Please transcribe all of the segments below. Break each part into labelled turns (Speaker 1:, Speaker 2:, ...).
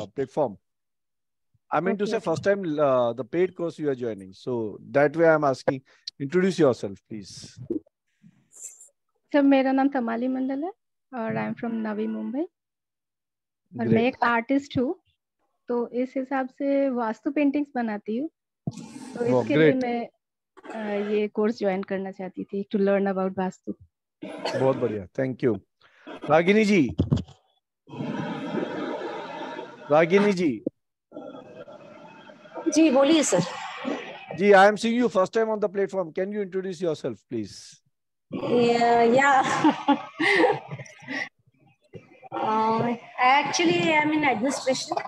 Speaker 1: uh, platform. I mean okay. to say, first time uh, the paid course you are joining. So that way I'm asking, introduce yourself, please.
Speaker 2: Sir मेरा नाम तमाली मंडल है और I am from Navi Mumbai और मैं एक artist हूँ तो इस हिसाब से वास्तु पेंटिंग्स बनाती हूँ तो इसके लिए मैं ये कोर्स ज्वाइन करना चाहती थी टू लर्न अबाउट वास्तु
Speaker 1: बहुत बढ़िया थैंक यू रागिनी जी रागिनी जी
Speaker 3: जी बोलिए sir
Speaker 1: ji I am seeing you first time on the platform can you introduce yourself please या
Speaker 2: actually i am in administration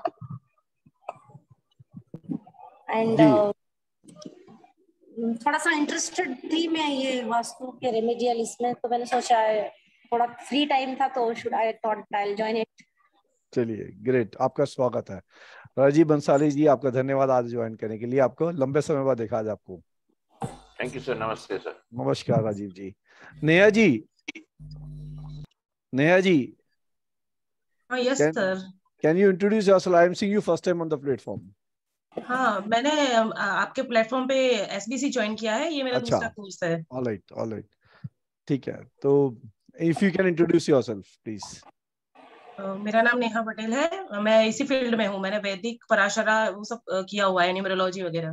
Speaker 2: and uh, थोड़ा सा इंटरेस्टेड थी मैं ये वास्तु के रेमेडियल
Speaker 4: इसमें तो मैंने सोचा थोड़ा फ्री टाइम था तो should I thought I will join it
Speaker 1: चलिए ग्रेट आपका स्वागत है राजीव बंसाली जी आपका धन्यवाद आज ज्वाइन करने के लिए आपको लंबे समय बाद देखा आज आपको
Speaker 5: थैंक यू सर नमस्ते सर
Speaker 1: नमस्कार Rajiv ji Neha ji Neha ji yes sir can you introduce yourself I am seeing you first time on the platform
Speaker 2: हाँ मैंने आपके प्लेटफॉर्म पे एसबीसी ज्वाइन किया है ये मेरा अच्छा, दूसरा कोर्स
Speaker 1: है ऑलराइट ऑलराइट ठीक है तो if you can introduce yourself please
Speaker 2: मेरा नाम नेहा पटेल है मैं इसी फील्ड में हूँ मैंने वैदिक पराशरा वो सब किया हुआ है न्यूमरोलॉजी वगैरह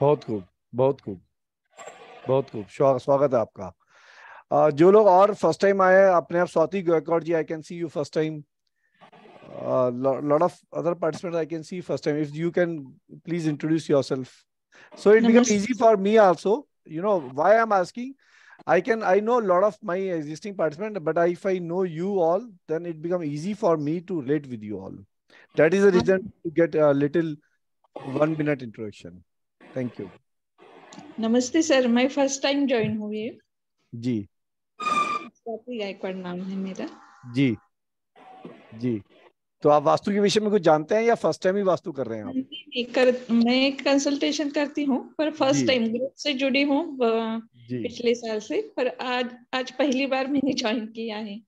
Speaker 1: बहुत खूब बहुत खूब बहुत खूब स्वागत है आपका जो लोग और फर्स्ट टाइम आए अपने आप Swati Gaikwad ji I can see you first time lot of other participants I can see first time if you can please introduce yourself so it become easy for me also you know why I am asking I can I know a lot of my existing participants, but if I know you all, then it become easy for me to relate with you all. That is the reason to get a little one minute introduction. Thank you.
Speaker 5: Namaste, sir. My first time join here. हूँ जी
Speaker 1: जी जी तो आप वास्तु के विषय में कुछ जानते हैं या फर्स्ट टाइम ही वास्तु कर रहे हैं आप
Speaker 5: नहीं, कर, मैं कंसल्टेशन करती हूँ पर फर्स्ट टाइम ग्रुप से जुड़ी हूँ
Speaker 1: पिछले
Speaker 5: साल से पर आज आज पहली बार मैंने ज्वाइन किया है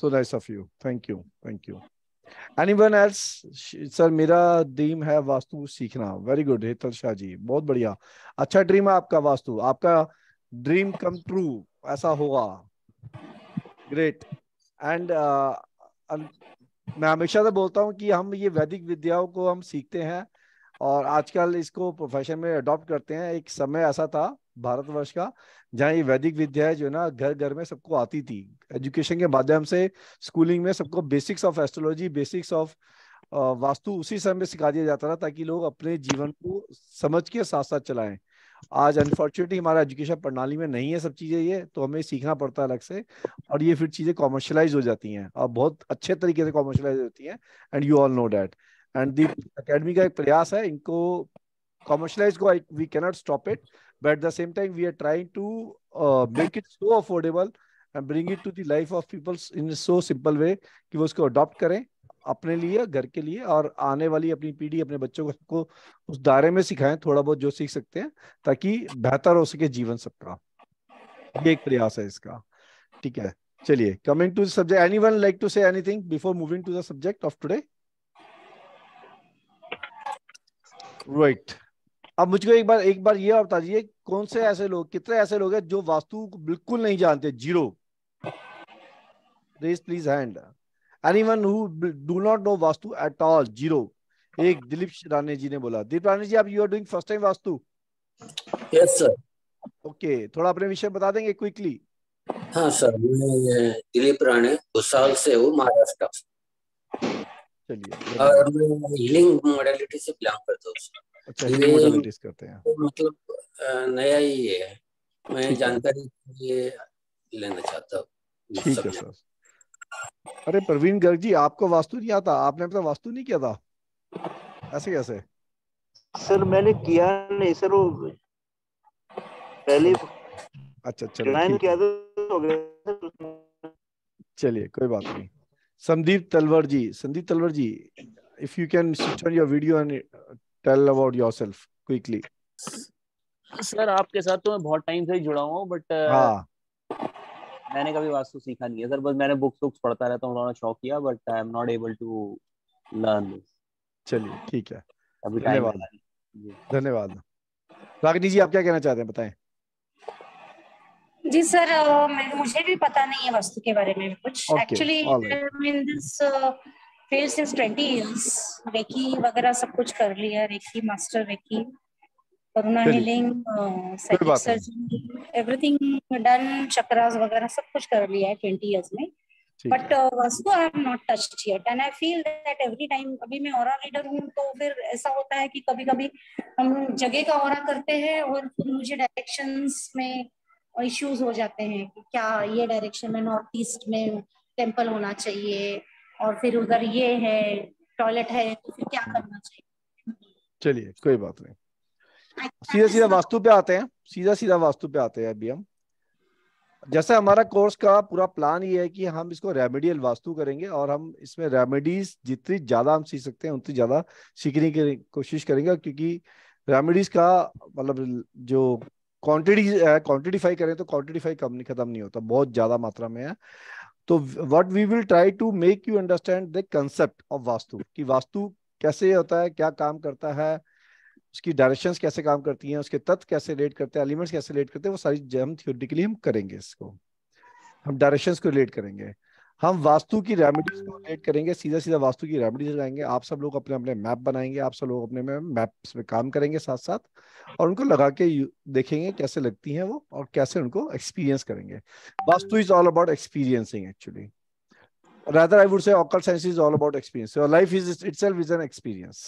Speaker 1: so nice of you thank you thank you anyone else sir मेरा ड्रीम है वास्तु सीखना वेरी गुड हेतल शाह जी बहुत बढ़िया अच्छा ड्रीम है आपका वास्तु आपका ड्रीम कम ट्रू ऐसा होगा ग्रेट एंड मैं हमेशा से बोलता हूँ कि हम ये वैदिक विद्याओं को हम सीखते हैं और आजकल इसको प्रोफेशन में अडॉप्ट करते हैं एक समय ऐसा था भारतवर्ष का जहाँ ये वैदिक विद्या जो ना घर घर में सबको आती थी एजुकेशन के माध्यम से स्कूलिंग में सबको basics of astrology basics of vastu उसी समय सिखा दिया जाता था ताकि लोग अपने जीवन को समझ के साथ साथ चलाएं आज अनफॉर्चुनेटली हमारा एजुकेशन प्रणाली में नहीं है सब चीज़ें ये तो हमें सीखना पड़ता है अलग से और ये फिर चीज़ें कॉमर्शलाइज हो जाती हैं और बहुत अच्छे तरीके से कॉमर्शलाइज होती हैं and you all know that and the academy का एक प्रयास है इनको कॉमर्शलाइज को we cannot stop it but at the same time we are trying to make it so affordable and bring it to the life of peoples in so simple way कि वो उसको adopt करें अपने लिए घर के लिए और आने वाली अपनी पीढ़ी अपने बच्चों को उस दायरे में सिखाएं थोड़ा बहुत जो सीख सकते हैं ताकि बेहतर हो सके जीवन सबका ये एक प्रयास है इसका ठीक है चलिए coming to subject anyone like to say anything before moving to the subject of today right अब मुझको एक बार एक बार ये और बताइए कौन से ऐसे लोग कितने ऐसे लोग हैं जो वास्तु को बिल्कुल नहीं जानते zero raise please hand anyone who do not know vastu at all zero एक दिलीप राणे जी ने बोला दिलीप राणे जी आप you are doing first time vastu yes sir okay थोड़ा अपने विषय बता देंगे क्विकली हाँ सर मैं
Speaker 6: दिलीप राणे भूसाल से हूँ महाराष्ट्र चलिए और मैं हीलिंग मॉडलिटी से बिलोंग करता हूँ अच्छा
Speaker 1: हीलिंग मॉडलिटीज करते हैं
Speaker 6: तो मतलब नया ही है मैं जानकारी ये लेना चाहता हूँ ठीक है सर
Speaker 1: अरे प्रवीण गर्ग जी आपको वास्तु नहीं आता आपने अपना वास्तु नहीं किया था ऐसे कैसे सर
Speaker 6: मैंने किया नहीं सर वो पहले अच्छा चलो किया
Speaker 7: तो था
Speaker 1: चलिए कोई बात नहीं Sandeep Talwar ji Sandeep Talwar ji if you can switch on your video and tell about yourself
Speaker 6: quickly sir आपके साथ तो मैं बहुत टाइम से ही जुड़ा हूँ बट uh, हाँ मैंने कभी वास्तु सीखा नहीं है सर बस मैंने बुक्स बुक्स पढ़ता रहता हूँ थोड़ा शौक किया but I am not able to learn this
Speaker 1: चलिए ठीक है अभी धन्यवाद धन्यवाद रागिनी जी आप क्या कहना चाहते हैं बताएं
Speaker 2: जी
Speaker 4: सर मैं मुझे भी पता नहीं है वस्तु के बारे में कुछ actually in this field since 20 years reiki वगैरह सब कुछ कर लिया reiki master reiki healing everything done chakras वगैरह सब कुछ कर लिया है ट्वेंटी में but vastu I am not
Speaker 2: and I feel that every time अभी मैं और हूँ तो फिर ऐसा होता है कि कभी कभी हम जगह का और करते हैं और फिर मुझे डायरेक्शन में इश्यूज हो
Speaker 3: जाते
Speaker 4: हैं कि क्या ये डायरेक्शन में नॉर्थ ईस्ट में टेम्पल होना चाहिए और फिर उधर ये है टॉयलेट है तो फिर क्या करना चाहिए
Speaker 1: चलिए कोई बात नहीं सीधा सीधा वास्तु पे आते हैं सीधा सीधा वास्तु पे आते हैं अभी हम जैसे हमारा कोर्स का पूरा प्लान ये है कि हम इसको रेमेडियल वास्तु करेंगे और हम इसमें रेमेडीज जितनी ज्यादा हम सीख सकते हैं उतनी ज्यादा सीखने की कोशिश करेंगे क्योंकि रेमेडीज का मतलब जो क्वांटिटी क्वांटिटीफाई करें तो क्वांटिटीफाई कम नहीं खत्म नहीं होता बहुत ज्यादा मात्रा में है तो what we will try to make you understand the concept of vastu कि वास्तु कैसे होता है क्या काम करता है उसकी डायरेक्शन कैसे काम करती हैं उसके तत्व कैसे रिलेट करते हैं एलिमेंट्स कैसे रिलेट करते हैं वो सारी जम थियोरिटिकली हम करेंगे इसको हम डायरेक्शन को रिलेट करेंगे हम वास्तु की रेमेडीज को रिलेट करेंगे सीधा सीधा वास्तु की रेमेडीज लगाएंगे आप सब लोग अपने अपने मैप बनाएंगे आप सब लोग अपने में मैप्स पे काम करेंगे साथ साथ और उनको लगा के देखेंगे कैसे लगती हैं वो और कैसे उनको एक्सपीरियंस करेंगे vastu is all about experiencing actually rather I would say occult science is all about experience so life is itself is an experience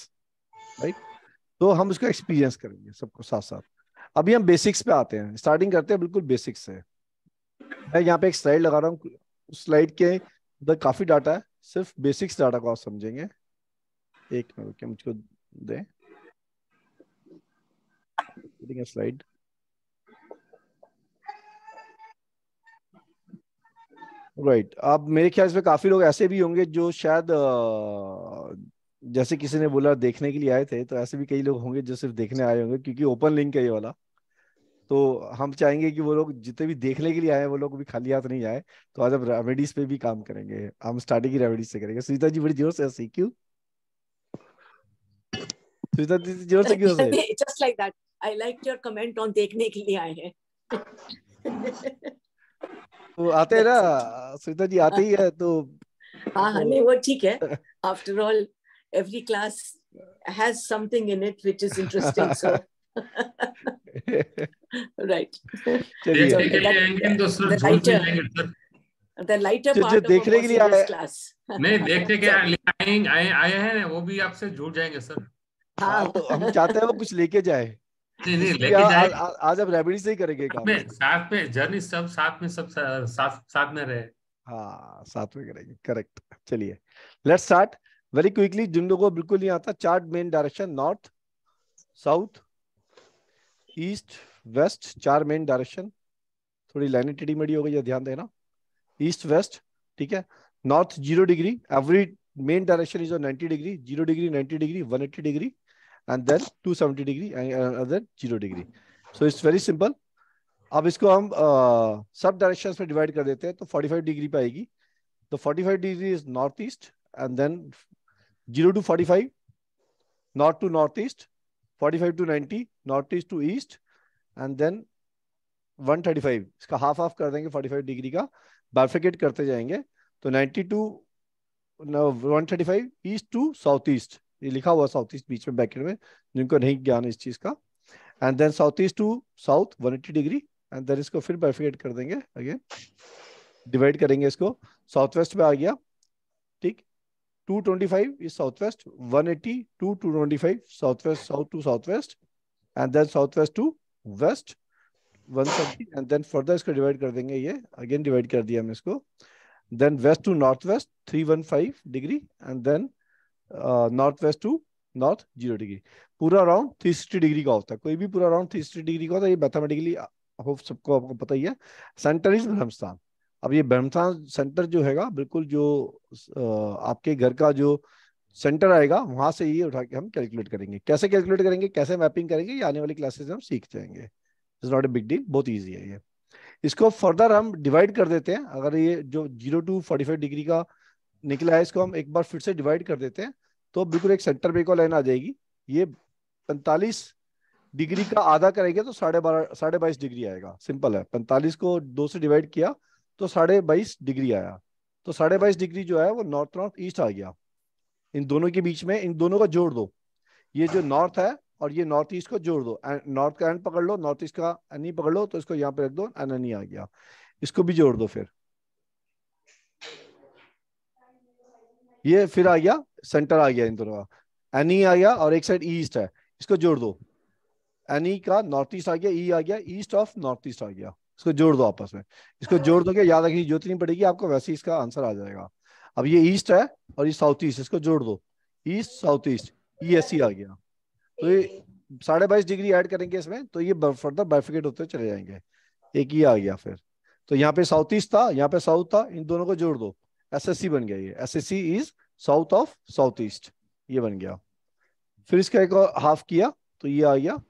Speaker 1: right तो हम उसको एक्सपीरियंस करेंगे सबको साथ साथ अभी हम बेसिक्स पे आते हैं स्टार्टिंग करते हैं बिल्कुल बेसिक्स से मैं यहाँ पे एक स्लाइड लगा रहा हूँ उस स्लाइड के अंदर काफी डाटा है सिर्फ बेसिक्स डाटा को आप समझेंगे एक मिनट के मुझको दे स्लाइड राइट right. अब मेरे ख्याल से काफी लोग ऐसे भी होंगे जो शायद जैसे किसी ने बोला देखने के लिए आए थे तो ऐसे भी कई लोग होंगे जो सिर्फ देखने आए होंगे क्योंकि ओपन लिंक है ये वाला तो हम चाहेंगे कि वो लोग जितने भी देखने के लिए आए हैं वो लोग भी खाली हाथ नहीं आए तो आज हम रेमेडीज पे भी काम करेंगे हम स्टार्टिंग ही रेमेडीज से करेंगे सुनीता जी बड़ी जोर से हंसी क्यों सुनीता जी जोर से क्यों हंसी
Speaker 3: just like that I like your comment on देखने के लिए आए हैं
Speaker 1: वो तो आते हैं ना सुनीता जी आते ही है तो हाँ हाँ
Speaker 4: नहीं वो ठीक है after all every class has something in it which is interesting. so
Speaker 2: right. तो
Speaker 6: the the lighter part देखने के लिए आए क्लास नहीं देखने
Speaker 8: के आए आए हैं वो भी आपसे जुड़ जाएंगे सर
Speaker 6: हाँ तो हम चाहते हैं वो कुछ
Speaker 1: लेके जाए नहीं नहीं लेके जाए
Speaker 8: आज आप से ही करेंगे काम साथ में जर्नी सब साथ में सब साथ साथ में रहे
Speaker 1: हाँ साथ में करेंगे करेक्ट चलिए लेट्स स्टार्ट वेरी क्विकली जिन लोगों को बिल्कुल नहीं आता chart main direction north south east west चार मेन डायरेक्शन थोड़ी लाइन टेढ़ी मेढ़ी हो गई है ध्यान देना ईस्ट वेस्ट ठीक है north zero degree every main direction is ninety degree zero degree ninety degree one eighty degree and then two seventy degree and zero degree so it's very simple अब इसको हम सब डायरेक्शन में divide कर देते हैं तो forty five degree पे आएगी तो forty five degree is north east and then zero to forty five north to north east forty five to ninety north east to east and then one thirty five इसका half half कर देंगे forty five degree का बारफिकेट करते जाएंगे तो ninety to one thirty five east to south east ये लिखा हुआ साउथ ईस्ट बीच में बैकेट में जिनको नहीं ज्ञान इस चीज का and then south east to south 180 degree and then इसको फिर बाइफिकेट कर देंगे अगेन डिवाइड करेंगे इसको साउथ वेस्ट में आ गया ठीक 225 is southwest, 180 to 225, southwest, south to southwest, and then southwest to west, 170, and then further इसको divide कर देंगे ये, again divide कर दिया हमने इसको, then west to northwest, 315 degree, and then uh, northwest to north, 0 degree. पूरा round 360 degree का होता है, कोई भी पूरा round 360 degree का होता है, ये mathematically, I hope सबको आपको पता ही है, center is Brahmstan. अब ये ब्रह्मस्थान सेंटर जो हैगा बिल्कुल जो आपके घर का जो सेंटर आएगा वहां से ये उठा के हम कैलकुलेट करेंगे कैसे कैलकुलेट करेंगे कैसे मैपिंग करेंगे ये आने वाली क्लासेस में हम सीख जाएंगे is not a big deal बहुत ईजी है ये इसको फर्दर हम डिवाइड कर देते हैं अगर ये जो zero to forty five degree का निकला है इसको हम एक बार फिर से डिवाइड कर देते हैं तो बिल्कुल एक सेंटर पे को लाइन आ जाएगी ये पैंतालीस डिग्री का आधा करेंगे तो साढ़े बारह साढ़े बाईस डिग्री आएगा सिंपल है पैंतालीस को दो से डिवाइड किया तो साढ़े बाईस डिग्री आया तो साढ़े बाईस डिग्री जो है वो नॉर्थ नॉर्थ ईस्ट आ गया इन दोनों के बीच में इन दोनों का जोड़ दो ये जो नॉर्थ है और ये नॉर्थ ईस्ट को जोड़ दो नॉर्थ का एंड पकड़ लो नॉर्थ ईस्ट का एन ई पकड़ लो तो इसको यहाँ पे रख दो एन आ गया इसको भी जोड़ दो फिर ये फिर आ गया सेंटर आ गया इन दोनों का एन ई e आ गया और एक साइड ईस्ट है इसको जोड़ दो एन ई e का नॉर्थ ईस्ट आ गया ई e आ गया ईस्ट ऑफ नॉर्थ ईस्ट आ गया इसको जोड़ दो आपस में इसको हाँ। जोड़ दो याद रखिए जो पड़ेगी आपको वैसे इसका आंसर आ जाएगा अब ये ईस्ट है और ये साउथ ईस्ट इसको जोड़ दो east south east E S C आ गया तो ये साढ़े बाईस डिग्री ऐड करेंगे इसमें तो ये फर्दर बर्फिकेट होते चले जाएंगे एक ही e आ गया फिर तो यहाँ पे साउथ ईस्ट था यहाँ पे साउथ था इन दोनों को जोड़ दो सी बन गया ये C is south of south east ये बन गया फिर इसका एक और हाफ किया तो ये आ गया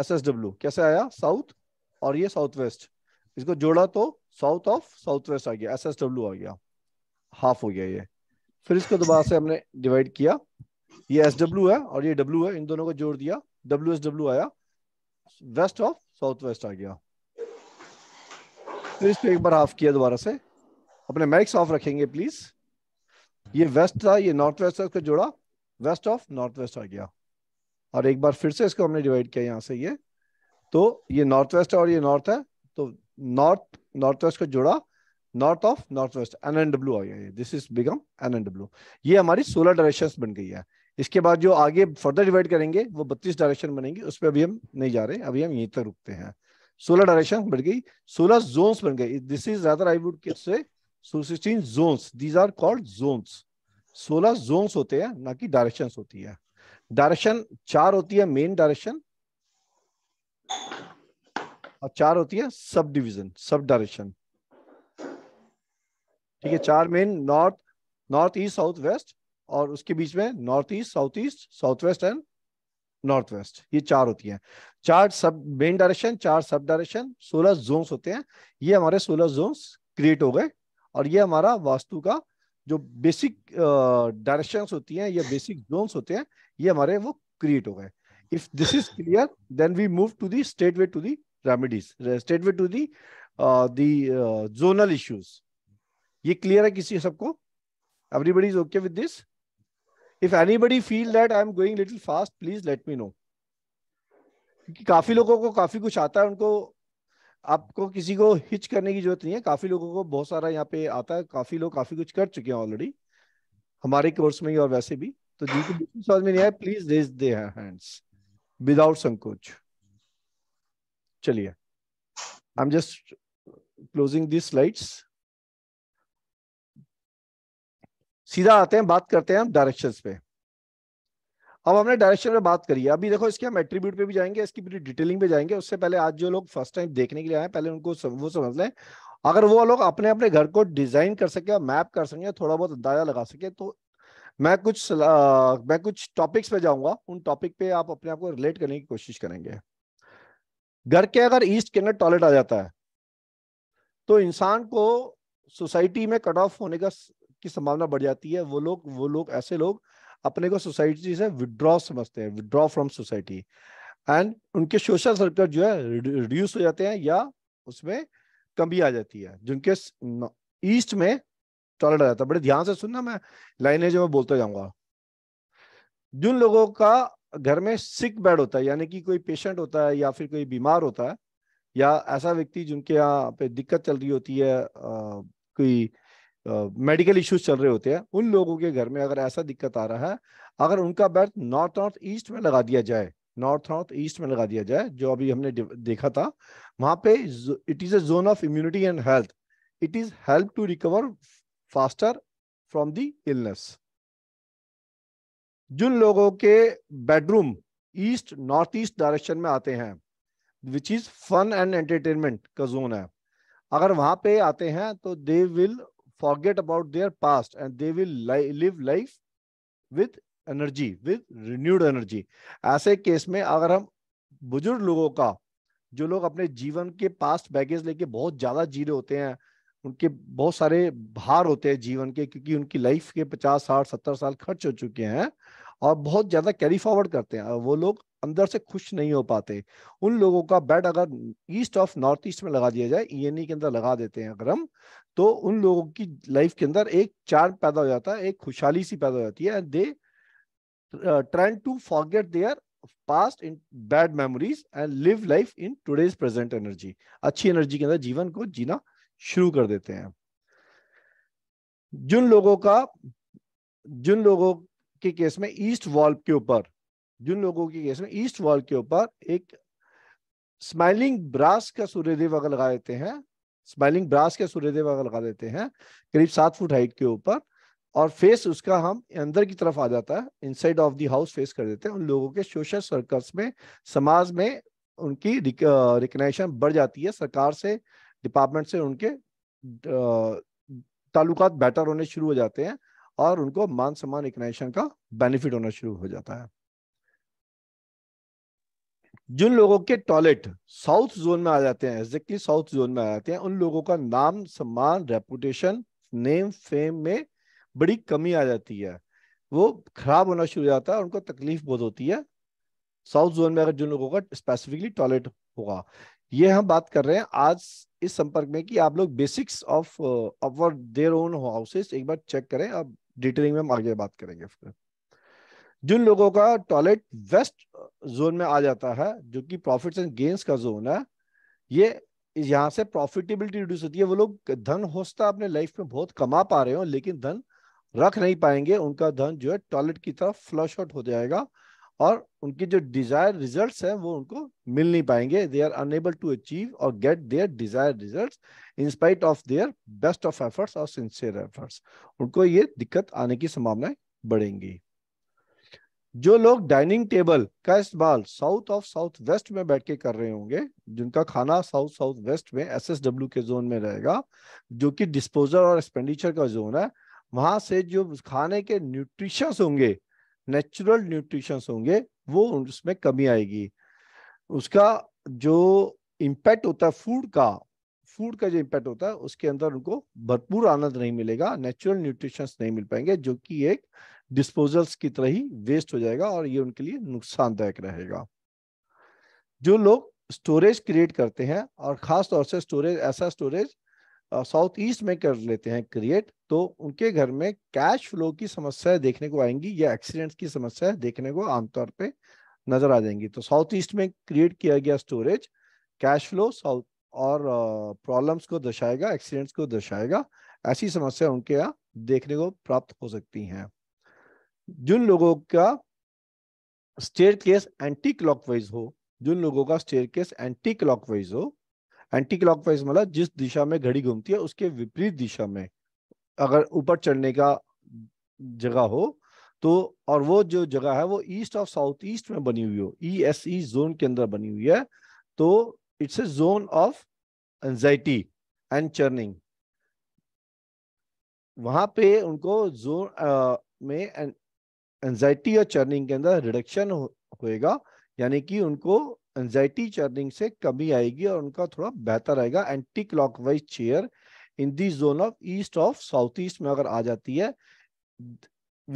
Speaker 1: एस एस डब्ल्यू कैसे आया साउथ और ये साउथ वेस्ट इसको जोड़ा तो साउथ ऑफ साउथ वेस्ट आ गया एस एस डब्ल्यू आ गया हाफ हो गया ये फिर इसको दोबारा से हमने डिवाइड किया ये एस डब्ल्यू है और ये डब्ल्यू है इन दोनों को जोड़ दिया डब्ल्यू एस डब्ल्यू आया वेस्ट ऑफ साउथ वेस्ट आ गया फिर इसको एक बार हाफ किया दोबारा से अपने मैक्स ऑफ रखेंगे प्लीज ये वेस्ट था ये नॉर्थ वेस्ट था इसको जोड़ा वेस्ट ऑफ नॉर्थ वेस्ट आ गया और एक बार फिर से इसको हमने डिवाइड किया यहाँ से ये तो ये नॉर्थ वेस्ट है और ये नॉर्थ है तो नॉर्थ नॉर्थ वेस्ट को जोड़ा north of north west N N W आ गया this is become N N W ये हमारी सोलह डायरेक्शन बन गई है इसके बाद जो आगे फर्दर डिवाइड करेंगे वो बत्तीस डायरेक्शन बनेंगी उस पर अभी हम नहीं जा रहे अभी हम यहीं तक रुकते हैं सोलह डायरेक्शन बन गई सोलह जोन बन गए this is rather I would say sixteen zones these are called zones सोलह जोन्स होते हैं ना कि डायरेक्शंस होती है डायरेक्शन चार होती है मेन डायरेक्शन और चार होती है सब डिवीजन सब डायरेक्शन ठीक है चार main north north east south west और उसके बीच में north east south east south west and north west ये चार होती है चार सब मेन डायरेक्शन चार सब डायरेक्शन सोलह जोन्स होते हैं ये हमारे सोलह जोन क्रिएट हो गए और ये हमारा वास्तु का जो बेसिक uh, होती हैं या बेसिक जोन्स होते हैं ये हमारे वो क्रिएट हो गए if this is clear then we move to the state way to the remedies straight away to the uh, the uh, zonal issues ये क्लियर है किसी सबको everybody is okay with this if anybody feel that I am going little fast please let me know क्योंकि काफी लोगों को काफी कुछ आता है उनको आपको किसी को हिच करने की जरूरत नहीं है काफी लोगों को बहुत सारा यहाँ पे आता है काफी लोग काफी कुछ कर चुके हैं ऑलरेडी हमारे कोर्स में ही और वैसे भी तो जिनको तो समझ में नहीं आया please raise the hands without संकोच चलिए I am just closing this slides सीधा आते हैं बात करते हैं हम डायरेक्शन पे अब हमने डायरेक्शन पे बात करी है अभी देखो इसके हम एट्रीब्यूट पे भी जाएंगे इसकी पूरी डिटेलिंग पे जाएंगे उससे पहले आज जो लोग फर्स्ट टाइम देखने के लिए आए पहले उनको सम, वो समझ लें अगर वो लोग अपने अपने घर को डिजाइन कर सके और मैप कर सके थोड़ा बहुत अंदाजा लगा सके तो मैं कुछ आ, मैं कुछ टॉपिक्स पे जाऊंगा उन टॉपिक पे आप अपने आप को रिलेट करने की कोशिश करेंगे घर के अगर ईस्ट के अंदर टॉयलेट आ जाता है तो इंसान को सोसाइटी में कट ऑफ होने का की संभावना बढ़ जाती है वो लोग वो लोग ऐसे लोग अपने को सोसाइटी से विड्रॉ समझते हैं विड्रॉ फ्रॉम सोसाइटी एंड उनके सोशल सर्कल जो है रिड्यूस हो जाते हैं या उसमें कमी आ जाती है जिनके ईस्ट में टॉयलेट आ जाता है बड़े ध्यान से सुनना मैं लाइनें जो मैं बोलता जाऊंगा जिन लोगों का घर में सिक बेड होता है यानी कि कोई पेशेंट होता है या फिर कोई बीमार होता है या ऐसा व्यक्ति जिनके यहाँ पे दिक्कत चल रही होती है आ, कोई मेडिकल इश्यूज चल रहे होते हैं उन लोगों के घर में अगर ऐसा दिक्कत आ रहा है अगर उनका बेड नॉर्थ नॉर्थ ईस्ट में लगा दिया जाए नॉर्थ नॉर्थ ईस्ट में लगा दिया जाए जो अभी हमने देखा था वहां पे it is a zone of immunity and health it is help to recover faster from the illness जिन लोगों के bedroom east north east direction में आते हैं which is fun and entertainment का जोन है अगर वहां पे आते हैं तो they will forget about their past and they will live life with energy with renewed energy ऐसे केस में अगर हम बुजुर्ग लोगों का जो लोग अपने जीवन के पास्ट बैगेज लेके बहुत ज्यादा जी रहे होते हैं उनके बहुत सारे भार होते हैं जीवन के क्योंकि उनकी लाइफ के पचास साठ सत्तर साल खर्च हो चुके हैं और बहुत ज्यादा कैरी फॉरवर्ड करते हैं वो लोग अंदर से खुश नहीं हो पाते उन लोगों का बेड अगर ईस्ट ऑफ नॉर्थ ईस्ट में लगा दिया जाए ई e e के अंदर लगा देते हैं अगर हम तो उन लोगों की लाइफ के अंदर एक चार पैदा हो जाता है एक खुशहाली सी पैदा हो जाती है and they trying to forget their past in bad memories and live life in today's present energy अच्छी एनर्जी के अंदर जीवन को जीना शुरू कर देते हैं जिन लोगों का जिन लोगों के केस में ईस्ट वॉल के ऊपर जिन लोगों के केस में ईस्ट वॉल के ऊपर एक स्माइलिंग ब्रास का सूर्यदेव अगर लगा देते हैं स्माइलिंग ब्रास का सूर्यदेव अगर लगा देते हैं करीब सात फुट हाइट के ऊपर और फेस उसका हम अंदर की तरफ आ जाता है inside of the house face कर देते हैं उन लोगों के सोशल सर्कल्स में समाज में उनकी रिकनेशन बढ़ जाती है सरकार से डिपार्टमेंट से उनके ताल्लुकात बेटर होने शुरू हो जाते हैं और उनको मान सम्मान रिकग्नाइजेशन का बेनिफिट होना शुरू हो जाता है जिन लोगों के टॉयलेट साउथ जोन में आ जाते हैं एग्जैक्टली साउथ जोन में आ जाते हैं उन लोगों का नाम सम्मान रेपुटेशन नेम फेम में बड़ी कमी आ जाती है वो खराब होना शुरू हो जाता है उनको तकलीफ बहुत होती है साउथ जोन में अगर जिन लोगों का स्पेसिफिकली टॉयलेट होगा ये हम बात कर रहे हैं आज इस संपर्क में कि आप लोग basics of our their own houses एक बार चेक करें अब डिटेलिंग में हम आगे बात करेंगे फिर जिन लोगों का टॉयलेट वेस्ट जोन में आ जाता है जो कि प्रॉफिट्स एंड गेंस का जोन है ये यहाँ से प्रॉफिटेबिलिटी रिड्यूस होती है वो लोग धन होस्ता अपने लाइफ में बहुत कमा पा रहे हो लेकिन धन रख नहीं पाएंगे उनका धन जो है टॉयलेट की तरफ फ्लश आउट हो जाएगा और उनकी जो डिजायर रिजल्ट्स हैं वो उनको मिल नहीं पाएंगे they are unable to achieve और get their desire results in spite of their best of efforts और सिंसियर एफर्ट्स उनको ये दिक्कत आने की संभावनाएं बढ़ेंगी जो लोग डाइनिंग टेबल का इस्तेमाल साउथ ऑफ साउथ वेस्ट में बैठ के कर रहे होंगे जिनका खाना साउथ साउथ वेस्ट में एस एस डब्ल्यू के जोन में रहेगा जो कि डिस्पोजल और एक्सपेंडिचर का जोन है वहां से जो खाने के न्यूट्रिशंस होंगे नेचुरल न्यूट्रिशंस होंगे वो उसमें कमी आएगी उसका जो इम्पैक्ट होता है फूड का फूड का जो इम्पैक्ट होता है उसके अंदर उनको भरपूर आनंद नहीं मिलेगा नेचुरल न्यूट्रिशंस नहीं मिल पाएंगे जो कि एक डिस्पोजल्स की तरह ही वेस्ट हो जाएगा और ये उनके लिए नुकसानदायक रहेगा जो लोग स्टोरेज क्रिएट करते हैं और खास तौर से स्टोरेज ऐसा स्टोरेज साउथ ईस्ट में कर लेते हैं क्रिएट तो उनके घर में कैश फ्लो की समस्या देखने को आएंगी या एक्सीडेंट्स की समस्या देखने को आमतौर पे नजर आ जाएंगी तो साउथ ईस्ट में क्रिएट किया गया स्टोरेज कैश फ्लो साउथ और प्रॉब्लम्स को दर्शाएगा एक्सीडेंट्स को दर्शाएगा ऐसी समस्या उनके यहाँ देखने को प्राप्त हो सकती हैं जिन लोगों का स्टेयर केस एंटी क्लॉकवाइज हो जिन लोगों का स्टेयर केस एंटी क्लॉकवाइज हो एंटी क्लॉकवाइज मतलब जिस दिशा में घड़ी घूमती है उसके विपरीत दिशा में अगर ऊपर चढ़ने का जगह हो तो और वो जो जगह है वो ईस्ट ऑफ साउथ ईस्ट में बनी हुई हो ई एस ई जोन के अंदर बनी हुई है तो it's a zone of anxiety and churning वहां पे उनको जोन आ, में एंजाइटी और चर्निंग के अंदर रिडक्शन हो, होएगा यानी कि उनको एंजाइटी चर्निंग से कमी आएगी और उनका थोड़ा बेहतर आएगा anti clockwise chair in this zone of east of south east में अगर आ जाती है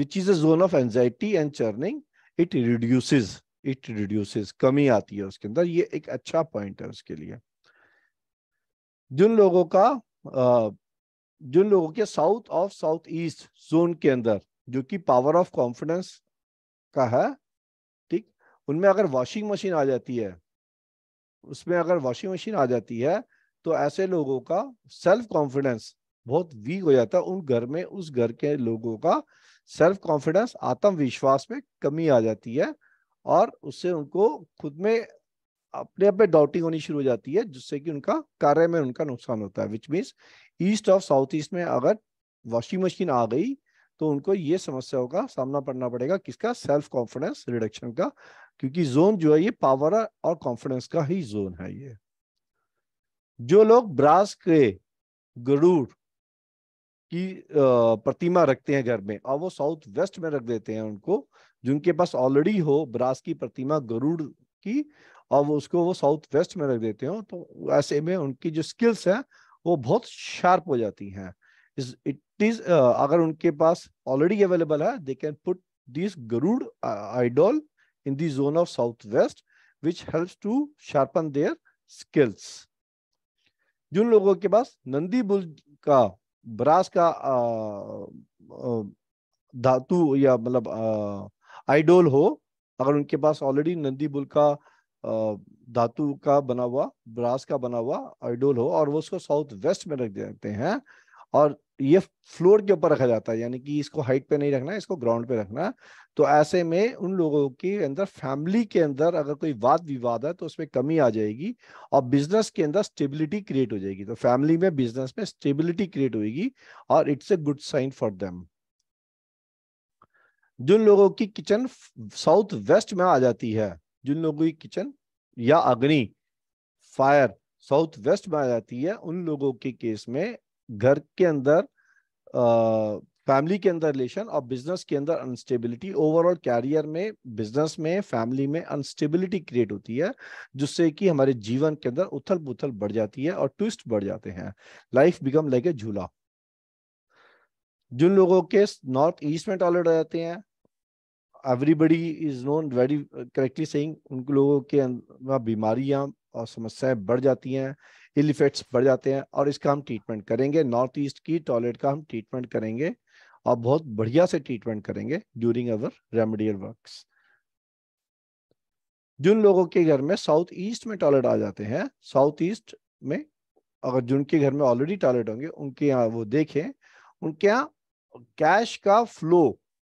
Speaker 1: which is a zone of anxiety and churning it reduces it reduces कमी आती है उसके अंदर ये एक अच्छा पॉइंट है उसके लिए जिन लोगों का जिन लोगों के south of south east zone के अंदर जो कि पावर ऑफ कॉन्फिडेंस का है ठीक उनमें अगर वॉशिंग मशीन आ जाती है उसमें अगर वॉशिंग मशीन आ जाती है तो ऐसे लोगों का सेल्फ कॉन्फिडेंस बहुत वीक हो जाता है उन घर में उस घर के लोगों का सेल्फ कॉन्फिडेंस आत्मविश्वास में कमी आ जाती है और उससे उनको खुद में अपने आप में डाउटिंग होनी शुरू हो जाती है जिससे कि उनका कार्य में उनका नुकसान होता है विच मीन्स ईस्ट और साउथ ईस्ट में अगर वॉशिंग मशीन आ गई तो उनको ये समस्याओं का सामना करना पड़ेगा किसका सेल्फ कॉन्फिडेंस रिडक्शन का क्योंकि जोन जो है ये पावर और कॉन्फिडेंस का ही जोन है ये जो लोग ब्रास के गरुड़ की प्रतिमा रखते हैं घर में और वो साउथ वेस्ट में रख देते हैं उनको जिनके पास ऑलरेडी हो ब्रास की प्रतिमा गरुड़ की और वो उसको वो साउथ वेस्ट में रख देते हो तो ऐसे में उनकी जो स्किल्स है वो बहुत शार्प हो जाती हैं इट इज अगर उनके पास ऑलरेडी अवेलेबल है they can put this Garuda idol in the zone of south west which help to sharpen their skills जिन लोगों के पास नंदी बुल का ब्रास का धातु या मतलब आइडोल हो अगर उनके पास ऑलरेडी नंदी बुल का धातु का बना हुआ ब्रास का बना हुआ आइडोल हो और वो उसको साउथ वेस्ट में रख देते हैं और ये फ्लोर के ऊपर रखा जाता है यानी कि इसको हाइट पे नहीं रखना इसको ग्राउंड पे रखना तो ऐसे में उन लोगों के अंदर फैमिली के अंदर अगर कोई वाद विवाद है तो उसमें कमी आ जाएगी और बिजनेस के अंदर स्टेबिलिटी क्रिएट हो जाएगी तो फैमिली में बिजनेस में स्टेबिलिटी क्रिएट होगी और it's a good sign for them जिन लोगों की किचन साउथ वेस्ट में आ जाती है जिन लोगों की किचन या अग्नि फायर साउथ वेस्ट में आ जाती है उन लोगों के केस में घर के अंदर फैमिली के अंदर रिलेशन और बिजनेस के अंदर अनस्टेबिलिटी ओवरऑल कैरियर में बिजनेस में फैमिली में अनस्टेबिलिटी क्रिएट होती है जिससे कि हमारे जीवन के अंदर उथल पुथल बढ़ जाती है और ट्विस्ट बढ़ जाते हैं लाइफ बिकम लाइक ए झूला जिन लोगों के नॉर्थ ईस्ट में टॉलेट हो जाते हैं everybody is known very correctly saying उन लोगों के बीमारियां और समस्याएं बढ़ जाती हैं इल इफेक्ट्स बढ़ जाते हैं और इसका हम ट्रीटमेंट करेंगे नॉर्थ ईस्ट की टॉयलेट का हम ट्रीटमेंट करेंगे और बहुत बढ़िया से ट्रीटमेंट करेंगे ड्यूरिंग अवर रेमेडियल वर्क जिन लोगों के घर में साउथ ईस्ट में टॉयलेट आ जाते हैं साउथ ईस्ट में अगर जिनके घर में ऑलरेडी टॉयलेट होंगे उनके यहाँ वो देखें उनके यहाँ कैश का फ्लो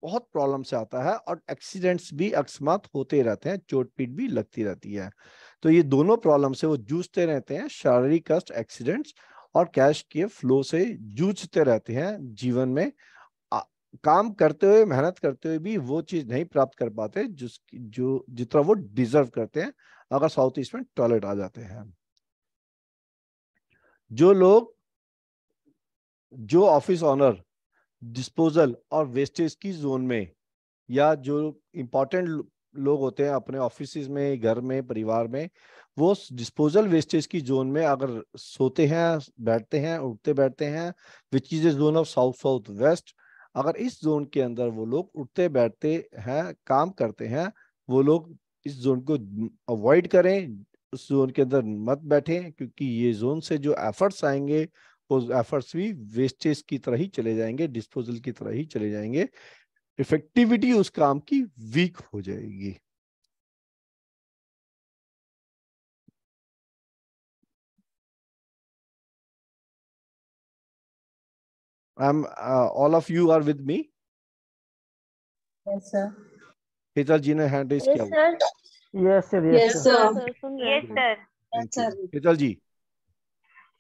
Speaker 1: बहुत प्रॉब्लम से आता है और एक्सीडेंट्स भी अकस्मात होते रहते हैं चोट पीट भी लगती रहती है तो ये दोनों प्रॉब्लम से वो जूझते रहते हैं शारीरिक कष्ट एक्सीडेंट्स और कैश के फ्लो से जूझते रहते हैं जीवन में आ, काम करते हुए मेहनत करते हुए भी वो चीज नहीं प्राप्त कर पाते जिस जो जितना वो डिजर्व करते हैं अगर साउथ ईस्ट में टॉयलेट आ जाते हैं जो लोग जो ऑफिस ऑनर डिस्पोजल और वेस्टेज की जोन में या जो इंपॉर्टेंट लोग होते हैं अपने ऑफिस में घर में परिवार में वो डिस्पोजल वेस्टेज की जोन में अगर सोते हैं बैठते हैं उठते बैठते हैं which is a zone of south south west अगर इस जोन के अंदर वो लोग उठते बैठते हैं काम करते हैं वो लोग इस जोन को अवॉइड करें उस जोन के अंदर मत बैठें क्योंकि ये जोन से जो एफर्ट्स आएंगे वो एफर्ट्स भी वेस्टेज की तरह ही चले जाएंगे डिस्पोजल की तरह ही चले जाएंगे
Speaker 2: इफेक्टिविटी उस काम की वीक हो जाएगी I'm uh, all of you are with me. Yes, sir.
Speaker 1: Hital ji ने hand raise किया.
Speaker 2: Yes, sir.
Speaker 1: Yes, sir. Yes,
Speaker 2: sir. Yes, sir. Hital ji.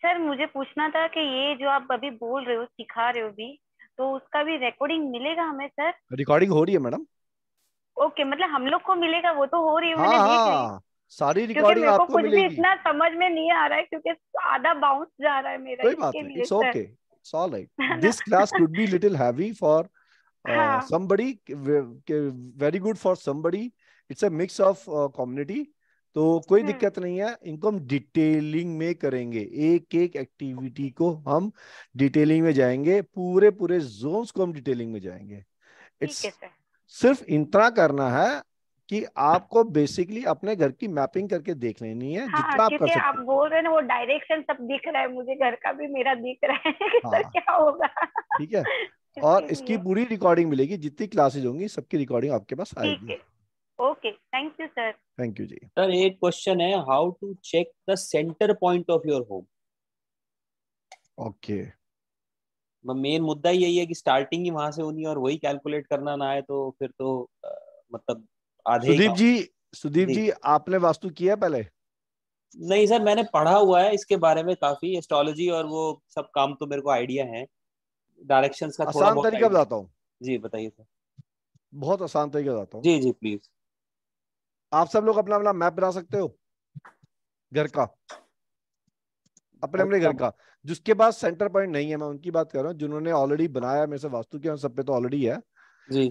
Speaker 2: Sir मुझे पूछना था कि ये जो आप अभी बोल रहे हो सिखा रहे हो भी तो उसका भी रिकॉर्डिंग मिलेगा हमें सर
Speaker 1: रिकॉर्डिंग हो रही है मैडम
Speaker 2: ओके मतलब हम लोग को मिलेगा वो तो हो रही है मैंने हाँ, देख रही हाँ,
Speaker 1: सारी रिकॉर्डिंग आपको कुछ मिलेगी। भी इतना
Speaker 2: समझ में नहीं आ रहा है क्योंकि आधा बाउंस जा रहा है मेरा कोई बात नहीं it's okay
Speaker 1: it's all right this class could be little heavy for somebody very good for somebody it's a mix of uh, हाँ। तो कोई हम्म। दिक्कत नहीं है इनको हम डिटेलिंग में करेंगे एक एक एक्टिविटी को हम डिटेलिंग में जाएंगे पूरे पूरे जोन्स को हम डिटेलिंग में जाएंगे इट्स सिर्फ इतना करना है कि आपको बेसिकली अपने घर की मैपिंग करके देख लेनी है हाँ, जितना आप कर सकते आप
Speaker 2: बोल रहे हैं वो डायरेक्शन सब दिख रहा है मुझे घर का भी मेरा दिख रहा है कि हाँ, सर क्या होगा ठीक है और इसकी
Speaker 1: पूरी रिकॉर्डिंग मिलेगी जितनी क्लासेज होंगी सबकी रिकॉर्डिंग आपके पास आएगी
Speaker 2: okay thank you sir
Speaker 6: thank you जी सर एक क्वेश्चन है how to check the centre point of your home okay main मुद्दा यही है कि स्टार्टिंग ही वहां से होनी है और वही कैलकुलेट करना ना आए तो फिर तो आ, मतलब आधे सुदीप जी
Speaker 1: सुदीप जी आपने वास्तु किया
Speaker 6: पहले नहीं सर मैंने पढ़ा हुआ है इसके बारे में काफी एस्ट्रोलॉजी और वो सब काम तो मेरे को आइडिया है डायरेक्शंस का थोड़ा बहुत तरीका बताता हूँ जी बताइए सर
Speaker 1: बहुत आसान तरीका बताता हूँ
Speaker 6: जी जी प्लीज
Speaker 1: आप सब लोग अपना अपना मैप बना सकते हो घर का अपने अपने घर का जिसके पास सेंटर पॉइंट नहीं है मैं उनकी बात कर रहा हूँ जिन्होंने ऑलरेडी बनाया मेरे से वास्तु के सब पे तो ऑलरेडी है जी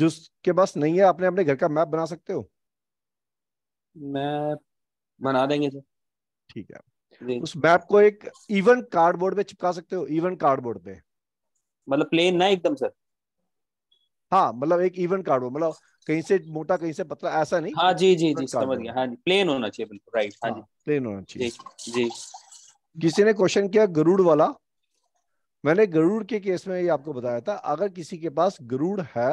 Speaker 1: जिसके पास नहीं है अपने अपने घर का मैप बना सकते हो मैप बना देंगे सर ठीक है उस मैप को एक इवन कार्डबोर्ड पे चिपका सकते हो इवन कार्डबोर्ड पे मतलब प्लेन ना एकदम सर हाँ मतलब एक इवन कार्डबोर्ड मतलब कहीं से मोटा कहीं से पतला ऐसा नहीं हाँ जी जी जी समझ गया
Speaker 6: हाँ जी प्लेन होना चाहिए बिल्कुल राइट हाँ जी प्लेन हाँ, होना चाहिए जी
Speaker 1: किसी ने क्वेश्चन किया गरुड़ वाला मैंने गरुड़ के केस में ये आपको बताया था अगर किसी के पास गरुड़ है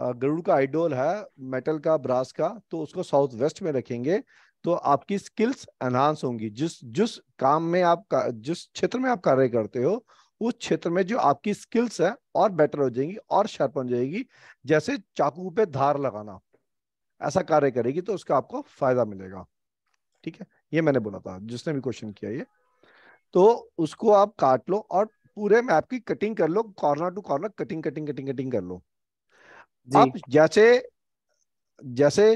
Speaker 1: गरुड़ का आइडोल है मेटल का ब्रास का तो उसको साउथ वेस्ट में रखेंगे तो आपकी स्किल्स एनहांस होंगी जिस जिस काम में आप का, जिस क्षेत्र में आप कार्य करते हो उस क्षेत्र में जो आपकी स्किल्स है और बेटर हो जाएंगी और शार्प हो जाएगी जैसे चाकू पे धार लगाना ऐसा कार्य करेगी तो उसका आपको फायदा मिलेगा ठीक है ये मैंने बोला था जिसने भी क्वेश्चन किया ये तो उसको आप काट लो और पूरे मैप की कटिंग कर लो corner to corner cutting cutting cutting cutting कर लो आप जैसे जैसे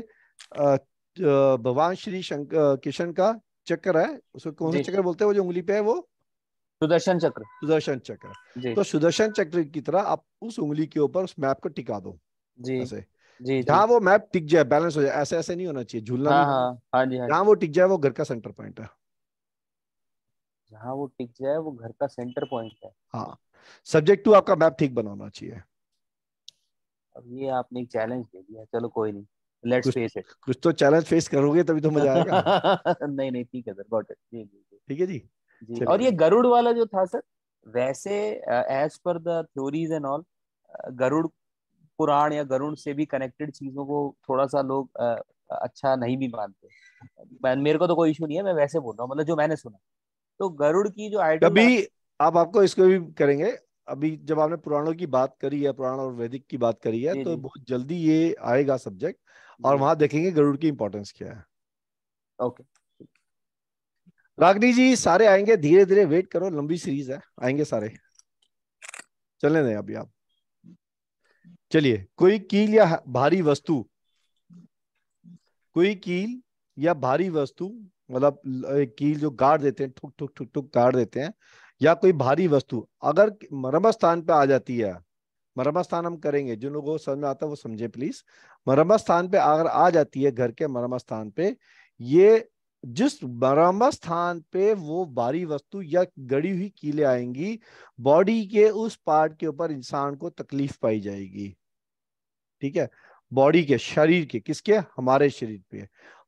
Speaker 1: भगवान श्री शंकर किशन का चक्कर है उसको कौन सा चक्कर बोलते हैं वो जो उंगली पे है वो सुदर्शन चक्र सुदर्शन चक्र तो सुदर्शन चक्र की तरह आप उस उंगली के ऊपर उस मैप को टिका दो जी ऐसे जहाँ वो मैप टिक जाए बैलेंस हो जाए ऐसे ऐसे नहीं होना चाहिए झूलना हाँ, हाँ।, हाँ, हाँ, जी, जहाँ वो टिक जाए वो घर का सेंटर पॉइंट है
Speaker 6: जहाँ वो टिक जाए वो घर का सेंटर पॉइंट है
Speaker 1: हाँ सब्जेक्ट टू आपका मैप ठीक बनाना चाहिए
Speaker 6: अब ये आपने एक चैलेंज दे दिया चलो कोई नहीं लेट्स फेस इट
Speaker 1: कुछ तो चैलेंज फेस करोगे तभी तो मजा
Speaker 6: आएगा नहीं नहीं ठीक है सर गॉट इट जी जी ठीक है जी और ये गरुड़ वाला जो था सर वैसे as per the theories and all Garuda Purana या गरुड़ से भी कनेक्टेड चीजों को थोड़ा सा लोग uh, अच्छा नहीं भी मानते मेरे को तो कोई इशू नहीं है मैं वैसे बोल रहा हूँ मतलब जो मैंने सुना तो गरुड़ की जो आइडिया अभी आप
Speaker 1: आपको इसको भी करेंगे अभी जब आपने पुराणों की बात करी है पुराण और वैदिक की बात करी है तो बहुत जल्दी ये आएगा सब्जेक्ट और वहां देखेंगे गरुड़ की इम्पोर्टेंस क्या है ओके रागनी जी सारे आएंगे धीरे धीरे वेट करो लंबी सीरीज है आएंगे सारे चले दें अभी आप चलिए कोई कील या भारी वस्तु कोई कील या भारी वस्तु मतलब कील जो गाड़ देते हैं ठुक ठुक ठुक ठुक गाड़ देते हैं या कोई भारी वस्तु अगर मरम्मा स्थान पे आ जाती है मरम्मा स्थान हम करेंगे जिन लोगों को समझ में आता है वो समझे प्लीज मरम्मा स्थान पे अगर आ जाती है घर के मरम्मा स्थान पे ये जिस बरामद स्थान पे वो बारी वस्तु या गड़ी हुई कीले आएंगी बॉडी के उस पार्ट के ऊपर इंसान को तकलीफ पाई जाएगी ठीक है बॉडी के शरीर के किसके हमारे शरीर पे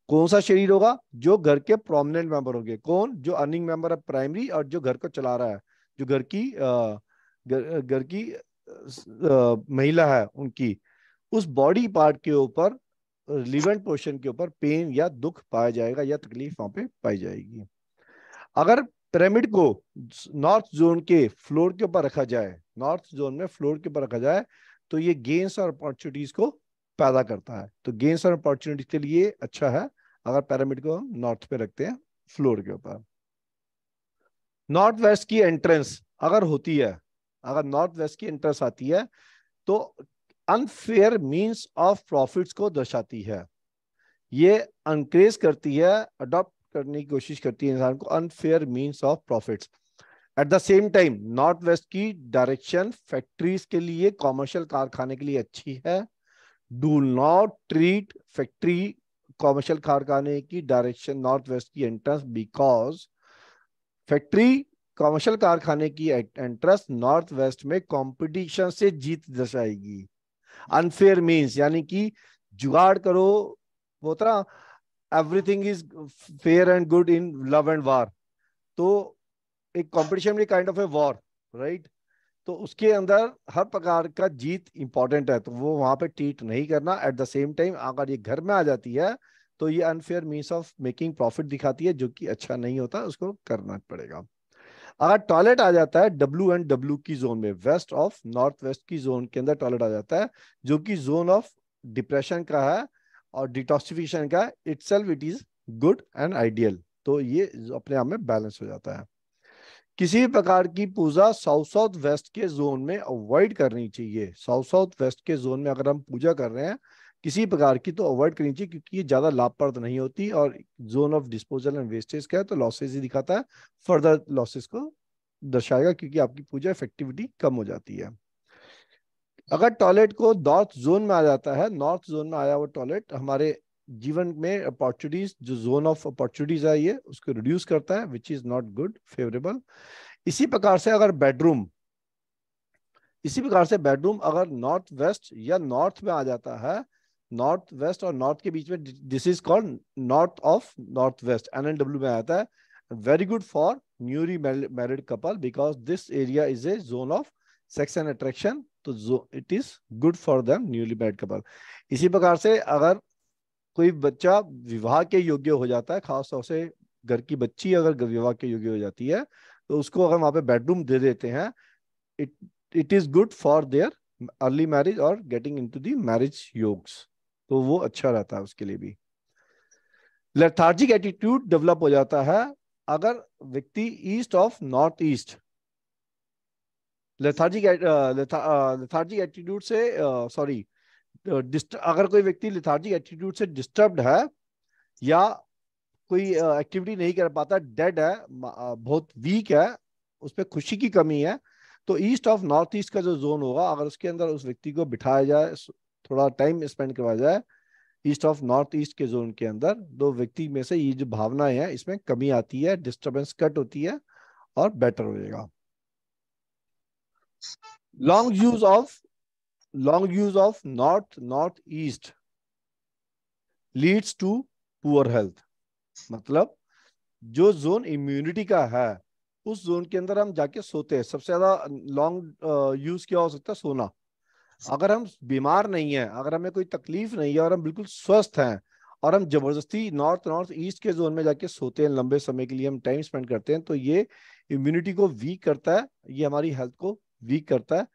Speaker 1: कौन सा शरीर होगा जो घर के प्रोमिनेंट मेंबर होंगे कौन जो अर्निंग मेंबर है प्राइमरी और जो घर को चला रहा है जो घर की घर की महिला है उनकी उस बॉडी पार्ट के ऊपर रिलीवेंट पोर्शन के ऊपर पेन या दुख पाया जाएगा या तकलीफ वहां पे पाई जाएगी अगर पिरामिड को नॉर्थ जोन के फ्लोर के ऊपर रखा जाए नॉर्थ जोन में फ्लोर के ऊपर रखा जाए तो ये गेंस और अपॉर्चुनिटीज को पैदा करता है तो गेंस और अपॉर्चुनिटीज के लिए अच्छा है अगर पैरामिड को हम नॉर्थ पे रखते हैं फ्लोर के ऊपर नॉर्थ वेस्ट की एंट्रेंस अगर होती है अगर नॉर्थ वेस्ट की एंट्रेंस आती है तो अनफेयर मींस ऑफ प्रॉफिट्स को दर्शाती है ये अनक्रेज करती है अडॉप्ट करने की कोशिश करती है इंसान को unfair means of profits at the same time north west की डायरेक्शन फैक्ट्रीज के लिए कॉमर्शियल कारखाने के लिए अच्छी है do not treat factory commercial कारखाने की डायरेक्शन नॉर्थ वेस्ट की एंट्रेंस बिकॉज फैक्ट्री कॉमर्शियल कारखाने की एंट्रेंस नॉर्थ वेस्ट में कॉम्पिटिशन से जीत दर्शाएगी अनफेयर मीन्स यानी कि जुगाड़ करो पोतरा everything is fair and good in love and war तो एक कॉम्पिटिशन भी kind of a war right तो उसके अंदर हर प्रकार का जीत इंपॉर्टेंट है तो वो वहां पे ट्रीट नहीं करना एट द सेम टाइम अगर ये घर में आ जाती है तो ये unfair means of making profit दिखाती है जो कि अच्छा नहीं होता उसको करना पड़ेगा अगर टॉयलेट आ जाता है डब्ल्यू एंड डब्ल्यू की जोन में वेस्ट ऑफ नॉर्थ वेस्ट की जोन के अंदर टॉयलेट आ जाता है जो कि जोन ऑफ डिप्रेशन का है और डिटॉक्सिफिकेशन का itself it is good and ideal तो ये अपने आप में बैलेंस हो जाता है किसी भी प्रकार की पूजा साउथ साउथ वेस्ट के जोन में अवॉइड करनी चाहिए साउथ साउथ वेस्ट के जोन में अगर हम पूजा कर रहे हैं किसी प्रकार की तो अवॉइड करनी चाहिए क्योंकि ये ज़्यादा लाभप्रद नहीं होती और zone of disposal and wastage का है तो लॉसेज ही दिखाता है फर्दर लॉसेज को दर्शाएगा क्योंकि आपकी पूजा इफेक्टिविटी कम हो जाती है अगर टॉयलेट को नॉर्थ जोन में आ जाता है नॉर्थ जोन में आया हुआ टॉयलेट हमारे जीवन में अपॉर्चुनिटीज जो जोन ऑफ अपॉर्चुनिटीज है ये उसको रिड्यूस करता है which is not good favourable इसी प्रकार से अगर बेडरूम इसी प्रकार से बेडरूम अगर नॉर्थ वेस्ट या नॉर्थ में आ जाता है नॉर्थ वेस्ट और नॉर्थ के बीच में this is called north of north west N में आता है very good for newly married couple because this area is a zone of sex and attraction तो it is good for them newly married couple इसी प्रकार से अगर कोई बच्चा विवाह के योग्य हो जाता है खास तौर से घर की बच्ची अगर विवाह के योग्य हो जाती है तो उसको अगर वहां पे बेडरूम दे देते हैं it it is good for their early marriage और गेटिंग टू दी मैरिज योग्स तो वो अच्छा रहता है उसके लिए भी लेथार्जिक एटीट्यूड डेवलप हो जाता है अगर व्यक्ति east of north east lethargic lethargic attitude से सॉरी uh, uh अगर कोई व्यक्ति लेथार्जिक एटीट्यूड से डिस्टर्ब्ड है या कोई एक्टिविटी uh, नहीं कर पाता डेड है uh, बहुत वीक है उस पर खुशी की कमी है तो ईस्ट ऑफ नॉर्थ ईस्ट का जो जोन होगा अगर उसके अंदर उस व्यक्ति को बिठाया जाए थोड़ा टाइम स्पेंड करवाया जाए ईस्ट ऑफ नॉर्थ ईस्ट के जोन के अंदर दो व्यक्ति में से ये जो भावनाएं हैं इसमें कमी आती है डिस्टरबेंस कट होती है और बेटर हो जाएगा long use of long use of north north east leads to poor health मतलब जो जोन इम्यूनिटी का है उस जोन के अंदर हम जाके सोते हैं सबसे ज्यादा लॉन्ग यूज uh, क्या हो सकता है सोना अगर हम बीमार नहीं है अगर हमें कोई तकलीफ नहीं है और हम बिल्कुल स्वस्थ हैं और हम जबरदस्ती नॉर्थ नॉर्थ ईस्ट के जोन में जाके सोते हैं लंबे समय के लिए हम टाइम स्पेंड करते हैं तो ये इम्यूनिटी को वीक करता है ये हमारी हेल्थ को वीक करता है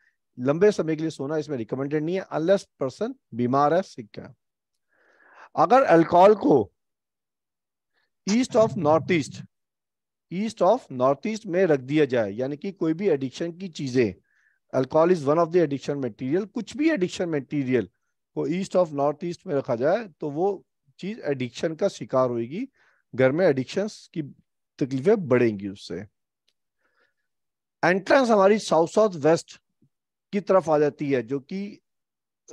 Speaker 1: लंबे समय के लिए सोना इसमें रिकमेंडेड नहीं है अनलेस पर्सन बीमार है सिक है अगर अल्कोहल को east of north east east of north east में रख दिया जाए यानी कि कोई भी एडिक्शन की चीजें alcohol is one of the addiction material कुछ भी एडिक्शन मटेरियल को ईस्ट ऑफ नॉर्थ ईस्ट में रखा जाए तो वो चीज एडिक्शन का शिकार होगी घर में एडिक्शन की तकलीफें बढ़ेंगी उससे एंट्रेंस हमारी साउथ साउथ वेस्ट की तरफ आ जाती है जो कि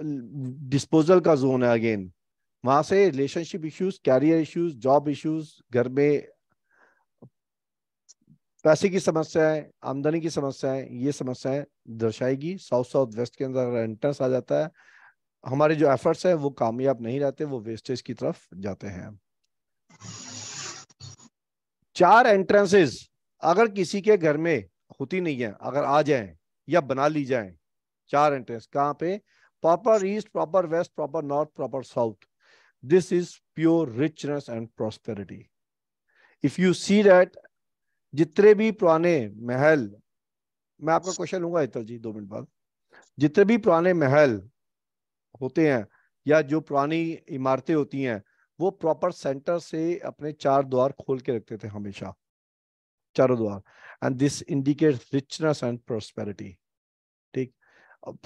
Speaker 1: डिस्पोजल का जोन है अगेन वहां से relationship issues career issues job issues घर में पैसे की समस्याएं आमदनी की समस्याएं ये समस्याएं दर्शाएगी साउथ साउथ वेस्ट के अंदर एंट्रेंस आ जाता है हमारे जो एफर्ट्स हैं वो कामयाब नहीं रहते वो वेस्टेज की तरफ जाते हैं चार एंट्रेंसेस अगर किसी के घर में होती नहीं है अगर आ जाए या बना ली जाए चार एंट्रेंस कहाँ पे proper east proper west proper north proper south this is pure richness and prosperity if you see that जितने भी पुराने महल मैं आपका क्वेश्चन लूंगा इतर जी दो मिनट बाद जितने भी पुराने महल होते हैं या जो पुरानी इमारतें होती हैं वो प्रॉपर सेंटर से अपने चार द्वार खोल के रखते थे हमेशा चारों द्वार and this indicate richness and prosperity ठीक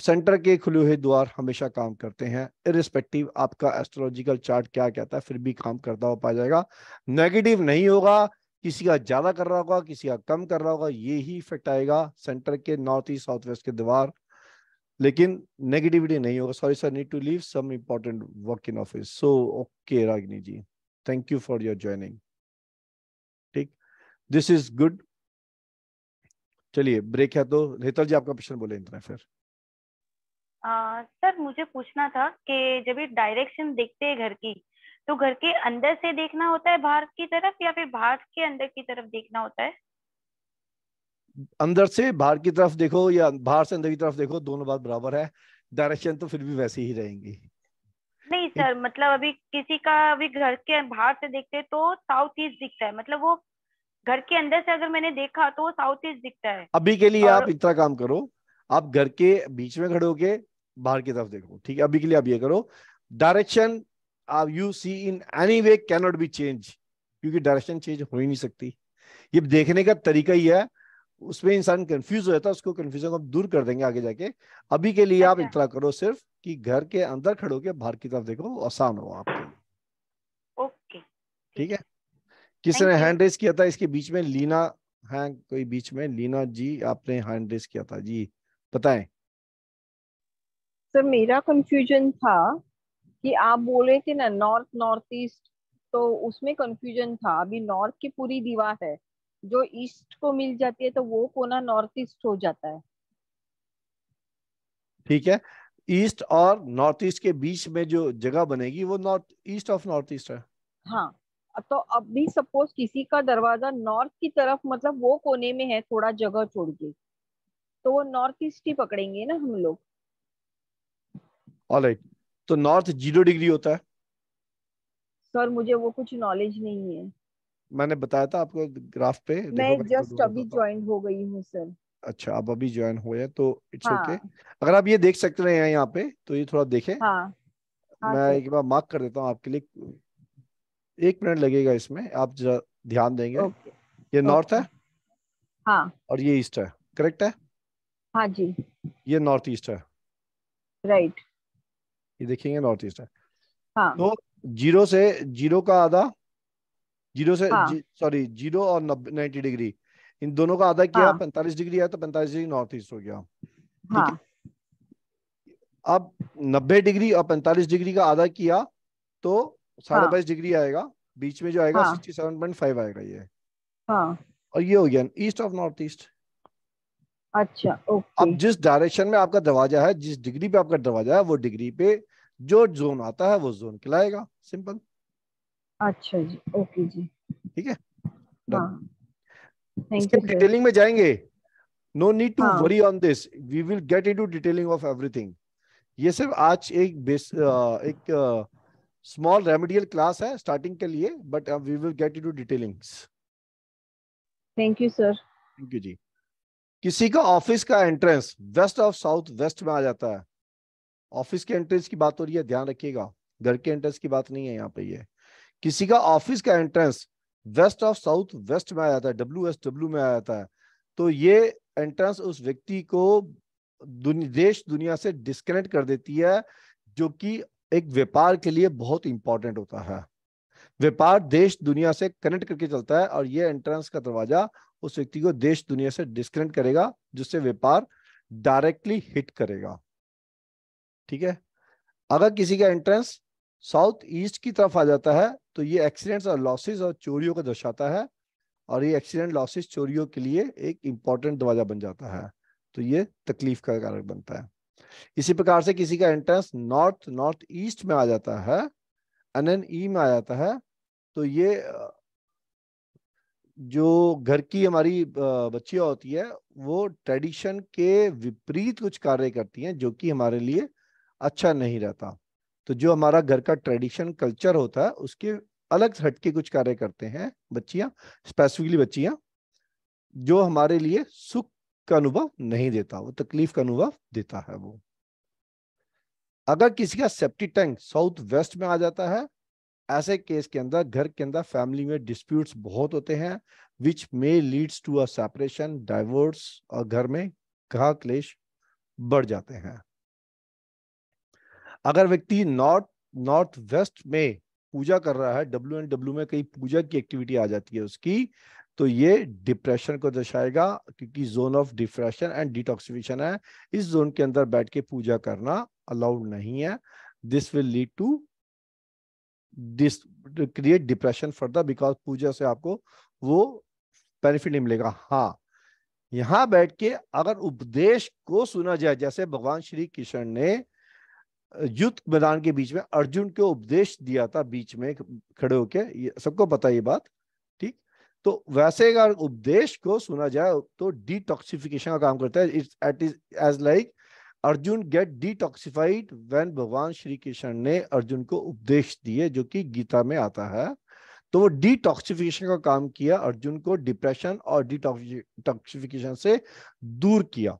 Speaker 1: सेंटर के खुले हुए द्वार हमेशा काम करते हैं इरिस्पेक्टिव आपका एस्ट्रोलॉजिकल चार्ट क्या कहता है फिर भी काम करता हो पाया जाएगा नेगेटिव नहीं होगा किसी का ज़्यादा कर रहा होगा किसी का कम कर रहा होगा ये ही इफेक्ट आएगा सेंटर के नॉर्थ ईस्ट साउथ वेस्ट के दीवार लेकिन नेगेटिविटी नहीं होगा sorry sir need to leave some important work in office so okay Ragini ji thank you for your joining ठीक दिस इज गुड चलिए ब्रेक है तो रेतल जी आपका प्रश्न बोले इतना फिर
Speaker 2: आ, सर मुझे पूछना था कि जब ये डायरेक्शन देखते हैं घर की तो घर के अंदर से देखना होता है बाहर की तरफ या फिर बाहर के अंदर की तरफ देखना होता है
Speaker 1: अंदर से बाहर की तरफ देखो या बाहर से अंदर की तरफ देखो दोनों बात बराबर है डायरेक्शन तो फिर भी वैसे ही रहेंगी
Speaker 2: नहीं सर मतलब अभी किसी का अभी घर के बाहर से देखते तो साउथ ईस्ट दिखता है मतलब वो घर के अंदर से अगर मैंने देखा तो वो साउथ ईस्ट दिखता है अभी के लिए और... आप
Speaker 1: इतना काम करो आप घर के बीच में खड़े होके बाहर की तरफ देखो ठीक है अभी के लिए आप ये करो direction are you see in any way cannot be change क्योंकि डायरेक्शन चेंज हो ही नहीं सकती ये देखने का तरीका ही है उसमें इंसान कंफ्यूज हो जाता है उसको कंफ्यूजन को हम दूर कर देंगे आगे जाके अभी के लिए आप अच्छा। इतना करो सिर्फ कि घर के अंदर खड़ो के बाहर की तरफ देखो आसान हो आपके ओके ठीक है किसी ने हैंड रेस किया था इसके बीच में लीना है कोई बीच में लीना जी आपने हैंड रेस किया था जी बताएं
Speaker 5: सर मेरा कंफ्यूजन था कि आप बोल रहे थे ना नॉर्थ नॉर्थ ईस्ट तो उसमें कंफ्यूजन था अभी नॉर्थ की पूरी दीवार है जो ईस्ट को मिल जाती है तो वो कोना नॉर्थ ईस्ट हो जाता है
Speaker 1: ठीक है ईस्ट और नॉर्थ ईस्ट के बीच में जो जगह बनेगी वो north east of north east है
Speaker 5: हाँ तो अब भी सपोज किसी का दरवाजा नॉर्थ की तरफ मतलब वो कोने में है थोड़ा जगह छोड़ के तो वो नॉर्थ ईस्ट ही पकड़ेंगे ना हम लोग
Speaker 1: ऑलराइट right. तो नॉर्थ जीरो डिग्री होता है
Speaker 5: सर मुझे वो कुछ नॉलेज नहीं है
Speaker 1: मैंने बताया था आपको ग्राफ पे मैं जस्ट अभी
Speaker 5: ज्वाइन हो गई हूँ सर
Speaker 1: अच्छा आप अभी ज्वाइन हुए तो इट्स ओके हाँ. okay. अगर आप ये देख सकते हैं यहाँ पे तो ये थोड़ा देखें
Speaker 5: हाँ.
Speaker 2: हाँ, मैं एक
Speaker 1: बार मार्क कर देता हूँ आपके लिए एक मिनट लगेगा इसमें आप जरा ध्यान देंगे ओके. ये नॉर्थ है हाँ और ये ईस्ट है करेक्ट है हाँ जी ये नॉर्थ ईस्ट है राइट right. ये देखेंगे नॉर्थ ईस्ट है हाँ. तो जीरो से जीरो का आधा जीरो से हाँ. जी, सॉरी जीरो और नाइन्टी डिग्री इन दोनों का आधा किया हाँ। पैंतालीस हाँ. डिग्री है तो पैंतालीस डिग्री नॉर्थ ईस्ट हो गया हाँ. अब नब्बे डिग्री और पैंतालीस डिग्री का आधा किया तो साढ़े हाँ. बाईस डिग्री आएगा बीच में जो आएगा सिक्सटी सेवन पॉइंट फाइव आएगा ये हाँ. और ये हो गया ईस्ट ऑफ नॉर्थ ईस्ट अच्छा ओके अब जिस डायरेक्शन में आपका दरवाजा है जिस डिग्री पे आपका दरवाजा है वो डिग्री पे जो जोन आता है वो जोन खिलाएगा सिंपल
Speaker 5: अच्छा जी ओके जी
Speaker 1: ठीक है हाँ, इसके डिटेलिंग में जाएंगे no need to worry on this we will get into detailing of everything ये सिर्फ आज एक बेस एक स्मॉल रेमेडियल क्लास है स्टार्टिंग के लिए but we will get into detailings thank you sir thank you जी किसी का ऑफिस का entrance west of south west में आ जाता है ऑफिस के एंट्रेंस की बात हो रही है ध्यान रखिएगा घर के एंट्रेंस की बात नहीं है यहाँ पे ये किसी का ऑफिस का entrance west of south west में आ जाता है डब्ल्यू एस डब्ल्यू में आ जाता है तो ये एंट्रेंस उस व्यक्ति को दुन, देश दुनिया से डिस्कनेक्ट कर देती है जो कि एक व्यापार के लिए बहुत इंपॉर्टेंट होता है व्यापार देश दुनिया से कनेक्ट करके चलता है और ये एंट्रेंस का दरवाजा उस व्यक्ति को देश दुनिया से डिस्कनेक्ट करेगा जिससे व्यापार डायरेक्टली हिट करेगा ठीक है अगर किसी का एंट्रेंस साउथ ईस्ट की तरफ आ जाता है तो ये एक्सीडेंट्स और लॉसेस और चोरियों को दर्शाता है और ये एक्सीडेंट लॉसेस चोरियों के लिए एक इंपॉर्टेंट दरवाजा बन जाता है तो ये तकलीफ का कारण बनता है इसी प्रकार से किसी का एंट्रेंस नॉर्थ नॉर्थ ईस्ट में आ जाता है एन ई में आ जाता है तो ये जो घर की हमारी बच्चियां होती है वो ट्रेडिशन के विपरीत कुछ कार्य करती हैं जो कि हमारे लिए अच्छा नहीं रहता तो जो हमारा घर का ट्रेडिशन कल्चर होता है उसके अलग हट के कुछ कार्य करते हैं बच्चियां स्पेसिफिकली बच्चियां जो हमारे लिए सुख का अनुभव नहीं देता वो तकलीफ का अनुभव देता है वो अगर किसी का सेप्टिक टैंक साउथ वेस्ट में आ जाता है ऐसे केस के अंदर घर के अंदर फैमिली में डिस्प्यूट्स बहुत होते हैं which may leads to a separation divorce और घर में कहा क्लेश बढ़ जाते हैं अगर व्यक्ति नॉर्थ नॉर्थ वेस्ट में पूजा कर रहा है डब्ल्यू एंड डब्ल्यू में कई पूजा की एक्टिविटी आ जाती है उसकी तो ये डिप्रेशन को दर्शाएगा क्योंकि zone of depression and detoxification है इस जोन के अंदर बैठ के पूजा करना अलाउड नहीं है this will lead to this create depression further because पूजा से आपको वो बेनिफिट नहीं मिलेगा हाँ यहाँ बैठ के अगर उपदेश को सुना जाए जैसे भगवान श्री कृष्ण ने युद्ध मैदान के बीच में अर्जुन को उपदेश दिया था बीच में खड़े होके सबको पता ये बात ठीक तो वैसे अगर उपदेश को सुना जाए तो डिटॉक्सिफिकेशन का काम करता है it's at is as like Arjun get detoxified when भगवान श्री कृष्ण ने अर्जुन को उपदेश दिए जो कि गीता में आता है तो वो डिटॉक्सिफिकेशन का काम किया अर्जुन को डिप्रेशन और डिटॉक्सिफिकेशन से दूर किया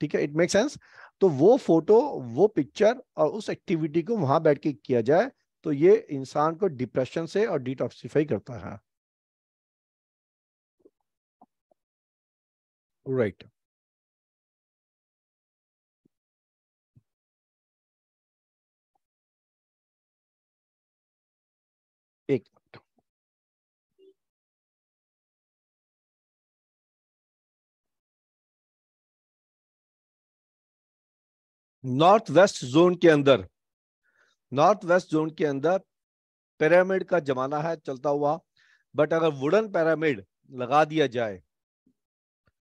Speaker 1: ठीक है इट मेक सेंस तो वो फोटो वो पिक्चर और उस एक्टिविटी को वहां बैठ के किया जाए तो ये इंसान को डिप्रेशन से और डिटॉक्सिफाई करता है
Speaker 2: right right. North west zone के अंदर
Speaker 1: नॉर्थ वेस्ट जोन के अंदर पैरामिड का जमाना है चलता हुआ बट अगर वुडन पैरामिड लगा दिया जाए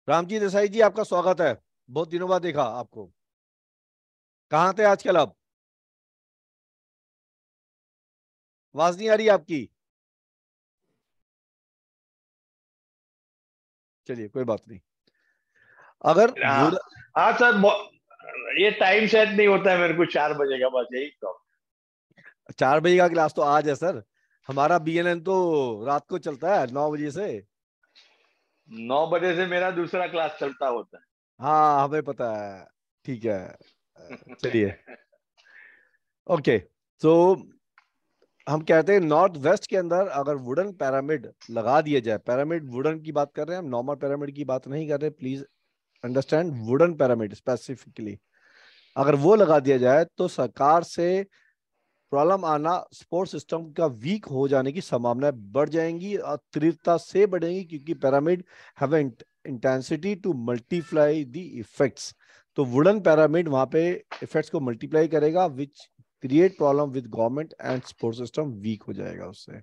Speaker 1: राम जी देसाई जी आपका स्वागत है बहुत दिनों बाद देखा आपको कहाँ थे आजकल आप
Speaker 2: आवाज नहीं आ रही आपकी चलिए कोई बात नहीं
Speaker 1: अगर
Speaker 8: हाँ, हाँ सर ये टाइम सेट नहीं होता है मेरे को चार बजे का बस यही प्रॉब्लम
Speaker 1: चार बजे का क्लास तो आज है सर हमारा बीएनएन तो रात को चलता है नौ बजे से नौ बजे से मेरा दूसरा क्लास चलता होता है हाँ हमें पता है ठीक है चलिए ओके तो हम कहते हैं नॉर्थ वेस्ट के अंदर अगर वुडन पैरामिड लगा दिया जाए पैरामिड वुडन की बात कर रहे हैं हम नॉर्मल पैरामिड की बात नहीं कर रहे please understand wooden pyramid specifically अगर वो लगा दिया जाए तो सरकार से प्रॉब्लम आना स्पोर्ट सिस्टम का वीक हो जाने की संभावना बढ़ जाएंगी और तीव्रता से बढ़ेंगी क्योंकि pyramid have intensity to multiply the effects तो वुडन पैरामिड वहां पे इफेक्ट्स को मल्टीप्लाई करेगा which create problem with government and sport system weak हो जाएगा उससे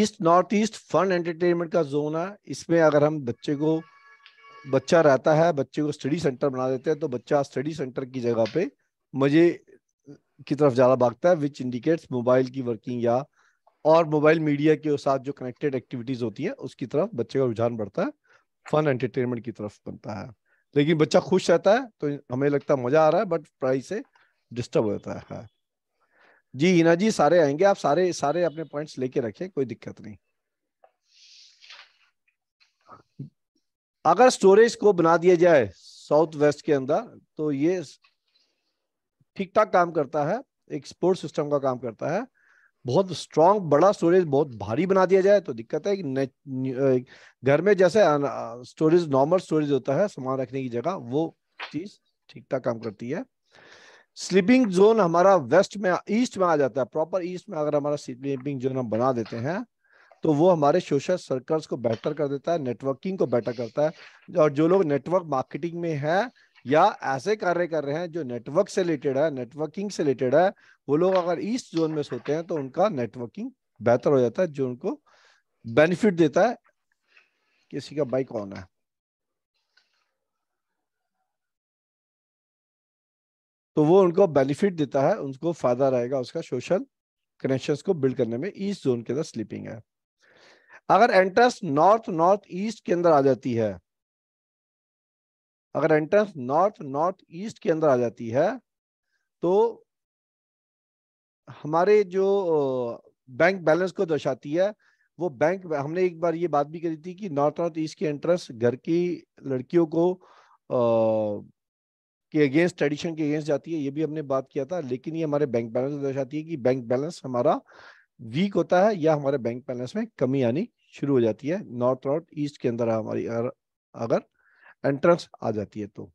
Speaker 1: east north east fun entertainment का जोन है इसमें अगर हम बच्चे को बच्चा रहता है बच्चे को स्टडी सेंटर बना देते हैं तो बच्चा स्टडी सेंटर की जगह पे मजे की तरफ ज्यादा भागता है विच इंडिकेट्स मोबाइल की वर्किंग या और मोबाइल मीडिया के साथ जो कनेक्टेड एक्टिविटीज होती है उसकी तरफ बच्चे का रुझान बढ़ता है फन एंटरटेनमेंट की तरफ बनता है लेकिन बच्चा खुश रहता है तो हमें लगता है मजा आ रहा है बट पढ़ाई से डिस्टर्ब होता है जी हिना जी सारे आएंगे आप सारे सारे अपने पॉइंट्स लेके रखें कोई दिक्कत नहीं अगर स्टोरेज को बना दिया जाए साउथ वेस्ट के अंदर तो ये ठीक ठाक काम करता है एक स्पोर्ट सिस्टम का काम करता है बहुत स्ट्रॉन्ग बड़ा स्टोरेज बहुत भारी बना दिया जाए तो दिक्कत है कि घर में जैसे स्टोरेज नॉर्मल स्टोरेज होता है सामान रखने की जगह वो चीज ठीक ठाक काम करती है स्लीपिंग जोन हमारा वेस्ट में ईस्ट में आ जाता है प्रॉपर ईस्ट में अगर हमारा स्लीपिंग जोन हम बना देते हैं तो वो हमारे सोशल सर्कल्स को बेटर कर देता है नेटवर्किंग को बेटर करता है और जो लोग नेटवर्क मार्केटिंग में है या ऐसे कार्य कर रहे हैं जो नेटवर्क से रिलेटेड है नेटवर्किंग से रिलेटेड है वो लोग अगर ईस्ट जोन में सोते हैं तो उनका नेटवर्किंग बेहतर हो जाता है जो उनको बेनिफिट देता है किसी का बाइक ऑन है तो वो उनको बेनिफिट देता है उनको फायदा रहेगा उसका सोशल कनेक्शंस को बिल्ड करने में ईस्ट जोन के अंदर स्लीपिंग है अगर एंट्रेंस नॉर्थ नॉर्थ ईस्ट के अंदर आ जाती है अगर एंट्रेंस नॉर्थ नॉर्थ ईस्ट के अंदर आ जाती है तो हमारे जो बैंक बैलेंस को दर्शाती है वो बैंक हमने एक बार ये बात भी करी थी कि नॉर्थ नॉर्थ ईस्ट की एंट्रेंस घर की लड़कियों को आ, के अगेंस्ट ट्रेडिशन के अगेंस्ट जाती है ये भी हमने बात किया था लेकिन ये हमारे बैंक बैलेंस को दर्शाती है कि बैंक बैलेंस हमारा वीक होता है या हमारे बैंक बैलेंस में कमी आनी शुरू हो जाती है नॉर्थ नॉर्थ ईस्ट के अंदर हमारी अगर, अगर एंट्रेंस आ जाती है तो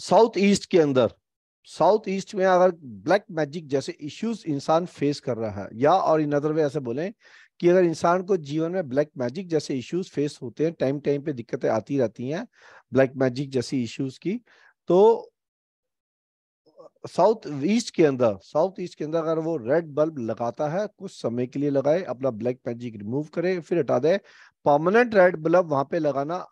Speaker 1: साउथ ईस्ट के अंदर साउथ ईस्ट में अगर ब्लैक मैजिक जैसे इश्यूज इंसान फेस कर रहा है या और इन अदर वे ऐसे बोले कि अगर इंसान को जीवन में ब्लैक मैजिक जैसे इश्यूज फेस होते हैं टाइम टाइम पे दिक्कतें आती रहती हैं ब्लैक मैजिक जैसी इश्यूज की तो साउथ ईस्ट के अंदर साउथ ईस्ट के अंदर अगर वो रेड बल्ब लगाता है कुछ समय के लिए लगाए अपना ब्लैक मैजिक रिमूव करे फिर हटा दे परमानेंट रेड बल्ब वहां पे लगाना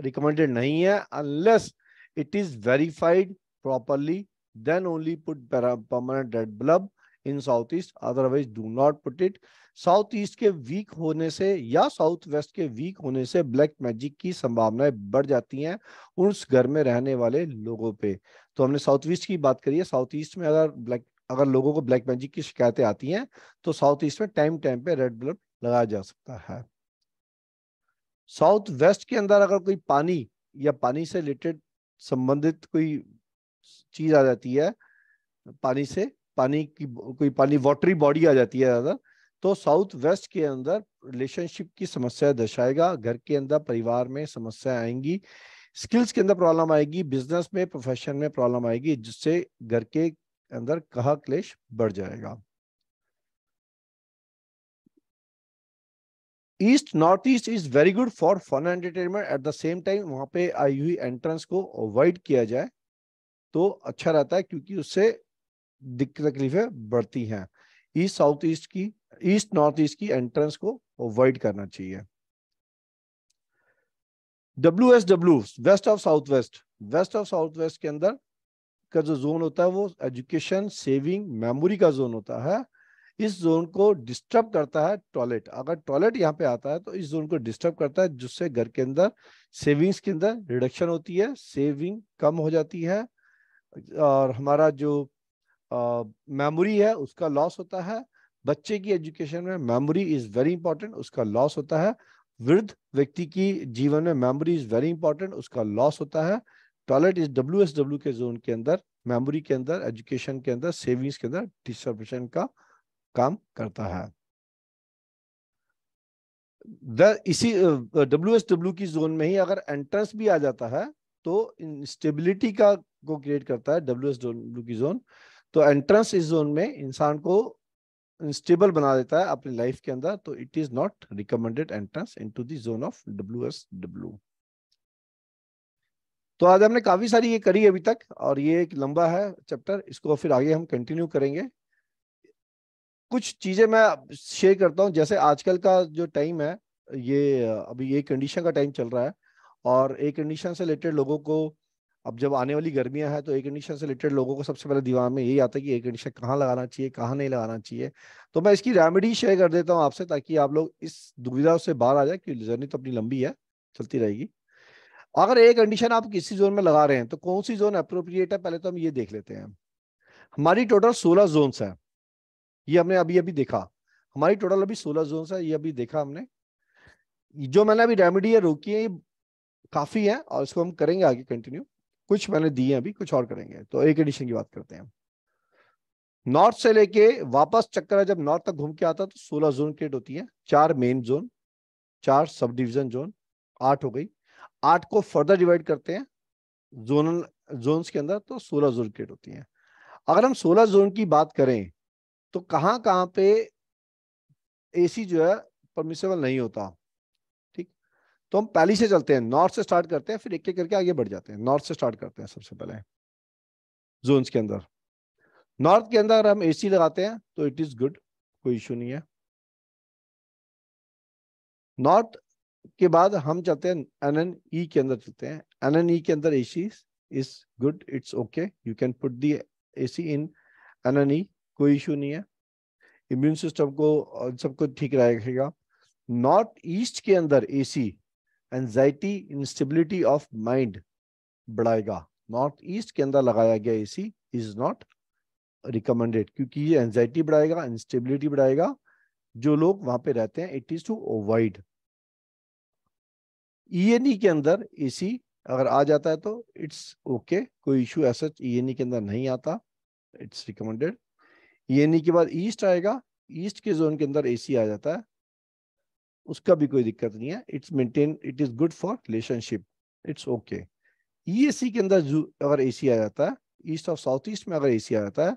Speaker 1: रिकमेंडेड नहीं है unless it is verified properly then only put permanent red bulb in south east otherwise do not put it south east के वीक होने से या साउथ वेस्ट के वीक होने से ब्लैक मैजिक की संभावनाएं बढ़ जाती हैं उस घर में रहने वाले लोगों पे तो हमने साउथ ईस्ट की बात करी है साउथ ईस्ट में अगर ब्लैक अगर लोगों को ब्लैक मैजिक की शिकायतें आती हैं तो साउथ ईस्ट में टाइम टाइम पे रेड ब्लड लगाया जा सकता है साउथ वेस्ट के अंदर अगर कोई पानी या पानी से रिलेटेड संबंधित कोई चीज आ जाती है पानी से पानी की कोई पानी वाटरी बॉडी आ जाती है ज्यादा तो साउथ वेस्ट के अंदर रिलेशनशिप की समस्या दर्शाएगा घर के अंदर परिवार में समस्या आएंगी स्किल्स के अंदर प्रॉब्लम आएगी बिजनेस में प्रोफेशन में प्रॉब्लम आएगी जिससे घर के अंदर कहा क्लेश बढ़ जाएगा east north east is very good for fun entertainment at the same time वहां पे आई हुई एंट्रेंस को अवॉइड किया जाए तो अच्छा रहता है क्योंकि उससे दिक्कत तकलीफें बढ़ती हैं ईस्ट साउथ ईस्ट की ईस्ट नॉर्थ ईस्ट की एंट्रेंस को अवॉइड करना चाहिए W S W west of south west west of south west के अंदर का जो जोन होता है वो एजुकेशन सेविंग मेमोरी का जोन होता है इस जोन को डिस्टर्ब करता है टॉयलेट अगर टॉयलेट यहाँ पे आता है तो इस जोन को डिस्टर्ब करता है जिससे घर के अंदर सेविंग्स के अंदर रिडक्शन होती है सेविंग कम हो जाती है और हमारा जो मेमोरी है उसका लॉस होता है बच्चे की एजुकेशन में मेमोरी इज वेरी इंपॉर्टेंट उसका लॉस होता है वृद्ध व्यक्ति की जीवन में मेमोरी इज वेरी इंपॉर्टेंट उसका लॉस होता है toilet is W S W के जोन के अंदर मेमोरी के अंदर एजुकेशन के अंदर सेविंग्स के अंदर डिस्टर्बेशन का काम करता है इसी डब्ल्यू एस डब्ल्यू की जोन में ही अगर एंट्रेंस भी आ जाता है तो स्टेबिलिटी का को क्रिएट करता है डब्ल्यू एस डब्ल्यू की जोन तो एंट्रेंस इस जोन में इंसान को अनस्टेबल बना देता है अपनी लाइफ के अंदर तो it is not recommended entrance into the zone of W तो आज हमने काफी सारी ये करी अभी तक और ये एक लंबा है चैप्टर इसको फिर आगे हम कंटिन्यू करेंगे कुछ चीजें मैं शेयर करता हूँ जैसे आजकल का जो टाइम है ये अभी ये कंडीशन का टाइम चल रहा है और एक कंडीशन से रिलेटेड लोगों को अब जब आने वाली गर्मियां हैं तो एयर कंडीशन से रिलेटेड लोगों को सबसे पहले दिमाग में यही आता है कि एयर कंडीशन कहाँ लगाना चाहिए कहाँ नहीं लगाना चाहिए तो मैं इसकी रेमेडी शेयर कर देता हूँ आपसे ताकि आप लोग इस दुविधा से बाहर आ जाए क्योंकि जर्नी तो अपनी लंबी है चलती रहेगी अगर एयर कंडीशन आप किसी जोन में लगा रहे हैं तो कौन सी जोन अप्रोप्रिएट है पहले तो हम ये देख लेते हैं हमारी टोटल सोलह जोन है ये हमने अभी अभी देखा हमारी टोटल अभी सोलह जोन है ये अभी देखा हमने जो मैंने अभी रेमेडी है रोकी है ये काफी है और इसको हम करेंगे आगे कंटिन्यू कुछ मैंने दिए अभी कुछ और करेंगे तो एक एडिशन की बात करते हैं नॉर्थ से लेके वापस चक्कर जब नॉर्थ तक घूम के आता तो सोलह जोन क्रिएट होती है चार मेन जोन चार सब डिविजन जोन आठ हो गई आठ को फर्दर डिवाइड करते हैं जोनल जोन के अंदर तो सोलह जोन क्रिएट होती है अगर हम सोलह जोन की बात करें तो कहां कहां पे एसी जो है परमिसेबल नहीं होता तो हम पहली से चलते हैं नॉर्थ से स्टार्ट करते हैं फिर एक एक करके आगे बढ़ जाते हैं नॉर्थ से स्टार्ट करते हैं सबसे पहले जोन्स के अंदर नॉर्थ के अंदर अगर हम एसी लगाते हैं तो इट इज गुड कोई इशू नहीं है नॉर्थ के बाद हम चलते हैं एन एन ई के अंदर चलते हैं एन एन ई के अंदर A C is good it's okay you can put the A C in N N E कोई इशू नहीं है इम्यून सिस्टम को सबको ठीक रहेगा नॉर्थ ईस्ट के अंदर A C anxiety instability of mind बढ़ाएगा नॉर्थ ईस्ट के अंदर लगाया गया एसी इज नॉट रिकमेंडेड क्योंकि ये एनजाइटी बढ़ाएगा इंस्टेबिलिटी बढ़ाएगा जो लोग वहां पे रहते हैं it is to avoid E के अंदर एसी अगर आ जाता है तो इट्स ओके okay, कोई इशू ऐसा ई के अंदर नहीं आता इट्स रिकमेंडेड ई के बाद ईस्ट आएगा ईस्ट के जोन के अंदर एसी आ जाता है उसका भी कोई दिक्कत नहीं है it's maintain it is good for relationship it's okay ESE के अंदर अगर एसी आ जाता है ईस्ट और साउथ ईस्ट में अगर एसी आ जाता है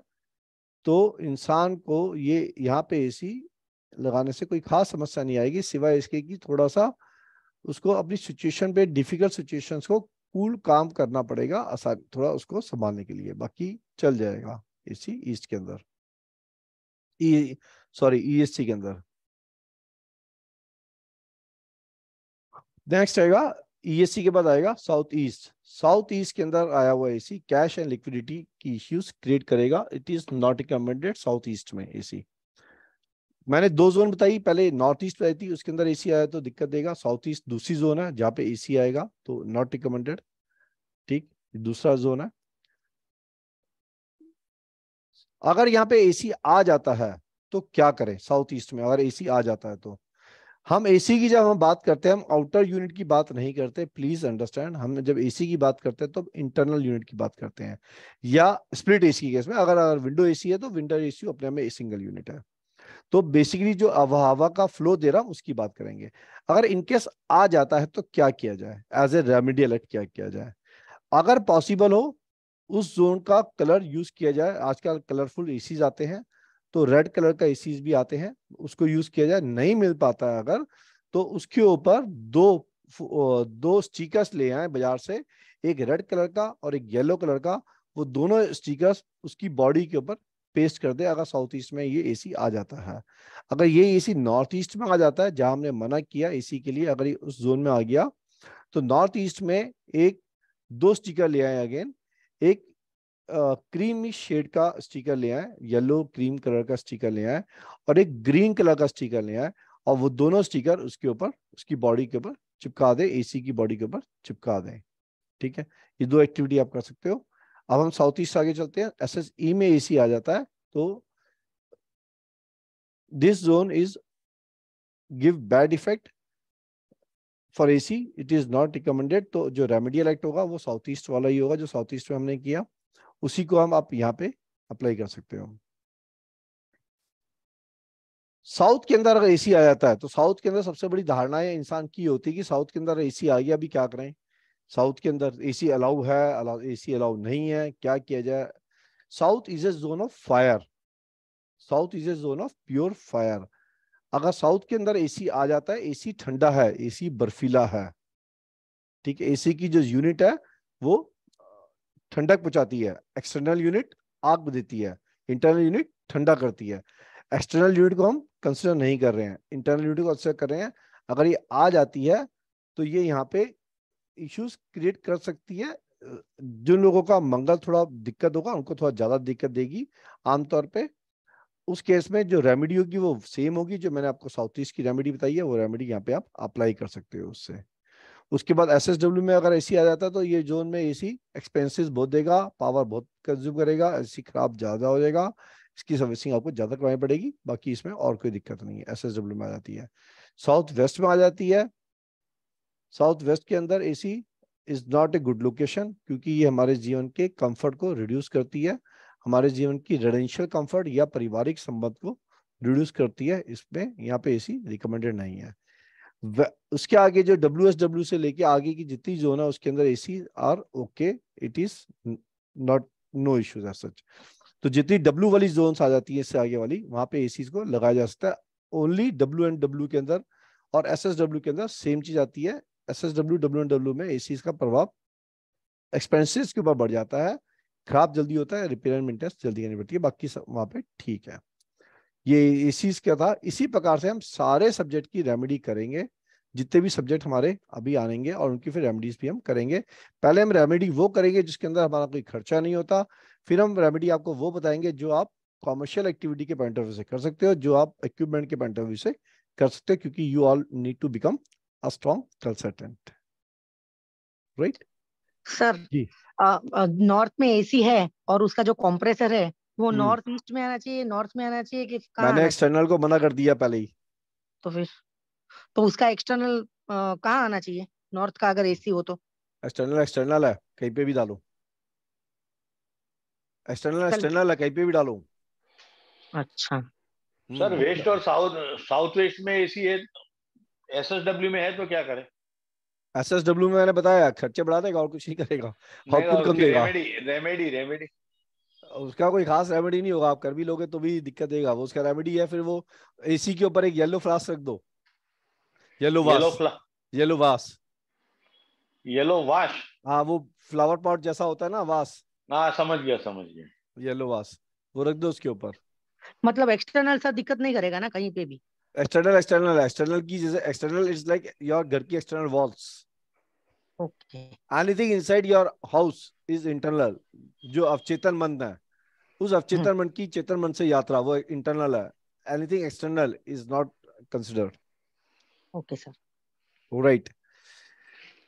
Speaker 1: तो इंसान को ये यहाँ पे एसी लगाने से कोई खास समस्या नहीं आएगी सिवाय इसके कि थोड़ा सा उसको अपनी सिचुएशन पे डिफिकल्ट सिचुएशन को कूल काम करना पड़ेगा आसान थोड़ा उसको संभालने के लिए बाकी चल जाएगा एसी ईस्ट के अंदर ई सॉरी ईएससी के अंदर नेक्स्ट आएगा ईएससी e के बाद आएगा साउथ ईस्ट साउथ ईस्ट के अंदर आया हुआ एसी कैश एंड लिक्विडिटी की इश्यूज क्रिएट करेगा it is not recommended south east में एसी मैंने दो जोन बताई पहले नॉर्थ ईस्ट बताई थी उसके अंदर एसी आया तो दिक्कत देगा साउथ ईस्ट दूसरी जोन है जहां पे एसी आएगा तो नॉट रिकमेंडेड ठीक दूसरा जोन है अगर यहाँ पे एसी आ जाता है तो क्या करें साउथ ईस्ट में अगर एसी आ जाता है तो हम एसी की जब हम बात करते हैं हम आउटर यूनिट की बात नहीं करते प्लीज अंडरस्टैंड हम जब एसी की बात करते हैं तो इंटरनल यूनिट की बात करते हैं या स्प्लिट एसी केस में अगर अगर विंडो एसी है तो विंडो एसी अपने में सिंगल यूनिट है तो बेसिकली जो हवा का फ्लो दे रहा हम उसकी बात करेंगे अगर इनकेस आ जाता है तो क्या किया जाए एज ए रेमिडी अलर्ट क्या किया जाए अगर पॉसिबल हो उस जोन का कलर यूज किया जाए आजकल कलरफुल एसीज आते हैं तो रेड कलर का एसीज भी आते हैं उसको यूज किया जाए नहीं मिल पाता है अगर तो उसके ऊपर दो दो स्टिकर्स ले आए बाजार से एक रेड कलर का और एक येलो कलर का वो दोनों स्टिकर्स उसकी बॉडी के ऊपर पेस्ट कर दे अगर साउथ ईस्ट में ये एसी आ जाता है अगर ये एसी नॉर्थ ईस्ट में आ जाता है जहां हमने मना किया एसी के लिए अगर ये उस जोन में आ गया तो नॉर्थ ईस्ट में एक दो स्टिकर ले आए अगेन एक क्रीमी शेड का स्टिकर ले आए येलो क्रीम कलर का स्टिकर ले आए और एक ग्रीन कलर का स्टिकर ले आए और वो दोनों स्टिकर उसके ऊपर उसकी बॉडी के ऊपर चिपका दे एसी की बॉडी के ऊपर चिपका दें ठीक है ये दो एक्टिविटी आप कर सकते हो अब हम साउथ ईस्ट आगे चलते हैं एस एस ई में एसी आ जाता है तो this zone is give bad effect for AC it is not recommended तो जो रेमेडी एक्ट होगा वो साउथ ईस्ट वाला ही होगा जो साउथ ईस्ट में हमने किया उसी को हम आप यहाँ पे अप्लाई कर सकते हो साउथ के अंदर अगर एसी आ जाता है तो साउथ के अंदर सबसे बड़ी धारणा इंसान की होती है कि साउथ के अंदर एसी आ गया अभी क्या करें साउथ के अंदर एसी अलाउ है एसी अलाउ नहीं है क्या किया जाए south is a zone of fire south is a zone of pure fire अगर साउथ के अंदर एसी आ जाता है एसी ठंडा है एसी बर्फीला है ठीक है एसी की जो यूनिट है वो ठंडक पहुंचाती है एक्सटर्नल यूनिट आग देती है इंटरनल यूनिट ठंडा करती है एक्सटर्नल यूनिट को हम कंसिडर नहीं कर रहे हैं इंटरनल यूनिट को कंसिडर कर रहे हैं अगर ये आ जाती है तो ये यहाँ पे इश्यूज क्रिएट कर सकती है जिन लोगों का मंगल थोड़ा दिक्कत होगा उनको थोड़ा ज्यादा दिक्कत देगी आमतौर पे उस केस में जो रेमेडी होगी वो सेम होगी जो मैंने आपको साउथ ईस्ट की रेमेडी बताई है वो रेमेडी यहाँ पे आप अप्लाई कर सकते हो उससे उसके बाद एस एस डब्ल्यू में अगर ए सी आ जाता है तो ये जोन में ए सी एक्सपेंसिस बहुत देगा पावर बहुत कंज्यूम करेगा ए सी खराब ज़्यादा हो जाएगा इसकी सर्विसिंग आपको ज़्यादा करवानी पड़ेगी बाकी इसमें और कोई दिक्कत नहीं है एस एस डब्ल्यू में आ जाती है साउथ वेस्ट में आ जाती है साउथ वेस्ट के अंदर A C is not a good location क्योंकि ये हमारे जीवन के कम्फर्ट को रिड्यूस करती है हमारे जीवन की रेडेंशियल कम्फर्ट या पारिवारिक संबंध को रिड्यूस करती है इसमें यहाँ पे ए सी रिकमेंडेड नहीं है उसके आगे जो डब्ल्यू एस डब्ल्यू से लेके आगे की जितनी जोन है उसके अंदर A C are okay it is not no issues are such तो जितनी डब्ल्यू वाली जोन आ जाती है इससे आगे वाली वहां पे एसी को लगाया जा सकता है ओनली डब्ल्यू एंड डब्ल्यू के अंदर और एस एस डब्ल्यू के अंदर सेम चीज आती है S S W W and W में ए का प्रभाव एक्सपेंसिस के ऊपर बढ़ जाता है खराब जल्दी होता है रिपेयर एंड मेंटेनेंस जल्दी करनी पड़ती है बाकी सब वहां पे ठीक है ये इस चीज क्या था इसी प्रकार से हम सारे सब्जेक्ट की रेमेडी करेंगे जितने भी सब्जेक्ट हमारे अभी आनेंगे और उनकी फिर रेमेडीज भी हम करेंगे पहले हम रेमेडी वो करेंगे जिसके अंदर हमारा कोई खर्चा नहीं होता फिर हम रेमेडी आपको वो बताएंगे जो आप कॉमर्शियल एक्टिविटी के पॉइंट ऑफ व्यू से कर सकते हो जो आप इक्विपमेंट के पॉइंट ऑफ व्यू से कर सकते हो क्योंकि you all need to become a strong consultant right sir ji north
Speaker 3: में एसी है और उसका जो कॉम्प्रेसर है वो हम्म। नॉर्थ ईस्ट में आना चाहिए नॉर्थ में आना चाहिए कि मैंने
Speaker 1: एक्सटर्नल को मना कर दिया पहले ही तो फिर
Speaker 3: तो उसका एक्सटर्नल कहाँ आना चाहिए नॉर्थ का अगर एसी हो तो
Speaker 1: एक्सटर्नल एक्सटर्नल है कहीं पे भी डालो एक्सटर्नल एक्सटर्नल है कहीं पे भी डालो
Speaker 8: अच्छा हम्म। सर वेस्ट और साउथ साउथ वेस्ट में एसी है एसएसडब्ल्यू में है तो क्या करें
Speaker 1: एसएसडब्ल्यू में मैंने बताया खर्चे बढ़ा देगा और कुछ नहीं करेगा आउटपुट कम देगा रेमेडी रेमेडी रेमेडी उसका कोई खास रेमेडी नहीं होगा आप कर भी लोगे तो भी दिक्कत देगा वो उसका रेमेडी है फिर वो एसी के ऊपर एक येलो फ्लास्क रख दो येलो वास येलो वास येलो वाश हाँ वो फ्लावर पॉट जैसा होता है ना वास हाँ समझ गया समझ गया येलो वास वो रख दो उसके ऊपर
Speaker 3: मतलब एक्सटर्नल सा दिक्कत नहीं करेगा ना कहीं पे भी
Speaker 1: एक्सटर्नल एक्सटर्नल एक्सटर्नल की जैसे एक्सटर्नल इज लाइक योर घर की external walls okay anything inside your house is internal जो अवचेतन मन है उस अवचेतन हम्म। मन की चेतन मन से यात्रा वो इंटरनल है anything external is not considered okay sir right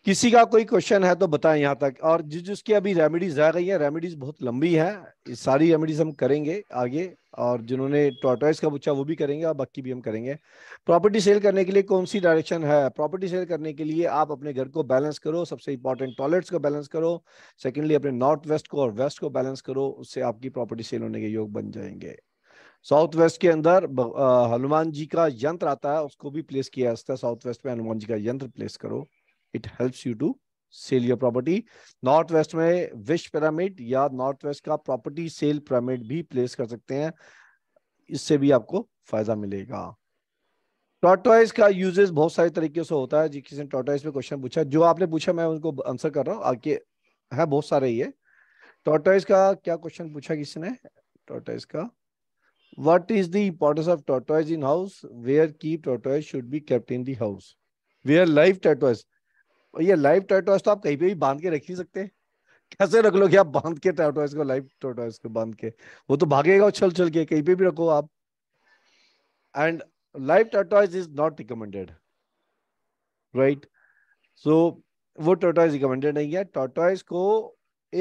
Speaker 1: किसी का कोई क्वेश्चन है तो बताएं यहाँ तक और जिस जिसकी अभी रेमेडीज रह गई हैं रेमेडीज बहुत लंबी है इस सारी रेमेडीज हम करेंगे आगे और जिन्होंने टोटोइस का पूछा वो भी करेंगे और बाकी भी हम करेंगे प्रॉपर्टी सेल करने के लिए कौन सी डायरेक्शन है प्रॉपर्टी सेल करने के लिए आप अपने घर को बैलेंस करो सबसे इंपॉर्टेंट टॉयलेट्स को बैलेंस करो सेकेंडली अपने नॉर्थ वेस्ट को और वेस्ट को बैलेंस करो उससे आपकी प्रॉपर्टी सेल होने के योग बन जाएंगे साउथ वेस्ट के अंदर हनुमान जी का यंत्र आता है उसको भी प्लेस किया जाता है साउथ वेस्ट में हनुमान जी का यंत्र प्लेस करो it helps you to sell your property north west में विश पिरामिड या नॉर्थ वेस्ट का प्रॉपर्टी सेल पिरामिड भी प्लेस कर सकते हैं इससे भी आपको फायदा मिलेगा टॉटॉइस का यूजेस बहुत सारे तरीके से होता है जी किसी ने टॉटॉइस पे क्वेश्चन पूछा जो आपने पूछा मैं उनको आंसर कर रहा हूँ आगे है बहुत सारे ये टॉटॉइस का क्या क्वेश्चन पूछा किसी ने टॉटॉइस का what is the importance of tortoise in house where keep tortoise should be kept in the house where live tortoise और ये लाइव टर्टॉयस तो आप कहीं पे भी बांध के रख ही सकते हैं कैसे रख लो कि आप बांध के टर्टॉयस को लाइव टर्टॉयस को बांध के वो तो भागेगा उछल चल के कहीं पे भी रखो आप and live tortoise is not recommended right so वो टर्टॉयस रिकमेंडेड नहीं है टर्टॉयस को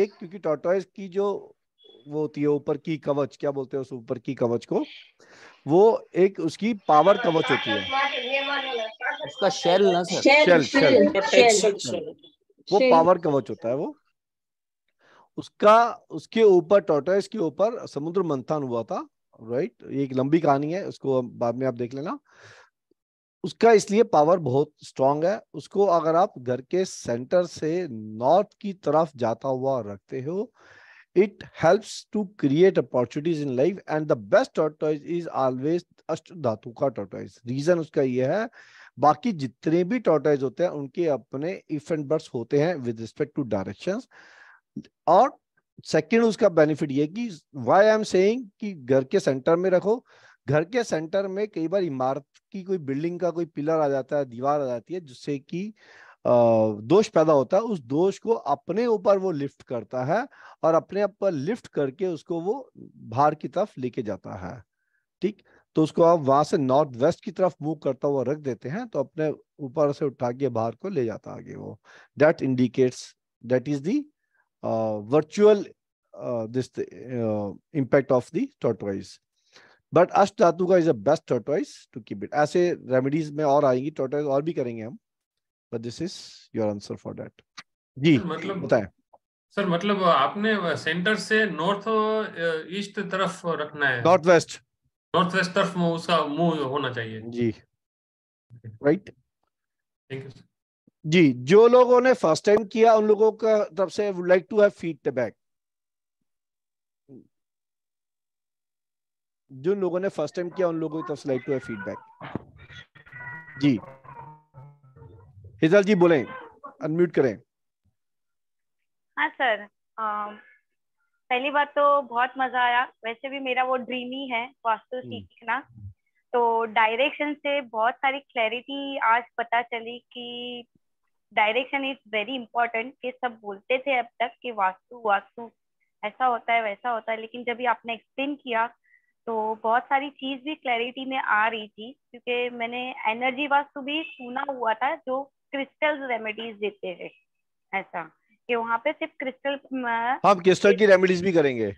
Speaker 1: एक क्योंकि टर्टॉयस की जो वो होती है ऊपर की कवच क्या बोलते हैं उस ऊपर की कवच को वो एक उसकी पावर कवच होती
Speaker 2: है उसका शेल ना सर शेल शेल वो पावर
Speaker 1: कवच होता है वो उसका उसके ऊपर टोटोइस के ऊपर समुद्र मंथन हुआ था राइट ये एक लंबी कहानी है उसको बाद में आप देख लेना उसका इसलिए पावर बहुत स्ट्रांग है उसको अगर आप घर के सेंटर से नॉर्थ की तरफ जाता हुआ रखते हो it helps to create opportunities in life and the best best is always अष्ट धातु का tortoise रीजन उसका ये है बाकी जितने भी टॉर्टाइज होते हैं उनके अपने इफ एंड बर्ड्स होते हैं विद रिस्पेक्ट टू डायरेक्शन और सेकेंड उसका बेनिफिट ये कि वाई आई एम सेइंग कि घर के सेंटर में रखो घर के सेंटर में कई बार इमारत की कोई बिल्डिंग का कोई पिलर आ जाता है दीवार आ जाती है जिससे कि दोष पैदा होता है उस दोष को अपने ऊपर वो लिफ्ट करता है और अपने ऊपर लिफ्ट करके उसको वो बाहर की तरफ लेके जाता है ठीक तो उसको आप वहां से नॉर्थ वेस्ट की तरफ मूव करता हुआ रख देते हैं तो अपने ऊपर से उठा के बाहर को ले जाता आगे वो that indicates that is the virtual this impact of the tortoise but अष्ट धातु का is a best tortoise to keep it ऐसे रेमेडीज में और आएंगी टोटवाइज और भी करेंगे हम but this is your answer for that जी मतलब बताएं
Speaker 8: सर मतलब आपने सेंटर से नॉर्थ ईस्ट uh, तरफ रखना है नॉर्थ वेस्ट नॉर्थ वेस्ट तरफ में उसका मूव होना चाहिए जी राइट थैंक यू
Speaker 1: जी जो लोगों ने फर्स्ट टाइम किया उन लोगों का तरफ से would like to have feedback जिन लोगों ने फर्स्ट टाइम किया उन लोगों की तरफ से लाइक टू हैव फीडबैक जी हिजल जी बोलें अनम्यूट करें
Speaker 2: हाँ सर पहली बात तो बहुत मजा आया वैसे भी मेरा वो ड्रीम ही है वास्तु हम्म। सीखना तो डायरेक्शन से बहुत सारी क्लैरिटी आज पता चली कि डायरेक्शन इज वेरी इंपॉर्टेंट ये सब बोलते थे अब तक कि वास्तु वास्तु ऐसा होता है वैसा होता है लेकिन जब भी आपने एक्सप्लेन किया तो बहुत सारी चीज भी क्लैरिटी में आ रही थी क्योंकि मैंने एनर्जी वास्तु भी सुना हुआ था जो क्रिस्टल रेमेडीज देते हैं ऐसा कि वहाँ पे सिर्फ क्रिस्टल हम क्रिस्टल की
Speaker 1: रेमेडीज भी करेंगे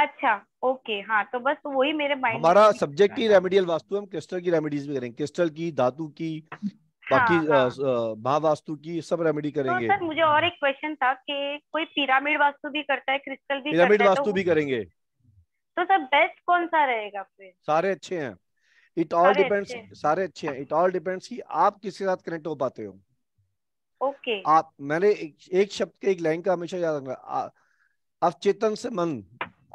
Speaker 2: अच्छा ओके हाँ तो बस वही मेरे माइंड हमारा
Speaker 1: सब्जेक्ट की रेमेडियल वास्तु हम क्रिस्टल की रेमेडीज भी करेंगे क्रिस्टल की धातु की हाँ, बाकी हाँ, हाँ. महावास्तु की सब रेमेडी तो करेंगे तो सर
Speaker 2: मुझे और एक क्वेश्चन था कि कोई पिरामिड वास्तु भी करता है क्रिस्टल भी पिरामिड वास्तु तो भी करेंगे तो सर बेस्ट कौन सा रहेगा फिर
Speaker 1: सारे अच्छे हैं इट ऑल डिपेंड्स सारे अच्छे हैं इट ऑल डिपेंड्स कि आप किसके साथ कनेक्ट हो पाते हो हाँ ओके okay. आप मैंने एक शब्द के एक लाइन का हमेशा याद रखना आप चेतन से मन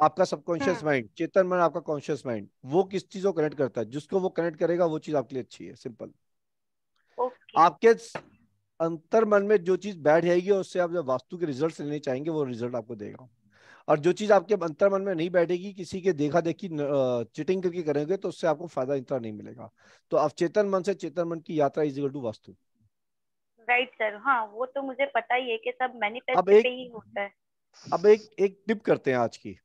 Speaker 1: आपका सबकॉन्शियस माइंड हाँ। चेतन मन आपका कॉन्शियस माइंड वो किस चीज को कनेक्ट करता है जिसको वो कनेक्ट करेगा वो चीज आपके लिए अच्छी है सिंपल okay. आपके अंतर मन में जो चीज बैठ जाएगी उससे आप जब वास्तु के रिजल्ट लेने चाहेंगे वो रिजल्ट आपको देगा और जो चीज आपके अंतर मन में नहीं बैठेगी किसी के देखा देखी चिटिंग करके करेंगे तो उससे आपको फायदा इतना नहीं मिलेगा तो आप चेतन मन से चेतन मन की यात्रा is equal to vastu
Speaker 2: right sir हाँ वो तो मुझे पता ही है कि सब मैनिफेस्ट पे ही होता है
Speaker 1: अब एक एक टिप करते हैं आज की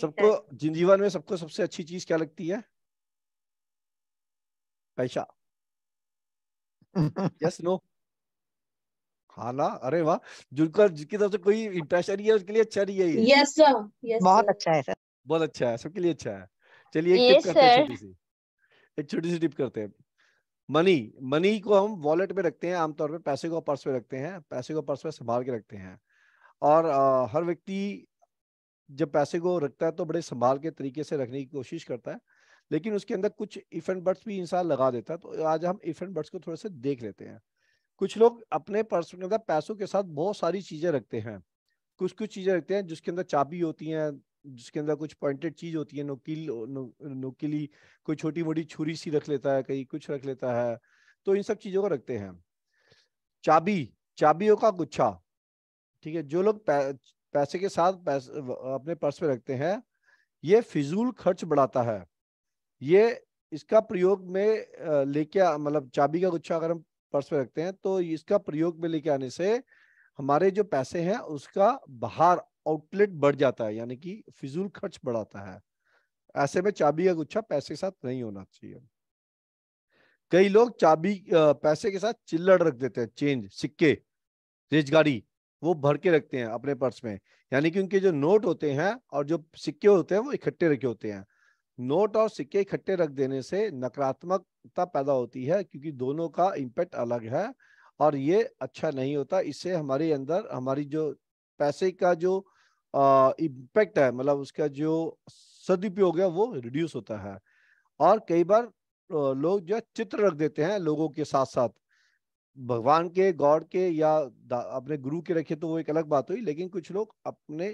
Speaker 1: सबको जीवन में सबको सबसे अच्छी चीज क्या लगती है पैसा यस नो हाँ ना अरे वाह जिनका जिसकी तरफ से कोई इंटरेस्ट नहीं है उसके लिए अच्छा नहीं है यस
Speaker 2: सर बहुत
Speaker 1: अच्छा है सर बहुत अच्छा है सबके लिए अच्छा है चलिए एक टिप करते हैं छोटी सी एक छोटी सी टिप करते हैं मनी मनी को हम वॉलेट में रखते हैं आमतौर पे पैसे को पर्स में रखते हैं पैसे को पर्स में संभाल के रखते हैं और आ, हर व्यक्ति जब पैसे को रखता है तो बड़े संभाल के तरीके से रखने की कोशिश करता है लेकिन उसके अंदर कुछ इफ एंड बर्ड्स भी इंसान लगा देता है तो आज हम इफ एंड बर्ड्स को थोड़े से देख लेते हैं कुछ लोग अपने पर्स के अंदर पैसों के साथ बहुत सारी चीज़ें रखते हैं कुछ कुछ चीज़ें रखते हैं जिसके अंदर चाबी होती हैं जिसके अंदर कुछ पॉइंटेड चीज होती है नोकील नो, नोकीली कोई छोटी मोटी छुरी सी रख लेता है कहीं कुछ रख लेता है तो इन सब चीजों को रखते हैं चाबी चाबियों का गुच्छा ठीक है जो लोग पै, पैसे के साथ पैसे, अपने पर्स में रखते हैं ये फिजूल खर्च बढ़ाता है ये इसका प्रयोग में लेके मतलब चाबी का गुच्छा अगर हम पर्स में रखते हैं तो इसका प्रयोग में लेके आने से हमारे जो पैसे हैं उसका बाहर आउटलेट बढ़ जाता है यानी कि फिजूल खर्च बढ़ाता है ऐसे में चाबी का गुच्छा पैसे के साथ नहीं होना चाहिए कई लोग चाबी पैसे के साथ चिल्लड़ रख देते हैं चेंज सिक्के रेजगाड़ी वो भर के रखते हैं अपने पर्स में यानी कि उनके जो नोट होते हैं और जो सिक्के होते हैं वो इकट्ठे रखे होते हैं नोट और सिक्के इकट्ठे रख देने से नकारात्मकता पैदा होती है क्योंकि दोनों का इम्पैक्ट अलग है और ये अच्छा नहीं होता इससे हमारे अंदर हमारी जो पैसे का जो इम्पैक्ट है मतलब उसका जो सदुपयोग है वो रिड्यूस होता है और कई बार लोग जो चित्र रख देते हैं लोगों के साथ साथ भगवान के गॉड के या अपने गुरु के रखे तो वो एक अलग बात हुई लेकिन कुछ लोग अपने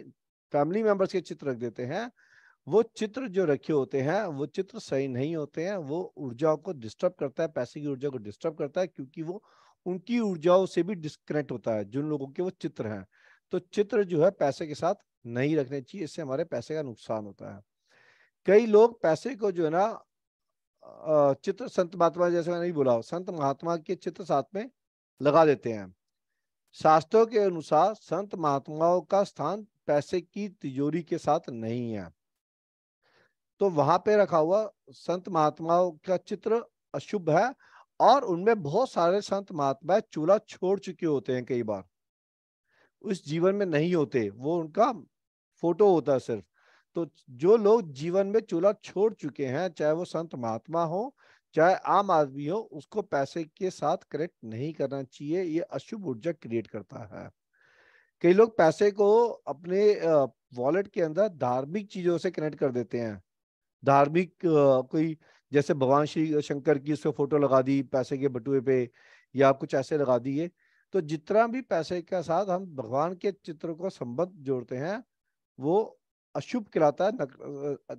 Speaker 1: फैमिली मेंबर्स के चित्र रख देते हैं वो चित्र जो रखे होते हैं वो चित्र सही नहीं होते हैं वो ऊर्जा को डिस्टर्ब करता है पैसे की ऊर्जा को डिस्टर्ब करता है क्योंकि वो उनकी ऊर्जाओं से भी डिस्कनेक्ट होता है जिन लोगों के वो चित्र हैं तो चित्र जो है पैसे के साथ नहीं रखने चाहिए इससे हमारे पैसे का नुकसान होता है कई लोग पैसे को जो है ना चित्र संत महात्मा जैसे मैंने बोला संत महात्मा के चित्र साथ में लगा देते हैं शास्त्रों के अनुसार संत महात्माओं का स्थान पैसे की तिजोरी के साथ नहीं है तो वहां पे रखा हुआ संत महात्माओं का चित्र अशुभ है और उनमें बहुत सारे संत महात्मा चूल्हा छोड़ चुके होते हैं कई बार उस जीवन में नहीं होते वो उनका फोटो होता सिर्फ तो जो लोग जीवन में चूल्हा छोड़ चुके हैं चाहे वो संत महात्मा हो चाहे आम आदमी हो उसको पैसे के साथ कनेक्ट नहीं करना चाहिए ये अशुभ ऊर्जा क्रिएट करता है कई लोग पैसे को अपने वॉलेट के अंदर धार्मिक चीजों से कनेक्ट कर देते हैं धार्मिक कोई जैसे भगवान श्री शंकर की उसको फोटो लगा दी पैसे के बटुए पे या कुछ ऐसे लगा दिए तो जितना भी पैसे के साथ हम भगवान के चित्र को संबंध जोड़ते हैं वो अशुभ कहलाता है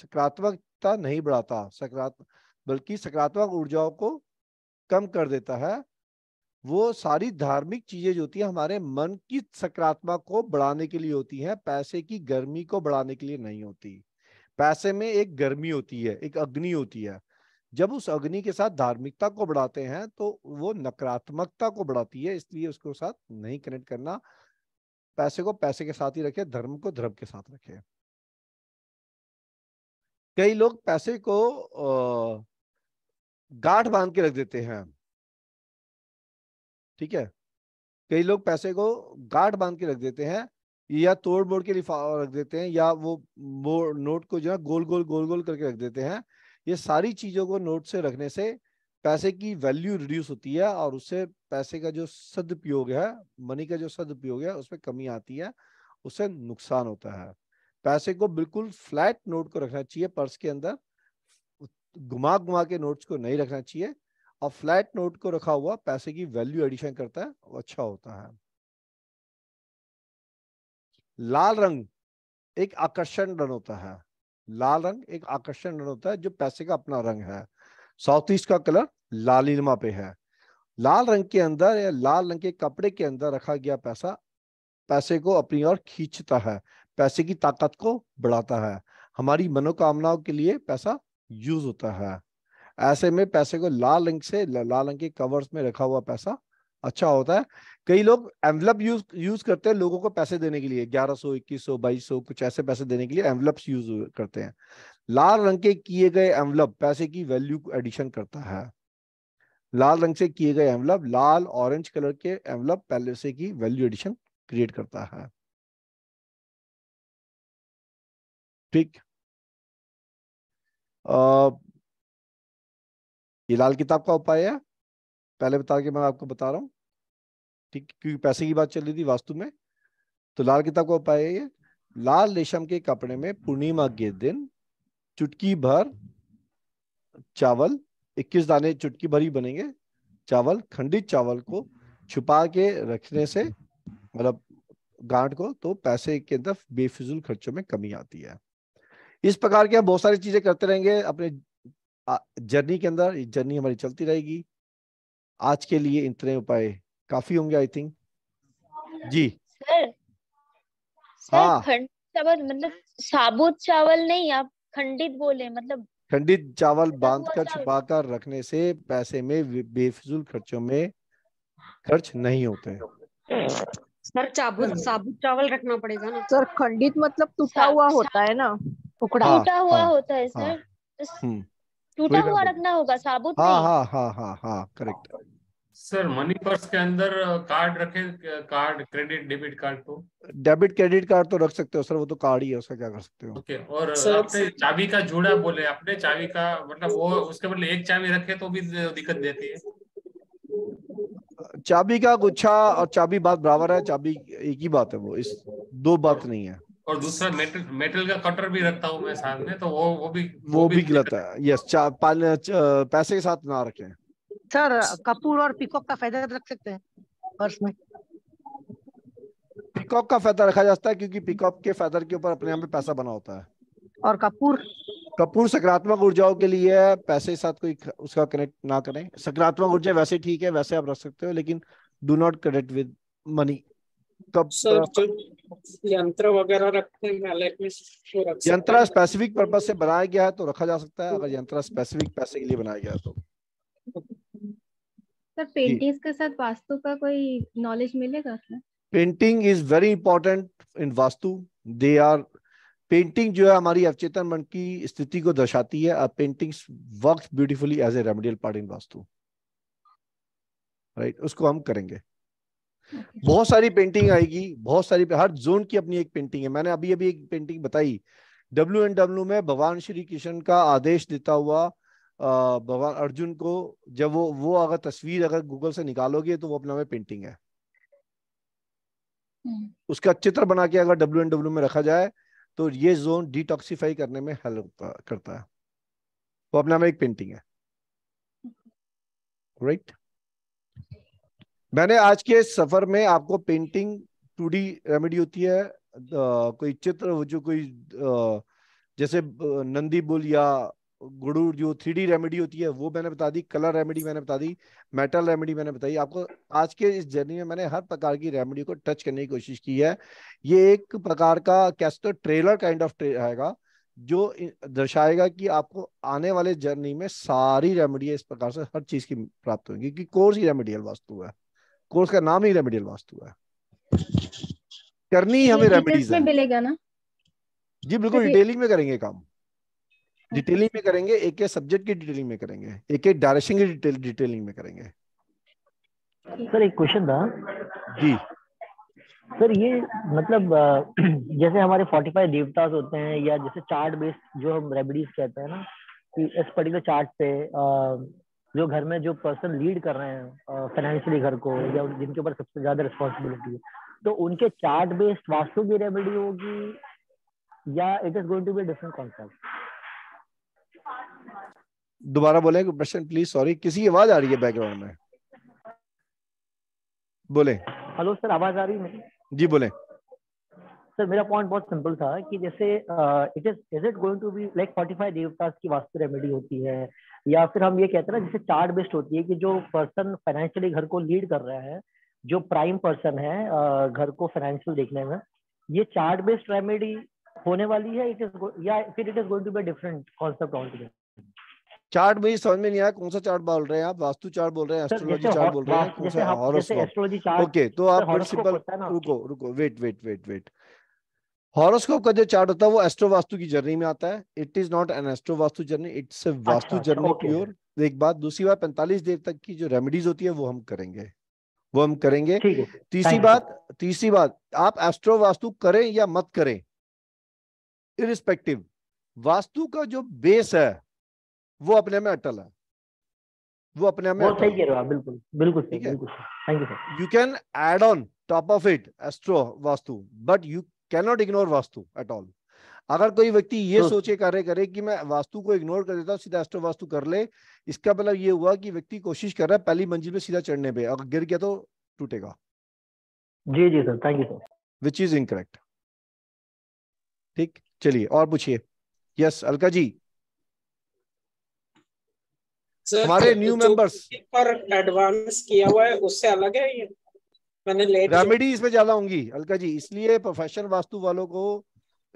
Speaker 1: सकारात्मकता नहीं बढ़ाता सकारात्मक बल्कि सकारात्मक ऊर्जाओं को कम कर देता है वो सारी धार्मिक चीजें जो होती है हमारे मन की सकारात्मक को बढ़ाने के लिए होती है पैसे की गर्मी को बढ़ाने के लिए नहीं होती पैसे में एक गर्मी होती है एक अग्नि होती है जब उस अग्नि के साथ धार्मिकता को बढ़ाते हैं तो वो नकारात्मकता को बढ़ाती है इसलिए उसके साथ नहीं कनेक्ट करना पैसे को पैसे के साथ ही रखे धर्म को धर्म के साथ रखे कई लोग पैसे को गांठ बांध के रख देते हैं ठीक है कई लोग पैसे को गांठ बांध के रख देते हैं या तोड़ मोड़ के लिफा रख देते हैं या वो नोट को जो है गोल गोल गोल गोल करके रख देते हैं ये सारी चीजों को नोट से रखने से पैसे की वैल्यू रिड्यूस होती है और उससे पैसे का जो सदुपयोग है मनी का जो सदुपयोग है उसमें कमी आती है उससे नुकसान होता है पैसे को बिल्कुल फ्लैट नोट को रखना चाहिए पर्स के अंदर घुमा घुमा के नोट्स को नहीं रखना चाहिए और फ्लैट नोट को रखा हुआ पैसे की वैल्यू एडिशन करता है वो अच्छा होता है लाल रंग एक आकर्षण रंग होता है लाल रंग एक आकर्षण रंग होता है जो पैसे का अपना रंग है साउथ ईस्ट का कलर लालिमा पे है लाल रंग के अंदर या लाल रंग के कपड़े के अंदर रखा गया पैसा पैसे को अपनी ओर खींचता है पैसे की ताकत को बढ़ाता है हमारी मनोकामनाओं के लिए पैसा यूज होता है ऐसे में पैसे को लाल रंग से लाल रंग के कवर्स में रखा हुआ पैसा अच्छा होता है कई लोग एनवलप यूज यूज करते हैं लोगों को पैसे देने के लिए 1100 2100 2200 कुछ ऐसे पैसे देने के लिए एनवलप्स यूज करते हैं लाल रंग के किए गए एनवलप पैसे की वैल्यू एडिशन करता है लाल रंग से किए गए एनवलप लाल ऑरेंज कलर के एनवलप पैसे की वैल्यू एडिशन क्रिएट करता है
Speaker 2: ठीक ये लाल किताब का उपाय है पहले बता के मैं आपको
Speaker 1: बता रहा हूँ ठीक क्योंकि पैसे की बात चल रही थी वास्तु में तो लाल किताब को पाए ये लाल रेशम के कपड़े में पूर्णिमा के दिन चुटकी भर चावल 21 दाने चुटकी भरी बनेंगे चावल खंडित चावल को छुपा के रखने से मतलब गांठ को तो पैसे के अंदर बेफिजूल खर्चों में कमी आती है इस प्रकार के हम बहुत सारी चीजें करते रहेंगे अपने जर्नी के अंदर जर्नी हमारी चलती रहेगी आज के लिए इतने उपाय काफी होंगे आई थिंक जी सर हाँ
Speaker 4: चावल मतलब साबुत चावल नहीं आप खंडित बोले मतलब
Speaker 1: खंडित चावल बांध कर छुपा कर रखने से पैसे में बेफिजूल खर्चों में खर्च नहीं होते
Speaker 3: सर साबुत हाँ। साबुत चावल रखना पड़ेगा ना सर
Speaker 5: खंडित मतलब टूटा हुआ होता है ना टुकड़ा हाँ, टूटा हुआ हाँ। होता है सर टूटा हुआ रखना होगा साबुत हाँ
Speaker 1: हाँ हाँ हाँ हाँ करेक्ट हाँ,
Speaker 8: सर मनी पर्स के अंदर कार्ड रखे कार्ड क्रेडिट डेबिट कार्ड तो
Speaker 1: डेबिट क्रेडिट कार्ड तो रख सकते हो सर वो तो कार्ड ही है उसका क्या कर सकते हो ओके
Speaker 8: और आपने चाबी का जोड़ा बोले आपने चाबी का मतलब वो उसके बदले एक चाबी रखे तो भी दिक्कत देती है
Speaker 1: चाबी का गुच्छा और चाबी बात बराबर है चाबी एक ही बात है वो इस दो बात नहीं
Speaker 8: है और दूसरा मेटल मेटल का कटर भी रखता हूँ मैं साथ में तो वो वो भी
Speaker 1: वो, वो भी गलत है यस पैसे के साथ ना रखें
Speaker 3: सर कपूर और पिकॉक का फायदा तो रख सकते हैं
Speaker 1: पर्स में पिकॉक का फायदा रखा जाता है क्योंकि पिकॉक के फेदर के ऊपर अपने आप में पैसा बना होता है और कपूर कपूर सकारात्मक ऊर्जाओं के लिए पैसे के साथ कोई उसका कनेक्ट ना करें सकारात्मक ऊर्जा वैसे ठीक है वैसे आप रख सकते हो लेकिन do not connect with money तब तो
Speaker 6: यंत्र वगैरह रखते हैं यंत्र स्पेसिफिक
Speaker 1: पर्पज से बनाया गया है तो रखा जा सकता है अगर यंत्र स्पेसिफिक पैसे के लिए बनाया गया है तो
Speaker 2: सर पेंटिंग्स के साथ वास्तु का कोई नॉलेज मिलेगा क्या
Speaker 1: painting is very important in vastu they are painting जो है हमारी अवचेतन मन की स्थिति को दर्शाती है paintings works beautifully as a remedial part in vastu right उसको हम करेंगे बहुत सारी पेंटिंग आएगी बहुत सारी हर जोन की अपनी एक पेंटिंग है मैंने अभी अभी एक पेंटिंग बताई डब्ल्यू एंड डब्ल्यू में भगवान श्री कृष्ण का आदेश देता हुआ भगवान अर्जुन को जब वो वो अगर तस्वीर अगर गूगल से निकालोगे तो वो अपना में पेंटिंग है hmm. उसका चित्र बना के अगर डब्ल्यू एंड डब्ल्यू में रखा जाए तो ये जोन डिटॉक्सीफाई करने में हेल्प करता है वो अपना में एक पेंटिंग है राइट hmm. right? मैंने आज के सफर में आपको पेंटिंग टू डी रेमेडी होती है कोई चित्र जो कोई जैसे नंदी बुल या गुड़ू जो थ्री डी रेमेडी होती है वो मैंने बता दी कलर रेमेडी मैंने बता दी मेटल रेमेडी मैंने बताई आपको आज के इस जर्नी में मैंने हर प्रकार की रेमेडी को टच करने की कोशिश की है ये एक प्रकार का क्या तो ट्रेलर काइंड ऑफ आएगा जो दर्शाएगा कि आपको आने वाले जर्नी में सारी रेमेडी इस प्रकार से हर चीज की प्राप्त होगी क्योंकि कोर्स ही रेमेडियल वास्तु है कोर्स का नाम ही रेमेडियल वास्तु है करनी हमें रेमेडीज में मिलेगा ना जी बिल्कुल डिटेलिंग में करेंगे काम डिटेलिंग में करेंगे एक एक सब्जेक्ट की डिटेलिंग में करेंगे एक एक डायरेक्शन की डिटेलिंग में करेंगे
Speaker 7: सर एक क्वेश्चन था जी सर ये मतलब जैसे हमारे फोर्टी फाइव देवताज होते हैं या जैसे चार्ट बेस्ड जो हम रेमेडीज कहते हैं ना कि इस पर्टिकुलर चार्ट पे जो घर में जो पर्सन लीड कर रहे हैं फाइनेंशियली घर को या जिनके ऊपर सबसे ज्यादा रिस्पॉन्सिबिलिटी है तो उनके चार्ट बेस्ड वास्तु की रेमेडी होगी या it is going to be different concept
Speaker 1: दोबारा बोले प्रश्न प्लीज सॉरी किसी की आवाज आ रही है बैकग्राउंड में बोले
Speaker 7: हेलो सर आवाज आ रही है जी बोले सर मेरा पॉइंट बहुत सिंपल था कि जैसे it is is it going to be like forty five देवतास की वास्तु रेमेडी होती है या फिर हम ये कहते हैं ना जैसे चार्ट बेस्ड होती है कि जो पर्सन फाइनेंशियली घर को लीड कर रहा है जो प्राइम पर्सन है घर को फाइनेंशियल देखने में ये चार्ट बेस्ड रेमेडी होने वाली है इट इज या फिर it is going to be different concept all
Speaker 1: chart में समझ में नहीं आया कौन सा चार्ट बोल रहे हैं आप वास्तु चार्ट बोल रहे हैं एस्ट्रोलॉजी चार्ट बोल रहे हैं कौन सा हॉरोस्कोप ओके तो आप प्रिंसिपल रुको रुको wait wait wait wait horoscope का जो चार्ट होता है वो एस्ट्रो वास्तु की जर्नी में आता है it is not an astro vastu journey it's a vastu journey की ओर एक बात दूसरी बात पैंतालीस देर तक की जो रेमेडीज होती है वो हम करेंगे वो हम करेंगे तीसरी बात तीसरी बात आप एस्ट्रो वास्तु करें या मत करें इरिस्पेक्टिव वास्तु का जो बेस है वो अपने में अटल है वो अपने में सही कह रहे हो बिल्कुल
Speaker 6: बिल्कुल ठीक है thank you
Speaker 1: sir you can add on top of it astro vastu but you cannot ignore vastu at all अगर कोई व्यक्ति ये हाँ। सोचे कार्य करे कि मैं वास्तु को इग्नोर कर देता हूँ सीधा एस्ट्रो वास्तु कर ले इसका मतलब ये हुआ कि व्यक्ति कोशिश कर रहा है पहली मंजिल में सीधा चढ़ने पे अगर गिर गया तो टूटेगा जी जी sir thank you sir which is incorrect ठीक चलिए और पूछिए यस अलका जी
Speaker 6: हमारे न्यू मेंबर्स पर एडवांस किया हुआ है उससे अलग है ये रेमेडी
Speaker 1: इसमें ज्यादा होंगी अलका जी इसलिए प्रोफेशनल वास्तु वालों को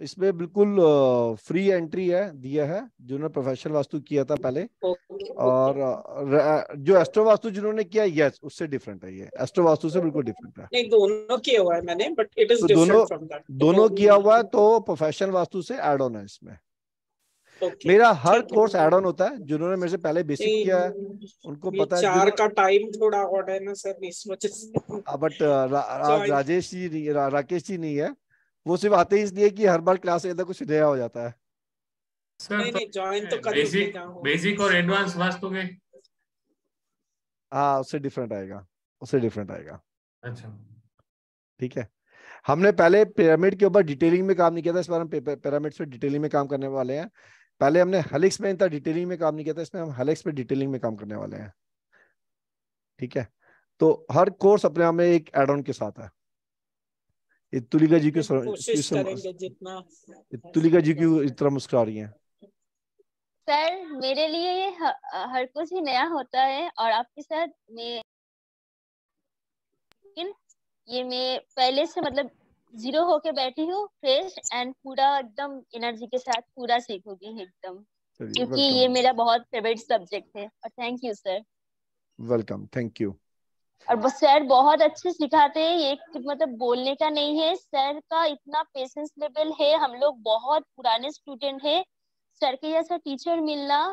Speaker 1: इसमें बिल्कुल फ्री एंट्री है दिया है जिन्होंने प्रोफेशनल वास्तु किया था पहले और जो एस्ट्रो वास्तु जिन्होंने किया यस उससे डिफरेंट है ये एस्ट्रो वास्तु से बिल्कुल डिफरेंट है
Speaker 6: नहीं दोनों किया हुआ है मैंने बट इट इज दोनों दोनों किया
Speaker 1: हुआ है तो प्रोफेशनल वास्तु से एड ऑन है इसमें मेरा हर कोर्स एड ऑन होता है जिन्होंने मेरे से पहले बेसिक किया है उनको पता है चार
Speaker 6: का टाइम थोड़ा ऑड है ना सर इस वजह से
Speaker 1: बट हाँ, uh, राजेश जी रा, राकेश जी नहीं है वो सिर्फ आते ही इसलिए कि हर बार क्लास में कुछ नया हो जाता है
Speaker 8: सर नहीं, नहीं, ज्वाइन तो कर बेसिक बेसिक और एडवांस वास्तु में
Speaker 1: हाँ उससे डिफरेंट आएगा उससे डिफरेंट आएगा अच्छा ठीक है हमने पहले पिरामिड के ऊपर डिटेलिंग में काम नहीं किया था इस बार हम पिरामिड पे डिटेलिंग में काम करने वाले हैं पहले हमने हेलिक्स में इतना डिटेलिंग में काम नहीं किया था इसमें हम हेलिक्स में डिटेलिंग में काम करने वाले हैं ठीक है तो हर कोर्स अपने आप में एक एड ऑन के साथ है तुलिका जी क्यों तुलिका जी क्यों इतना मुस्कुरा रही है
Speaker 4: सर मेरे लिए ये हर कुछ ही नया होता है और आपके साथ मैं लेकिन ये मैं पहले से मतलब जीरो होके बैठी हो फ्रेश एंड पूरा एकदम एनर्जी के साथ पूरा सीखोगी एकदम
Speaker 2: क्योंकि ये
Speaker 4: मेरा बहुत फेवरेट सब्जेक्ट है और thank you sir
Speaker 1: welcome thank you
Speaker 4: और सर बहुत अच्छे सिखाते हैं एक मतलब बोलने का नहीं है सर का इतना पेशेंस लेवल है हम लोग बहुत पुराने स्टूडेंट है सर के जैसा टीचर मिलना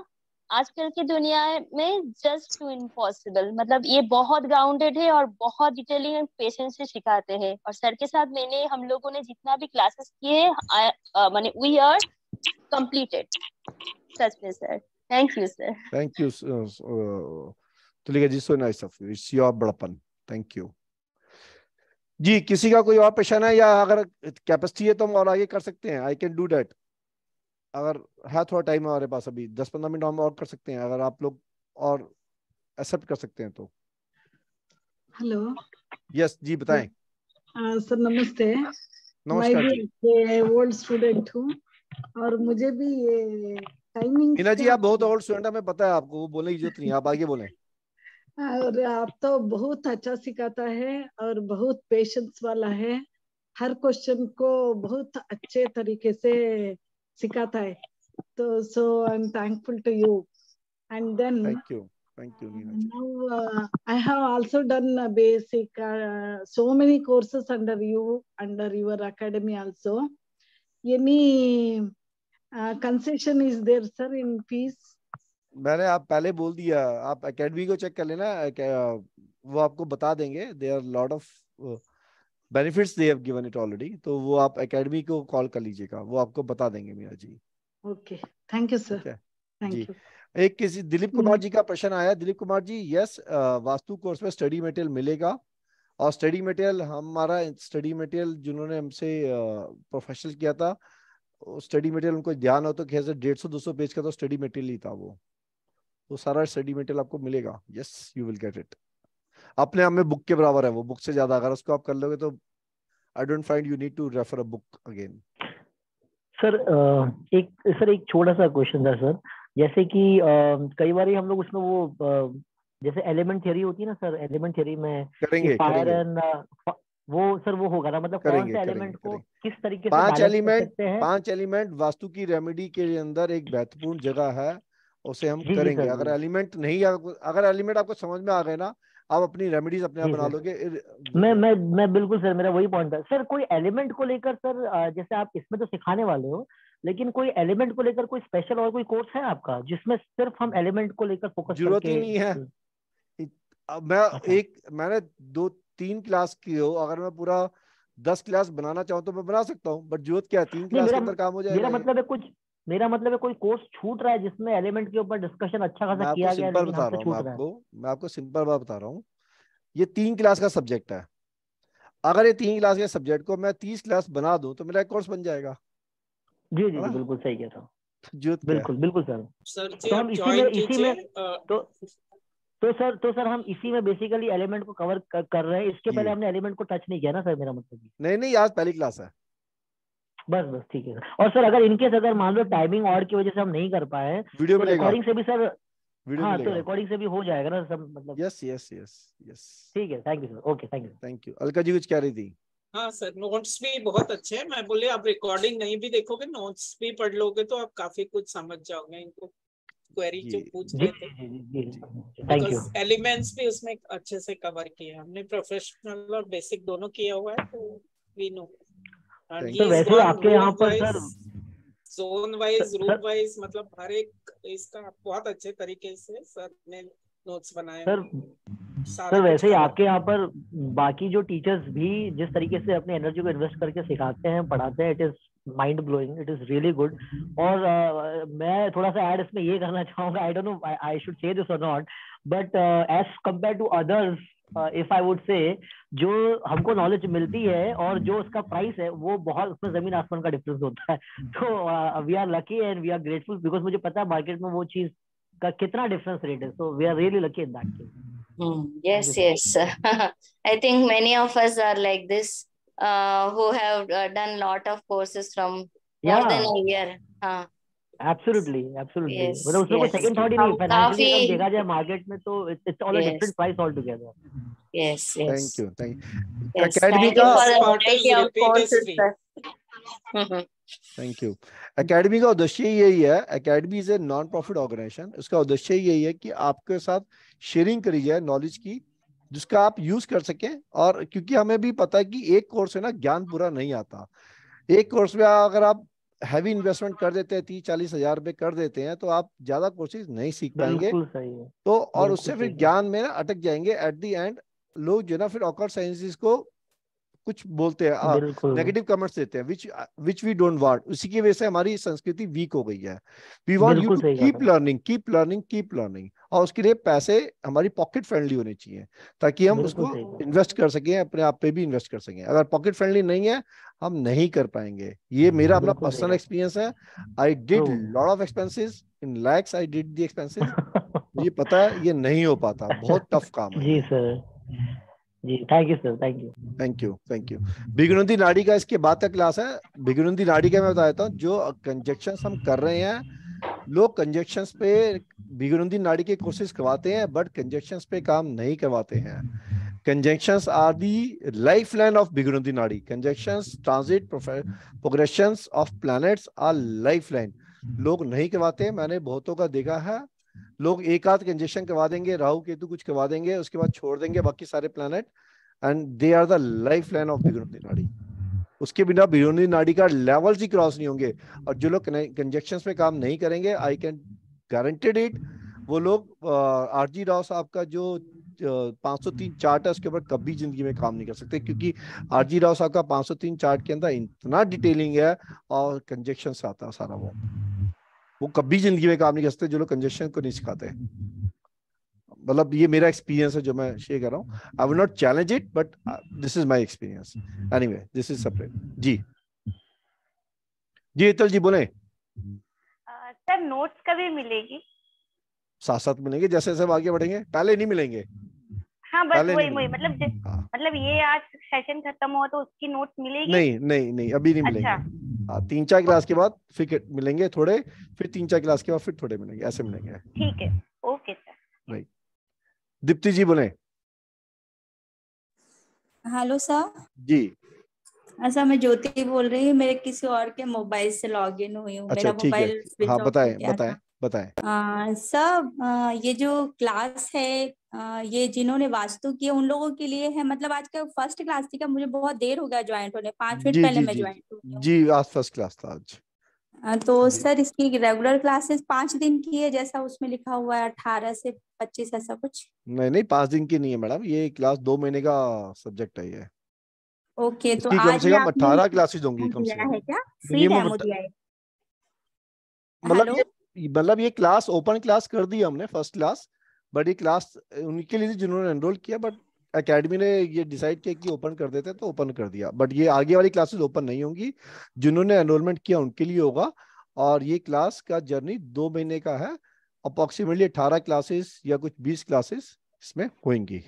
Speaker 4: आजकल की दुनिया में जस्ट टू इम्पॉसिबल मतलब ये बहुत ग्राउंडेड है और बहुत डिटेलिंग एंड पेशेंस से सिखाते हैं और सर के साथ मैंने हम लोगों ने जितना भी क्लासेस किए मैंने वी आर कंप्लीटेड सच में sir thank
Speaker 2: you sir
Speaker 1: thank you तो लिखा जी so nice of you it's your बड़पन थैंक यू जी किसी का कोई और पेशन है या अगर कैपेसिटी है तो हम और आगे कर सकते हैं आई कैन डू डैट अगर है थोड़ा टाइम हमारे पास अभी दस पंद्रह मिनट हम और कर सकते हैं अगर आप लोग और एक्सेप्ट कर सकते हैं तो हेलो यस जी बताएं
Speaker 5: हाँ, सर नमस्ते नमस्कार मैं ओल्ड स्टूडेंट हूँ और मुझे भी ये टाइमिंग जी आप
Speaker 1: बहुत ओल्ड स्टूडेंट
Speaker 5: है और आप तो बहुत अच्छा सिखाता है और बहुत पेशेंस वाला है हर क्वेश्चन को बहुत अच्छे तरीके से सिखाता है तो so I am thankful to you and then thank
Speaker 1: you thank you
Speaker 5: now I have also done basic so many courses under you under your academy also any concession is there sir in fees
Speaker 1: मैंने आप पहले बोल दिया आप academy को check कर लेना वो आपको बता देंगे there are lot of benefits they have given it already तो वो आप एकेडमी को कॉल कर लीजिएगा वो आपको बता देंगे Meera ji
Speaker 5: okay thank you sir thank you
Speaker 1: एक किसी दिलीप कुमार mm-hmm. जी का प्रश्न आया Dilip Kumar ji yes uh, vastu course में स्टडी मटेरियल मिलेगा और स्टडी मटेरियल हमारा स्टडी मटेरियल जिन्होंने हमसे प्रोफेशनल uh, किया था स्टडी मटेरियल उनको ध्यान हो तो कैसे डेढ़ सौ दो सौ पेज का तो स्टडी मटेरियल ही था वो तो सारा स्टडी मटेरियल आपको मिलेगा yes you will get it अपने आप में बुक के बराबर है वो बुक से ज्यादा अगर उसको आप कर लोगे तो I don't find you need to refer a book again
Speaker 7: sir एक सर एक छोटा सा क्वेश्चन था सर जैसे कि कई बार हम लोग उसमें वो जैसे एलिमेंट थ्योरी होती है ना सर एलिमेंट थ्योरी में करेंगे, फायर एंड वो सर वो होगा ना मतलब करेंगे, कौन से एलिमेंट को करेंगे. किस तरीके से पांच एलिमेंट
Speaker 1: पांच एलिमेंट वास्तु की रेमेडी के अंदर एक महत्वपूर्ण जगह है उसे हम करेंगे अगर एलिमेंट नहीं अगर एलिमेंट आपको समझ में आ गए ना आप अपनी रेमेडीज अपने आप बना लोगे
Speaker 7: मैं मैं मैं बिल्कुल सर मेरा वही पॉइंट है सर कोई एलिमेंट को लेकर सर जैसे आप इसमें तो सिखाने वाले हो लेकिन कोई एलिमेंट को लेकर कोई स्पेशल और कोई कोर्स है आपका जिसमें सिर्फ हम एलिमेंट को लेकर फोकस जरूरत ही नहीं है
Speaker 1: मैं अच्छा। एक मैंने दो तीन क्लास की हो अगर मैं पूरा दस क्लास बनाना चाहूँ तो मैं बना सकता हूँ बट जरूरत क्या है तीन क्लास के अंदर काम हो जाएगा मेरा मतलब
Speaker 7: है कुछ मेरा मतलब है कोई कोर्स छूट रहा है जिसमें एलिमेंट के ऊपर डिस्कशन अच्छा खासा किया गया सिंपल बता रहा हूं आपको
Speaker 1: मैं आपको सिंपल बात बता रहा हूं ये तीन क्लास का सब्जेक्ट है अगर ये तीन क्लास के सब्जेक्ट को मैं तीस क्लास बना दूं तो मेरा एक कोर्स बन
Speaker 7: जाएगा जी जी बिल्कुल सही कह रहा हूँ तो बिल्कुल बिल्कुल सर सर तो हम इसी में इसी में तो तो सर तो सर हम इसी में बेसिकली एलिमेंट को कवर कर रहे हैं इसके पहले हमने एलिमेंट को टच नहीं किया ना सर मेरा मतलब नहीं नहीं आज पहली क्लास है बस बस ठीक है और सर अगर इनकेस अगर मान लो टाइमिंग और की वजह से हम नहीं कर पाए वीडियो तो रिकॉर्डिंग से भी सर वीडियो हाँ तो रिकॉर्डिंग से भी हो जाएगा ना सब मतलब यस यस यस यस ठीक है thank you
Speaker 1: sir okay thank you thank you Alka ji कुछ कह रही थी
Speaker 6: हाँ सर नोट्स भी बहुत अच्छे हैं मैं बोले आप रिकॉर्डिंग नहीं भी देखोगे नोट्स भी पढ़ लोगे तो आप काफी कुछ समझ जाओगे इनको क्वेरी जो पूछ रहे
Speaker 2: थे
Speaker 6: एलिमेंट्स भी उसमें अच्छे से कवर किए हमने प्रोफेशनल और बेसिक दोनों किया हुआ है तो वी नो हाँ तो वैसे आपके यहाँ पर sir zone wise room wise मतलब हर एक इसका बहुत अच्छे तरीके से सर ने नोट्स बनाए सर
Speaker 7: सर वैसे ही आपके यहाँ पर बाकी जो टीचर्स भी जिस तरीके से अपनी एनर्जी को इन्वेस्ट करके सिखाते हैं पढ़ाते हैं it is mind blowing it is really good और uh, मैं थोड़ा सा ऐड इसमें ये करना चाहूंगा I don't know I should say this और not but as compare to others if I would say जो हमको नॉलेज मिलती है और जो उसका प्राइस है वो बहुत उसमें जमीन आसमान का डिफरेंस होता है हम्म। तो we are lucky and we are grateful because मुझे पता है मार्केट में वो चीज का कितना डिफरेंस रेट है so we are really lucky in that yes
Speaker 2: yes I
Speaker 4: think many of us are like this who have done lot of of from more than a
Speaker 7: year हां absolutely absolutely मतलब उसमें कोई second thought ही नहीं financially देखा जाए market में तो it's all a different price all together yes yes thank you thank you academy का पार्टनर
Speaker 1: थैंक यू एकेडमी का उद्देश्य यही है academy is a non profit organisation उसका उद्देश्य यही है कि आपके साथ शेयरिंग करी जाए नॉलेज की जिसका आप यूज कर सके और क्योंकि हमें भी पता है कि एक कोर्स है ना ज्ञान पूरा नहीं आता एक कोर्स में अगर आप हैवी इन्वेस्टमेंट कर देते हैं तीस चालीस हजार रुपये कर देते हैं तो आप ज्यादा कोशिश नहीं सीख पाएंगे तो और उससे फिर ज्ञान में ना अटक जाएंगे एट दी एंड लोग जो ना फिर ऑकर साइंसिस को कुछ बोलते हैं नेगेटिव कमेंट्स देते हैं which which we don't want उसी की वजह से हमारी संस्कृति वीक हो गई है we want you to keep learning keep learning keep learning और उसके लिए पैसे हमारी पॉकेट फ्रेंडली होने चाहिए ताकि हम उसको इन्वेस्ट कर सकें अपने आप पे भी इन्वेस्ट कर सकें अगर पॉकेट फ्रेंडली नहीं है हम नहीं कर पाएंगे ये हम्म, मेरा अपना पर्सनल एक्सपीरियंस है I did lot of expenses in lakhs I did the expenses ये पता है ये नहीं हो पाता बहुत टफ काम
Speaker 7: है जी सर
Speaker 1: जी thank you sir thank you thank you thank you Bhrigunandi Nadi का इसके बाद का क्लास है भिगुनंदी नाड़ी का मैं बता देता हूँ जो कंजेक्शन हम कर रहे हैं लोग कंजेक्शन पे भिगरुंदी नाड़ी के कोशिश करवाते हैं बट कंजेक्शन पे काम नहीं करवाते हैं conjunction are the life line of Bhrigunandi Nadi conjunction transit progression of plan are life line लोग नहीं करवाते मैंने बहुतों का देखा है लोग एक आध कंजेक्शन करवा देंगे राहु केतु कुछ करवा देंगे उसके बाद छोड़ देंगे बाकी सारे planet and they are the life line of Bhrigunandi Nadi उसके बिना बिरोनी नाड़ी का लेवल ही क्रॉस नहीं होंगे हम्म। और जो लोग कंजेक्शन में काम नहीं करेंगे आई कैन गारंटेड इट वो लोग आर जी राव साहब का जो पाँच सौ तीन चार्ट है उसके ऊपर कभी जिंदगी में काम नहीं कर सकते क्योंकि आर जी राव साहब का पाँच सौ तीन चार्ट के अंदर इतना डिटेलिंग है और कंजेक्शन से आता है सारा वो वो कभी जिंदगी में काम नहीं कर सकते जो लोग कंजेक्शन को नहीं सिखाते मतलब ये मेरा एक्सपीरियंस है जो मैं शेयर हम्म। कर रहा हूँ I will not challenge it but this is my experience any this is separate जी जी इतल जी बोले हम्म।
Speaker 2: सर नोट्स कभी मिलेगी
Speaker 1: साथ साथ मिलेंगे जैसे जैसे आगे बढ़ेंगे पहले नहीं मिलेंगे
Speaker 2: हाँ बस वही वही मतलब हाँ। मतलब ये आज सेशन खत्म हुआ तो उसकी नोट मिलेगी नहीं
Speaker 1: नहीं नहीं अभी नहीं मिलेंगे
Speaker 2: अच्छा।
Speaker 1: हाँ तीन चार क्लास के बाद फिर मिलेंगे थोड़े फिर तीन चार क्लास के बाद फिर थोड़े मिलेंगे ऐसे मिलेंगे
Speaker 2: ठीक है okay sir
Speaker 1: right Deepti ji बोले हेलो सर जी
Speaker 4: ऐसा अच्छा, मैं ज्योति बोल रही हूँ मेरे किसी और के मोबाइल से लॉग इन हुई हूँ अच्छा, मेरा मोबाइल हाँ बताए बताए बताए सर ये जो क्लास है आ, ये जिन्होंने वास्तु किया उन लोगों के लिए है मतलब आज का फर्स्ट क्लास थी का मुझे बहुत देर हो गया ज्वाइंट होने पांच मिनट पहले जी, मैं ज्वाइंट
Speaker 1: हुई जी आज फर्स्ट क्लास था आज
Speaker 4: तो सर इसकी रेगुलर क्लासेस पांच दिन की है जैसा उसमें लिखा हुआ है अठारह से पच्चीस ऐसा कुछ
Speaker 1: नहीं नहीं पांच दिन की नहीं है मैडम ये क्लास दो महीने का सब्जेक्ट है ये ओके तो आज कम से कम अठारह क्लासेज होंगी कम से कम
Speaker 2: क्या तो
Speaker 1: मतलब मतलब ये क्लास ओपन क्लास कर दी हमने फर्स्ट क्लास बट ये क्लास उनके लिए जिन्होंने एनरोल किया बट एकेडमी ने ये डिसाइड किया कि ओपन कर देते हैं तो ओपन कर दिया बट ये आगे वाली क्लासेस ओपन नहीं होंगी जिन्होंने एनरोलमेंट किया उनके लिए होगा और ये क्लास का जर्नी दो महीने का है अप्रोक्सीमेटली अठारह क्लासेस या कुछ बीस क्लासेस इसमें होंगी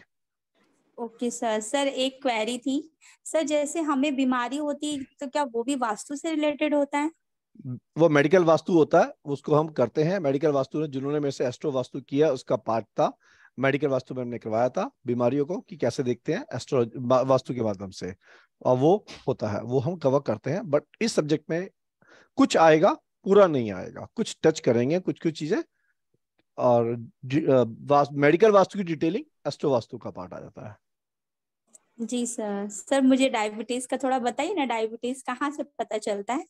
Speaker 4: ओके सर सर एक क्वेरी थी सर जैसे हमें बीमारी होती है तो क्या वो भी वास्तु से रिलेटेड होता है
Speaker 1: वो मेडिकल वास्तु होता है उसको हम करते हैं मेडिकल वास्तु ने जिन्होंने मेरे से एस्ट्रो वास्तु किया उसका पार्ट था मेडिकल वास्तु में हमने करवाया था बीमारियों को कि कैसे देखते हैं एस्ट्रोलॉजी वास्तु के माध्यम से और वो होता है वो हम कवर करते हैं बट इस सब्जेक्ट में कुछ आएगा पूरा नहीं आएगा कुछ टच करेंगे कुछ कुछ चीजें और मेडिकल वास्तु की डिटेलिंग एस्ट्रो वास्तु का पार्ट आ जाता है
Speaker 4: जी सर सर मुझे डायबिटीज का थोड़ा बताइए ना डायबिटीज कहाँ से पता चलता है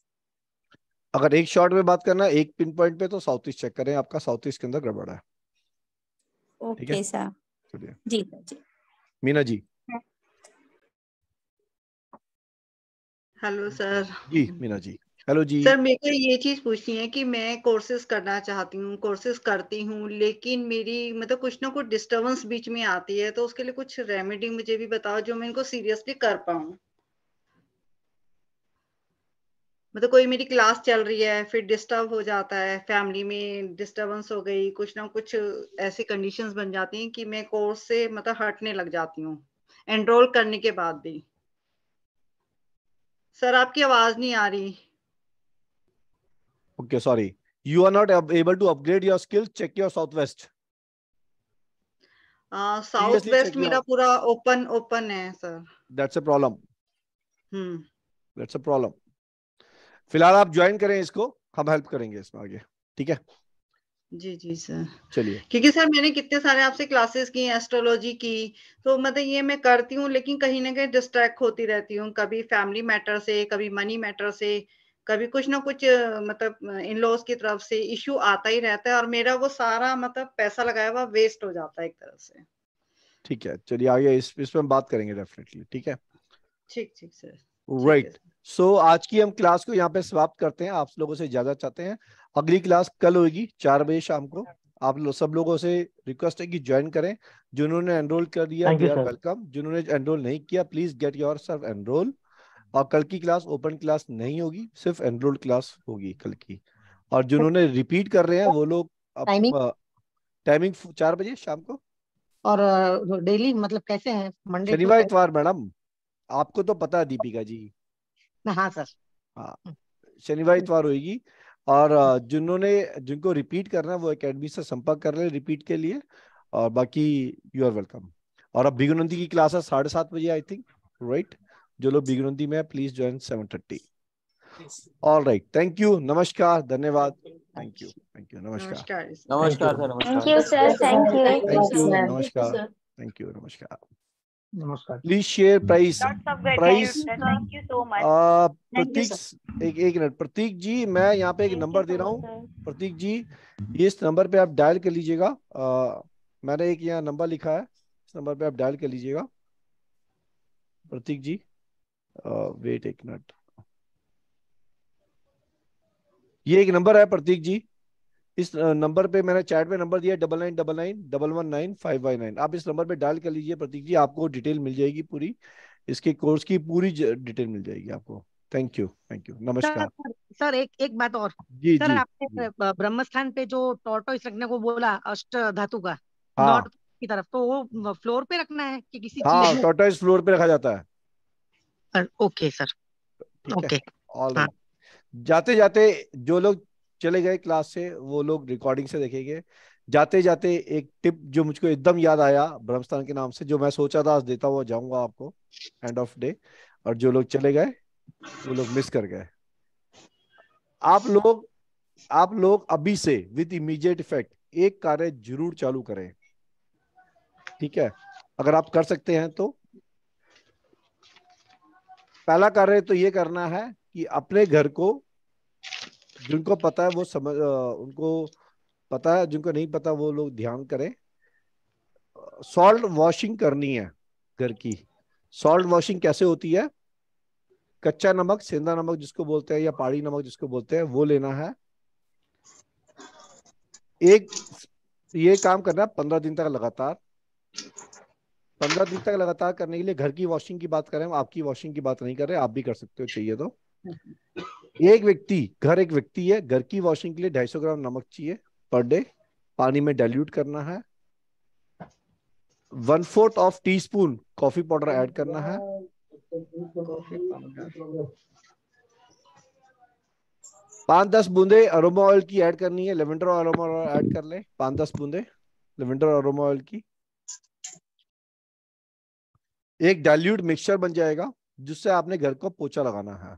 Speaker 1: अगर एक शॉट में बात करना एक पिन पॉइंट पे तो साउथ ईस्ट चेक करें आपका साउथ ईस्ट के अंदर गड़बड़ है
Speaker 2: ओके सर जी जी
Speaker 1: मीना जी हेलो सर जी मीना जी हेलो जी सर
Speaker 5: मेरे को ये चीज पूछनी है कि मैं कोर्सेज करना चाहती हूँ कोर्सेज करती हूँ लेकिन मेरी मतलब कुछ ना कुछ डिस्टरबेंस बीच में आती है तो उसके लिए कुछ रेमेडी मुझे भी बताओ जो मैं इनको सीरियसली कर पाऊँ मतलब कोई मेरी क्लास चल रही है फिर डिस्टर्ब हो जाता है फैमिली में डिस्टर्बेंस हो गई कुछ ना कुछ ऐसी कंडीशंस बन जाती हैं कि मैं कोर्स से मतलब हटने लग जाती हूँ एनरोल करने के बाद भी सर आपकी आवाज नहीं आ रही
Speaker 1: okay sorry you are not able to upgrade your skills check your south west
Speaker 5: south west मेरा पूरा ओपन ओपन है sir that's a problem hmm
Speaker 1: that's a problem फिलहाल आप ज्वाइन करें इसको हम हेल्प करेंगे इसमें आगे ठीक है जी जी सर
Speaker 8: चलिए
Speaker 5: क्योंकि सर मैंने कितने सारे आपसे क्लासेस की एस्ट्रोलॉजी की तो मतलब ये मैं करती हूँ लेकिन कहीं ना कहीं डिस्ट्रैक्ट होती रहती हूँ कभी फैमिली मैटर से कभी मनी मैटर से कभी कुछ ना कुछ मतलब इन लॉज की तरफ से इश्यू आता ही रहता है और मेरा वो सारा मतलब पैसा लगाया हुआ वेस्ट हो जाता है एक तरह से
Speaker 1: ठीक है चलिए आगे इस इस पर हम बात करेंगे डेफिनेटली ठीक है
Speaker 5: ठीक ठीक sir
Speaker 1: right right. So so, आज की हम क्लास को यहाँ पे समाप्त करते हैं आप लोगों से इजाजत चाहते हैं अगली क्लास कल होगी चार बजे शाम को आप लोग सब लोगों से रिक्वेस्ट है कि ज्वाइन करें जिन्होंने एनरोल कर दिया वेलकम जिन्होंने एनरोल नहीं किया please get yourself enrol और कल की क्लास ओपन क्लास नहीं होगी सिर्फ एनरोल क्लास होगी कल की और जिन्होंने रिपीट कर रहे हैं वो लोग टाइमिंग चार बजे शाम को
Speaker 3: और डेली मतलब कैसे है मंडे शनिवार
Speaker 1: इतवार मैडम आपको तो पता है दीपिका जी हाँ, हाँ सर हाँ हम्म। शनिवार इतवार होगी और जिन्होंने जिनको रिपीट करना वो एकेडमी से संपर्क कर ले रिपीट के लिए और बाकी यू आर वेलकम और अब बिगुनंदी की क्लास है साढ़े सात बजे आई थिंक राइट जो लोग बिगुनंदी में please join seven thirty all right thank you नमस्कार धन्यवाद थैंक यू थैंक यू नमस्कार नमस्कार सर नमस्कार थैंक यू नमस्कार थैंक यू नमस्कार नमस्कार please share price price
Speaker 2: Pratik
Speaker 1: एक एक मिनट प्रतीक जी मैं यहाँ पे एक नंबर दे रहा हूँ प्रतीक जी इस नंबर पे आप डायल कर लीजिएगा मैंने एक यहाँ नंबर लिखा है इस नंबर पे आप डायल कर लीजिएगा प्रतीक जी वेट एक मिनट ये एक नंबर है प्रतीक जी इस नंबर पे मैंने चैट में नंबर दिया double nine double nine double one nine five Y nine आप इस नंबर पे डायल कर लीजिए प्रतीक जी आपको डिटेल मिल जाएगी पूरी इसके कोर्स की पूरी डिटेल मिल जाएगी आपको थैंक यू थैंक यू नमस्कार
Speaker 3: सर, एक एक बात और जी, सर जी, आपने ब्रह्मस्थान पे जो टॉर्टोइस रखने को बोला अष्ट धातु का हाँ, की तरफ तो वो फ्लोर पे रखना है कि किसी हाँ,
Speaker 1: टॉर्टोइस फ्लोर पे रखा जाता है ओके सर ओके ऑल जाते जाते जो लोग चले गए क्लास से वो लोग रिकॉर्डिंग से देखेंगे जाते जाते एक टिप जो मुझको एकदम याद आया ब्रह्मस्थान के नाम से जो मैं सोचा था आज देता हुआ जाऊंगा आपको एंड ऑफ डे और जो लोग चले गए वो लोग मिस कर गए आप लोग आप लोग अभी से विद इमीडिएट इफेक्ट एक कार्य जरूर चालू करें ठीक है अगर आप कर सकते हैं तो पहला कार्य तो ये करना है कि अपने घर को जिनको पता है वो समझ उनको पता है जिनको नहीं पता वो लोग ध्यान करें सॉल्ट वॉशिंग करनी है घर की सॉल्ट वॉशिंग कैसे होती है कच्चा नमक सेंधा नमक जिसको बोलते हैं या पहाड़ी नमक जिसको बोलते हैं वो लेना है एक ये काम करना है पंद्रह दिन तक लगातार पंद्रह दिन तक लगातार करने के लिए घर की वॉशिंग की बात करें आपकी वॉशिंग की बात नहीं कर रहे आप भी कर सकते हो चाहिए तो एक व्यक्ति घर एक व्यक्ति है घर की वॉशिंग के लिए ढाई ग्राम नमक चाहिए पर डे पानी में डाइल्यूट करना है one fourth of teaspoon coffee powder add करना है पांच दस बूंदे अरोमा ऑयल की ऐड करनी है लेवेंडर अरोमा ऑयल ऐड कर ले पांच दस बूंदे लेवेंडर अरोमा ऑयल की एक डाइल्यूट मिक्सचर बन जाएगा जिससे आपने घर को पोचा लगाना है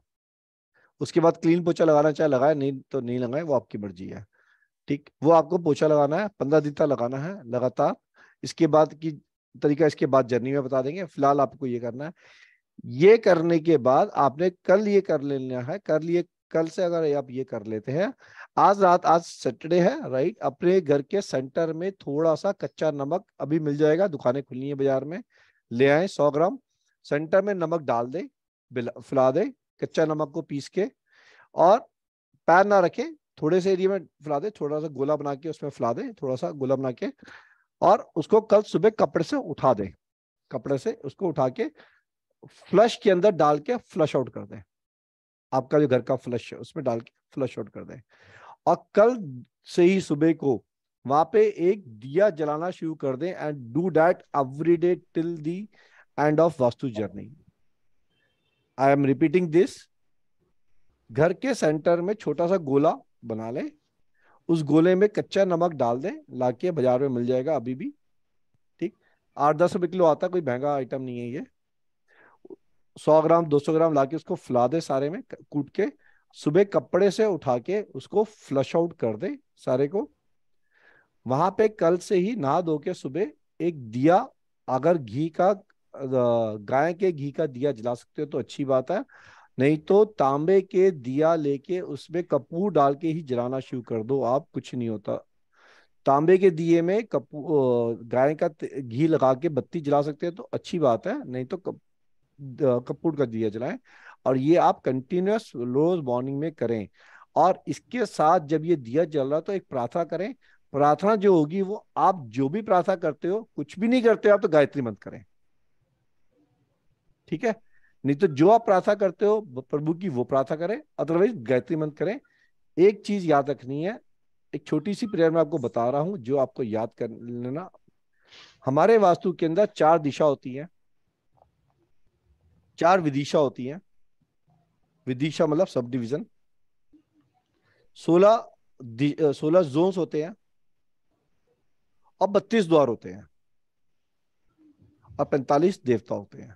Speaker 1: उसके बाद क्लीन पोछा लगाना चाहे लगाए नहीं तो नहीं लगाए वो आपकी मर्जी है ठीक वो आपको पोछा लगाना है पंद्रह दिन तक लगाना है लगातार इसके बाद की तरीका इसके बाद जर्नी में बता देंगे फिलहाल आपको ये करना है ये करने के बाद आपने कल ये कर लेना है कर लिए कल से अगर आप ये कर लेते हैं आज रात आज सैटरडे है राइट अपने घर के सेंटर में थोड़ा सा कच्चा नमक अभी मिल जाएगा दुकानें खुली है बाजार में ले आए सौ ग्राम सेंटर में नमक डाल दे फुला दे कच्चा नमक को पीस के और पैर ना रखें थोड़े से एरिया में फैला दे थोड़ा सा गोला बना के उसमें फैला दे थोड़ा सा गोला बना के और उसको कल सुबह कपड़े से उठा दे कपड़े से उसको उठा के फ्लश के अंदर डाल के फ्लश आउट कर दे आपका जो घर का फ्लश है उसमें डाल के फ्लश आउट कर दे और कल से ही सुबह को वहां पे एक दिया जलाना शुरू कर दे and do that every day till the end of vastu journey I am repeating this घर के सेंटर में छोटा सा गोला बना लें उस गोले में कच्चा नमक डाल दें लाके बाजार में मिल जाएगा अभी भी ठीक आठ दस रुपए किलो आता कोई महंगा आइटम नहीं है ये सौ ग्राम दो सौ ग्राम लाके उसको फुला दे सारे में कूट के सुबह कपड़े से उठा के उसको फ्लश आउट कर दे सारे को वहां पे कल से ही नहा धो के सुबह एक दिया अगर घी का गाय के घी का दिया जला सकते हो तो अच्छी बात है नहीं तो तांबे के दिया लेके उसमें कपूर डाल के ही जलाना शुरू कर दो आप कुछ नहीं होता तांबे के दिए में कपूर गाय का घी लगा के बत्ती जला सकते हैं तो अच्छी बात है नहीं तो कप, कपूर का दिया जलाएं और ये आप कंटिन्यूस रोज मॉर्निंग में करें और इसके साथ जब ये दिया जल रहा तो एक प्रार्थना करें प्रार्थना जो होगी वो आप जो भी प्रार्थना करते हो कुछ भी नहीं करते हो आप तो गायत्री मंत्र करें ठीक है नहीं तो जो आप प्रार्थना करते हो प्रभु की वो प्रार्थना करें अदरवाइज गायत्री मंत्र करें एक चीज याद रखनी है एक छोटी सी प्रेयर में आपको बता रहा हूं जो आपको याद कर लेना हमारे वास्तु के अंदर चार दिशा होती है चार विदिशा होती है विदिशा मतलब सब डिविजन सोलह सोलह जोन होते हैं और बत्तीस द्वार होते हैं और पैंतालीस देवता होते हैं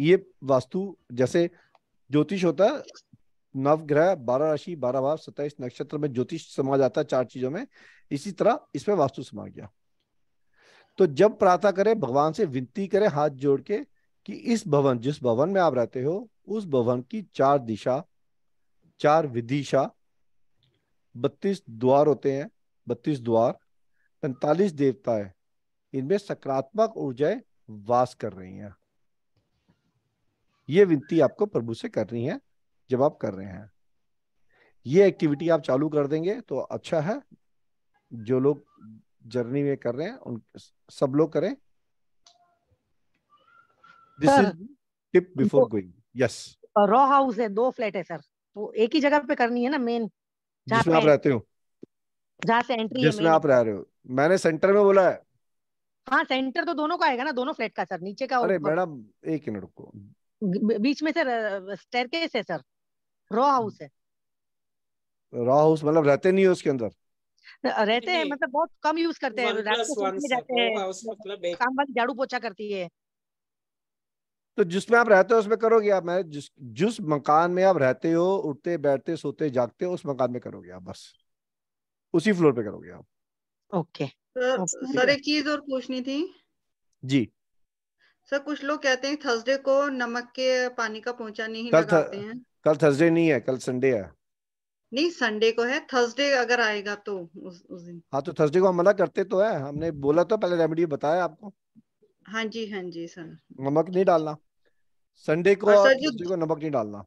Speaker 1: ये वास्तु जैसे ज्योतिष होता है नवग्रह बारह राशि बारह भाव सत्ताईस नक्षत्र में ज्योतिष समा जाता है चार चीजों में इसी तरह इसमें वास्तु समा गया तो जब प्रार्थना करें भगवान से विनती करें हाथ जोड़ के कि इस भवन जिस भवन में आप रहते हो उस भवन की चार दिशा चार विदिशा बत्तीस द्वार होते हैं बत्तीस द्वार पैंतालीस देवता है इनमें सकारात्मक ऊर्जाएं वास कर रही हैं ये विनती आपको प्रभु से करनी है जब आप कर रहे हैं ये एक्टिविटी आप चालू कर देंगे तो अच्छा है जो लोग जर्नी में कर रहे हैं उन सब लोग करें this is tip before going yes
Speaker 3: row house है दो फ्लैट है सर तो एक ही जगह पे करनी है ना मेन जिसमें आप रहते हो जहाँ से एंट्री जिसमें आप
Speaker 1: रह रहे हो मैंने सेंटर में बोला है
Speaker 3: हाँ सेंटर तो दोनों का आएगा ना दोनों फ्लैट का सर नीचे का अरे मैडम एक मिनट रुको बीच में सर स्टेरकेस है सर
Speaker 1: रॉ हाउस हम्म। है रॉ हाउस मतलब रहते नहीं है उसके अंदर
Speaker 3: रहते हैं मतलब बहुत कम यूज करते हैं जाते हैं मतलब काम वाली झाड़ू पोछा करती है
Speaker 1: तो जिसमें आप रहते हो उसमें करोगे आप मैं जिस जिस मकान में आप रहते हो उठते बैठते सोते जागते हो उस मकान में करोगे आप बस उसी फ्लोर पे करोगे आप ओके
Speaker 5: सर एक चीज और पूछनी थी जी सर कुछ लोग कहते हैं थर्सडे को नमक के पानी का पहुंचा नहीं कल लगाते हैं
Speaker 1: कल थर्सडे नहीं है कल संडे है
Speaker 5: नहीं संडे को है थर्सडे अगर आएगा तो उस, उस दिन
Speaker 1: हाँ तो थर्सडे को हम मना करते तो है हमने बोला तो पहले रेमेडी बताया आपको
Speaker 5: हाँ जी हाँ जी सर
Speaker 1: नमक नहीं डालना संडे को थर्सडे को नमक नहीं डालना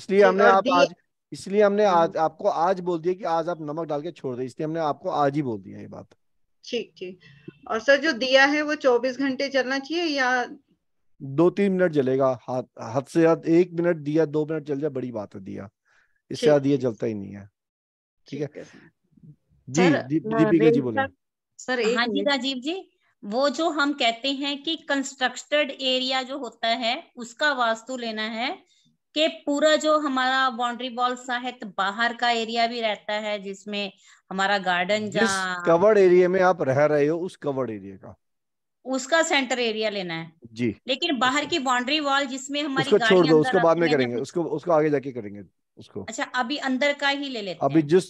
Speaker 1: इसलिए हमने आप आज इसलिए हमने हम्म। आज आपको आज बोल दिया कि आज आप नमक डाल के छोड़ दे इसलिए हमने आपको आज ही बोल दिया ये बात
Speaker 5: ठीक ठीक और सर जो दिया है वो 24 घंटे चलना चाहिए या
Speaker 1: दो तीन मिनट जलेगा हाथ से हाथ एक मिनट दिया दो मिनट जल जाए बड़ी बात है दिया इससे दिया जलता ही नहीं है ठीक है जी दीपिका जी बोलिए
Speaker 4: सर हाँ जी राजीव जी वो जो हम कहते हैं कि कंस्ट्रक्टेड एरिया जो होता है उसका वास्तु लेना है कि पूरा जो हमारा बाउंड्री वॉल साहित बाहर का एरिया भी रहता है जिसमें हमारा गार्डन जहाँ
Speaker 1: कवर्ड एरिया में आप रह रहे हो उस कवर्ड एरिया का
Speaker 4: उसका सेंटर एरिया लेना है जी लेकिन बाहर की बाउंड्री वॉल जिसमें हमारी उसको छोड़ दो उसको बाद में करेंगे
Speaker 1: उसको उसको आगे जाके करेंगे उसको
Speaker 4: अच्छा अभी अंदर का ही ले लेते
Speaker 1: अभी जिस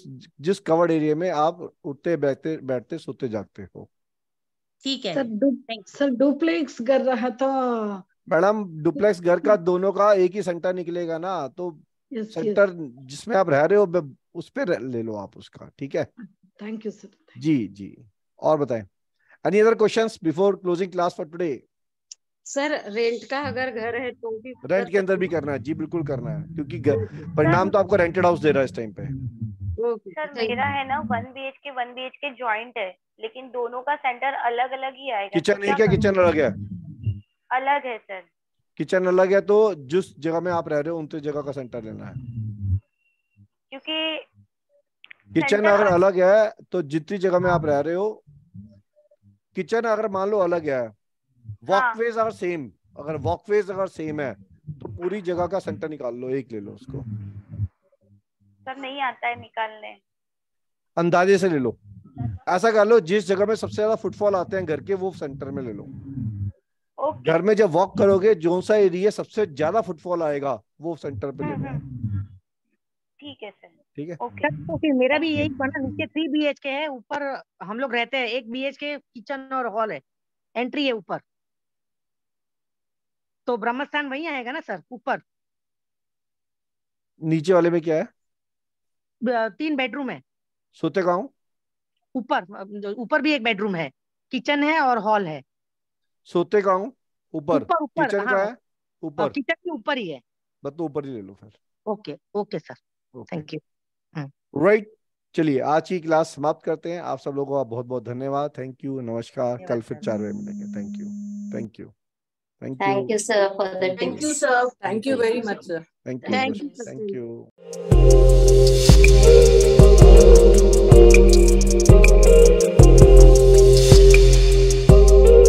Speaker 1: जिस कवर्ड एरिया में आप उठते बैठते बैठते सोते जागते हो
Speaker 5: ठीक है सर सर डुप्लेक्स घर रहा था
Speaker 1: मैडम डुप्लेक्स घर का दोनों का एक ही सेंटर निकलेगा ना तो सेंटर जिसमें आप रह रहे हो उस पर ले लो आप उसका ठीक है थैंक यू सर जी जी और बताएं any other questions before closing class for today
Speaker 2: sir rent का अगर घर है तो भी रेंट
Speaker 1: के अंदर भी करना है जी बिल्कुल करना है क्योंकि परिणाम तो आपको रेंटेड हाउस दे रहा है इस टाइम पे
Speaker 2: सर मेरा है ना one B H K one B H K joint है लेकिन दोनों का सेंटर अलग अलग ही आएगा किचन नहीं क्या किचन अलग है अलग है सर
Speaker 1: किचन अलग है तो जिस जगह में आप रह रहे हो उन जगह का सेंटर लेना है क्योंकि किचन अगर अलग है तो जितनी जगह में आप रह रहे हो किचन अगर मान लो अलग है वॉकवेज हाँ। अगर सेम अगर वॉकवेज अगर सेम है तो पूरी जगह का सेंटर निकाल लो एक ले लो उसको
Speaker 2: सर नहीं आता है निकालने
Speaker 1: अंदाजे से ले लो हम्म। ऐसा कर लो जिस जगह में सबसे ज्यादा फुटफॉल आते हैं घर के वो सेंटर में ले लो घर में जब वॉक करोगे जो सा एरिया सबसे ज्यादा फुटफॉल आएगा वो सेंटर पे ले लो हम्म, हम्म। ठीक है सर ठीक है ओके
Speaker 2: तो
Speaker 3: फिर मेरा भी यही बना नीचे थ्री बी एच के है ऊपर हम लोग रहते हैं एक बी एच के किचन और हॉल है एंट्री है ऊपर तो ब्रह्मस्थान वही आएगा ना सर ऊपर
Speaker 1: नीचे वाले में क्या
Speaker 3: है तीन बेडरूम है सोते कहा ऊपर ऊपर भी एक बेडरूम है किचन है और हॉल है
Speaker 1: सोते कहा ऊपर किचन हाँ। का है हाँ, ऊपर किचन के ऊपर ही है बस तो ऊपर ही ले लो फिर okay
Speaker 3: okay sir
Speaker 1: thank you right चलिए आज की क्लास समाप्त करते हैं आप सब लोगों का बहुत बहुत धन्यवाद थैंक यू नमस्कार कल फिर चार बजे मिलेंगे thank you thank you thank you thank you
Speaker 4: sir for thank you sir thank you very much sir
Speaker 1: thank you thank you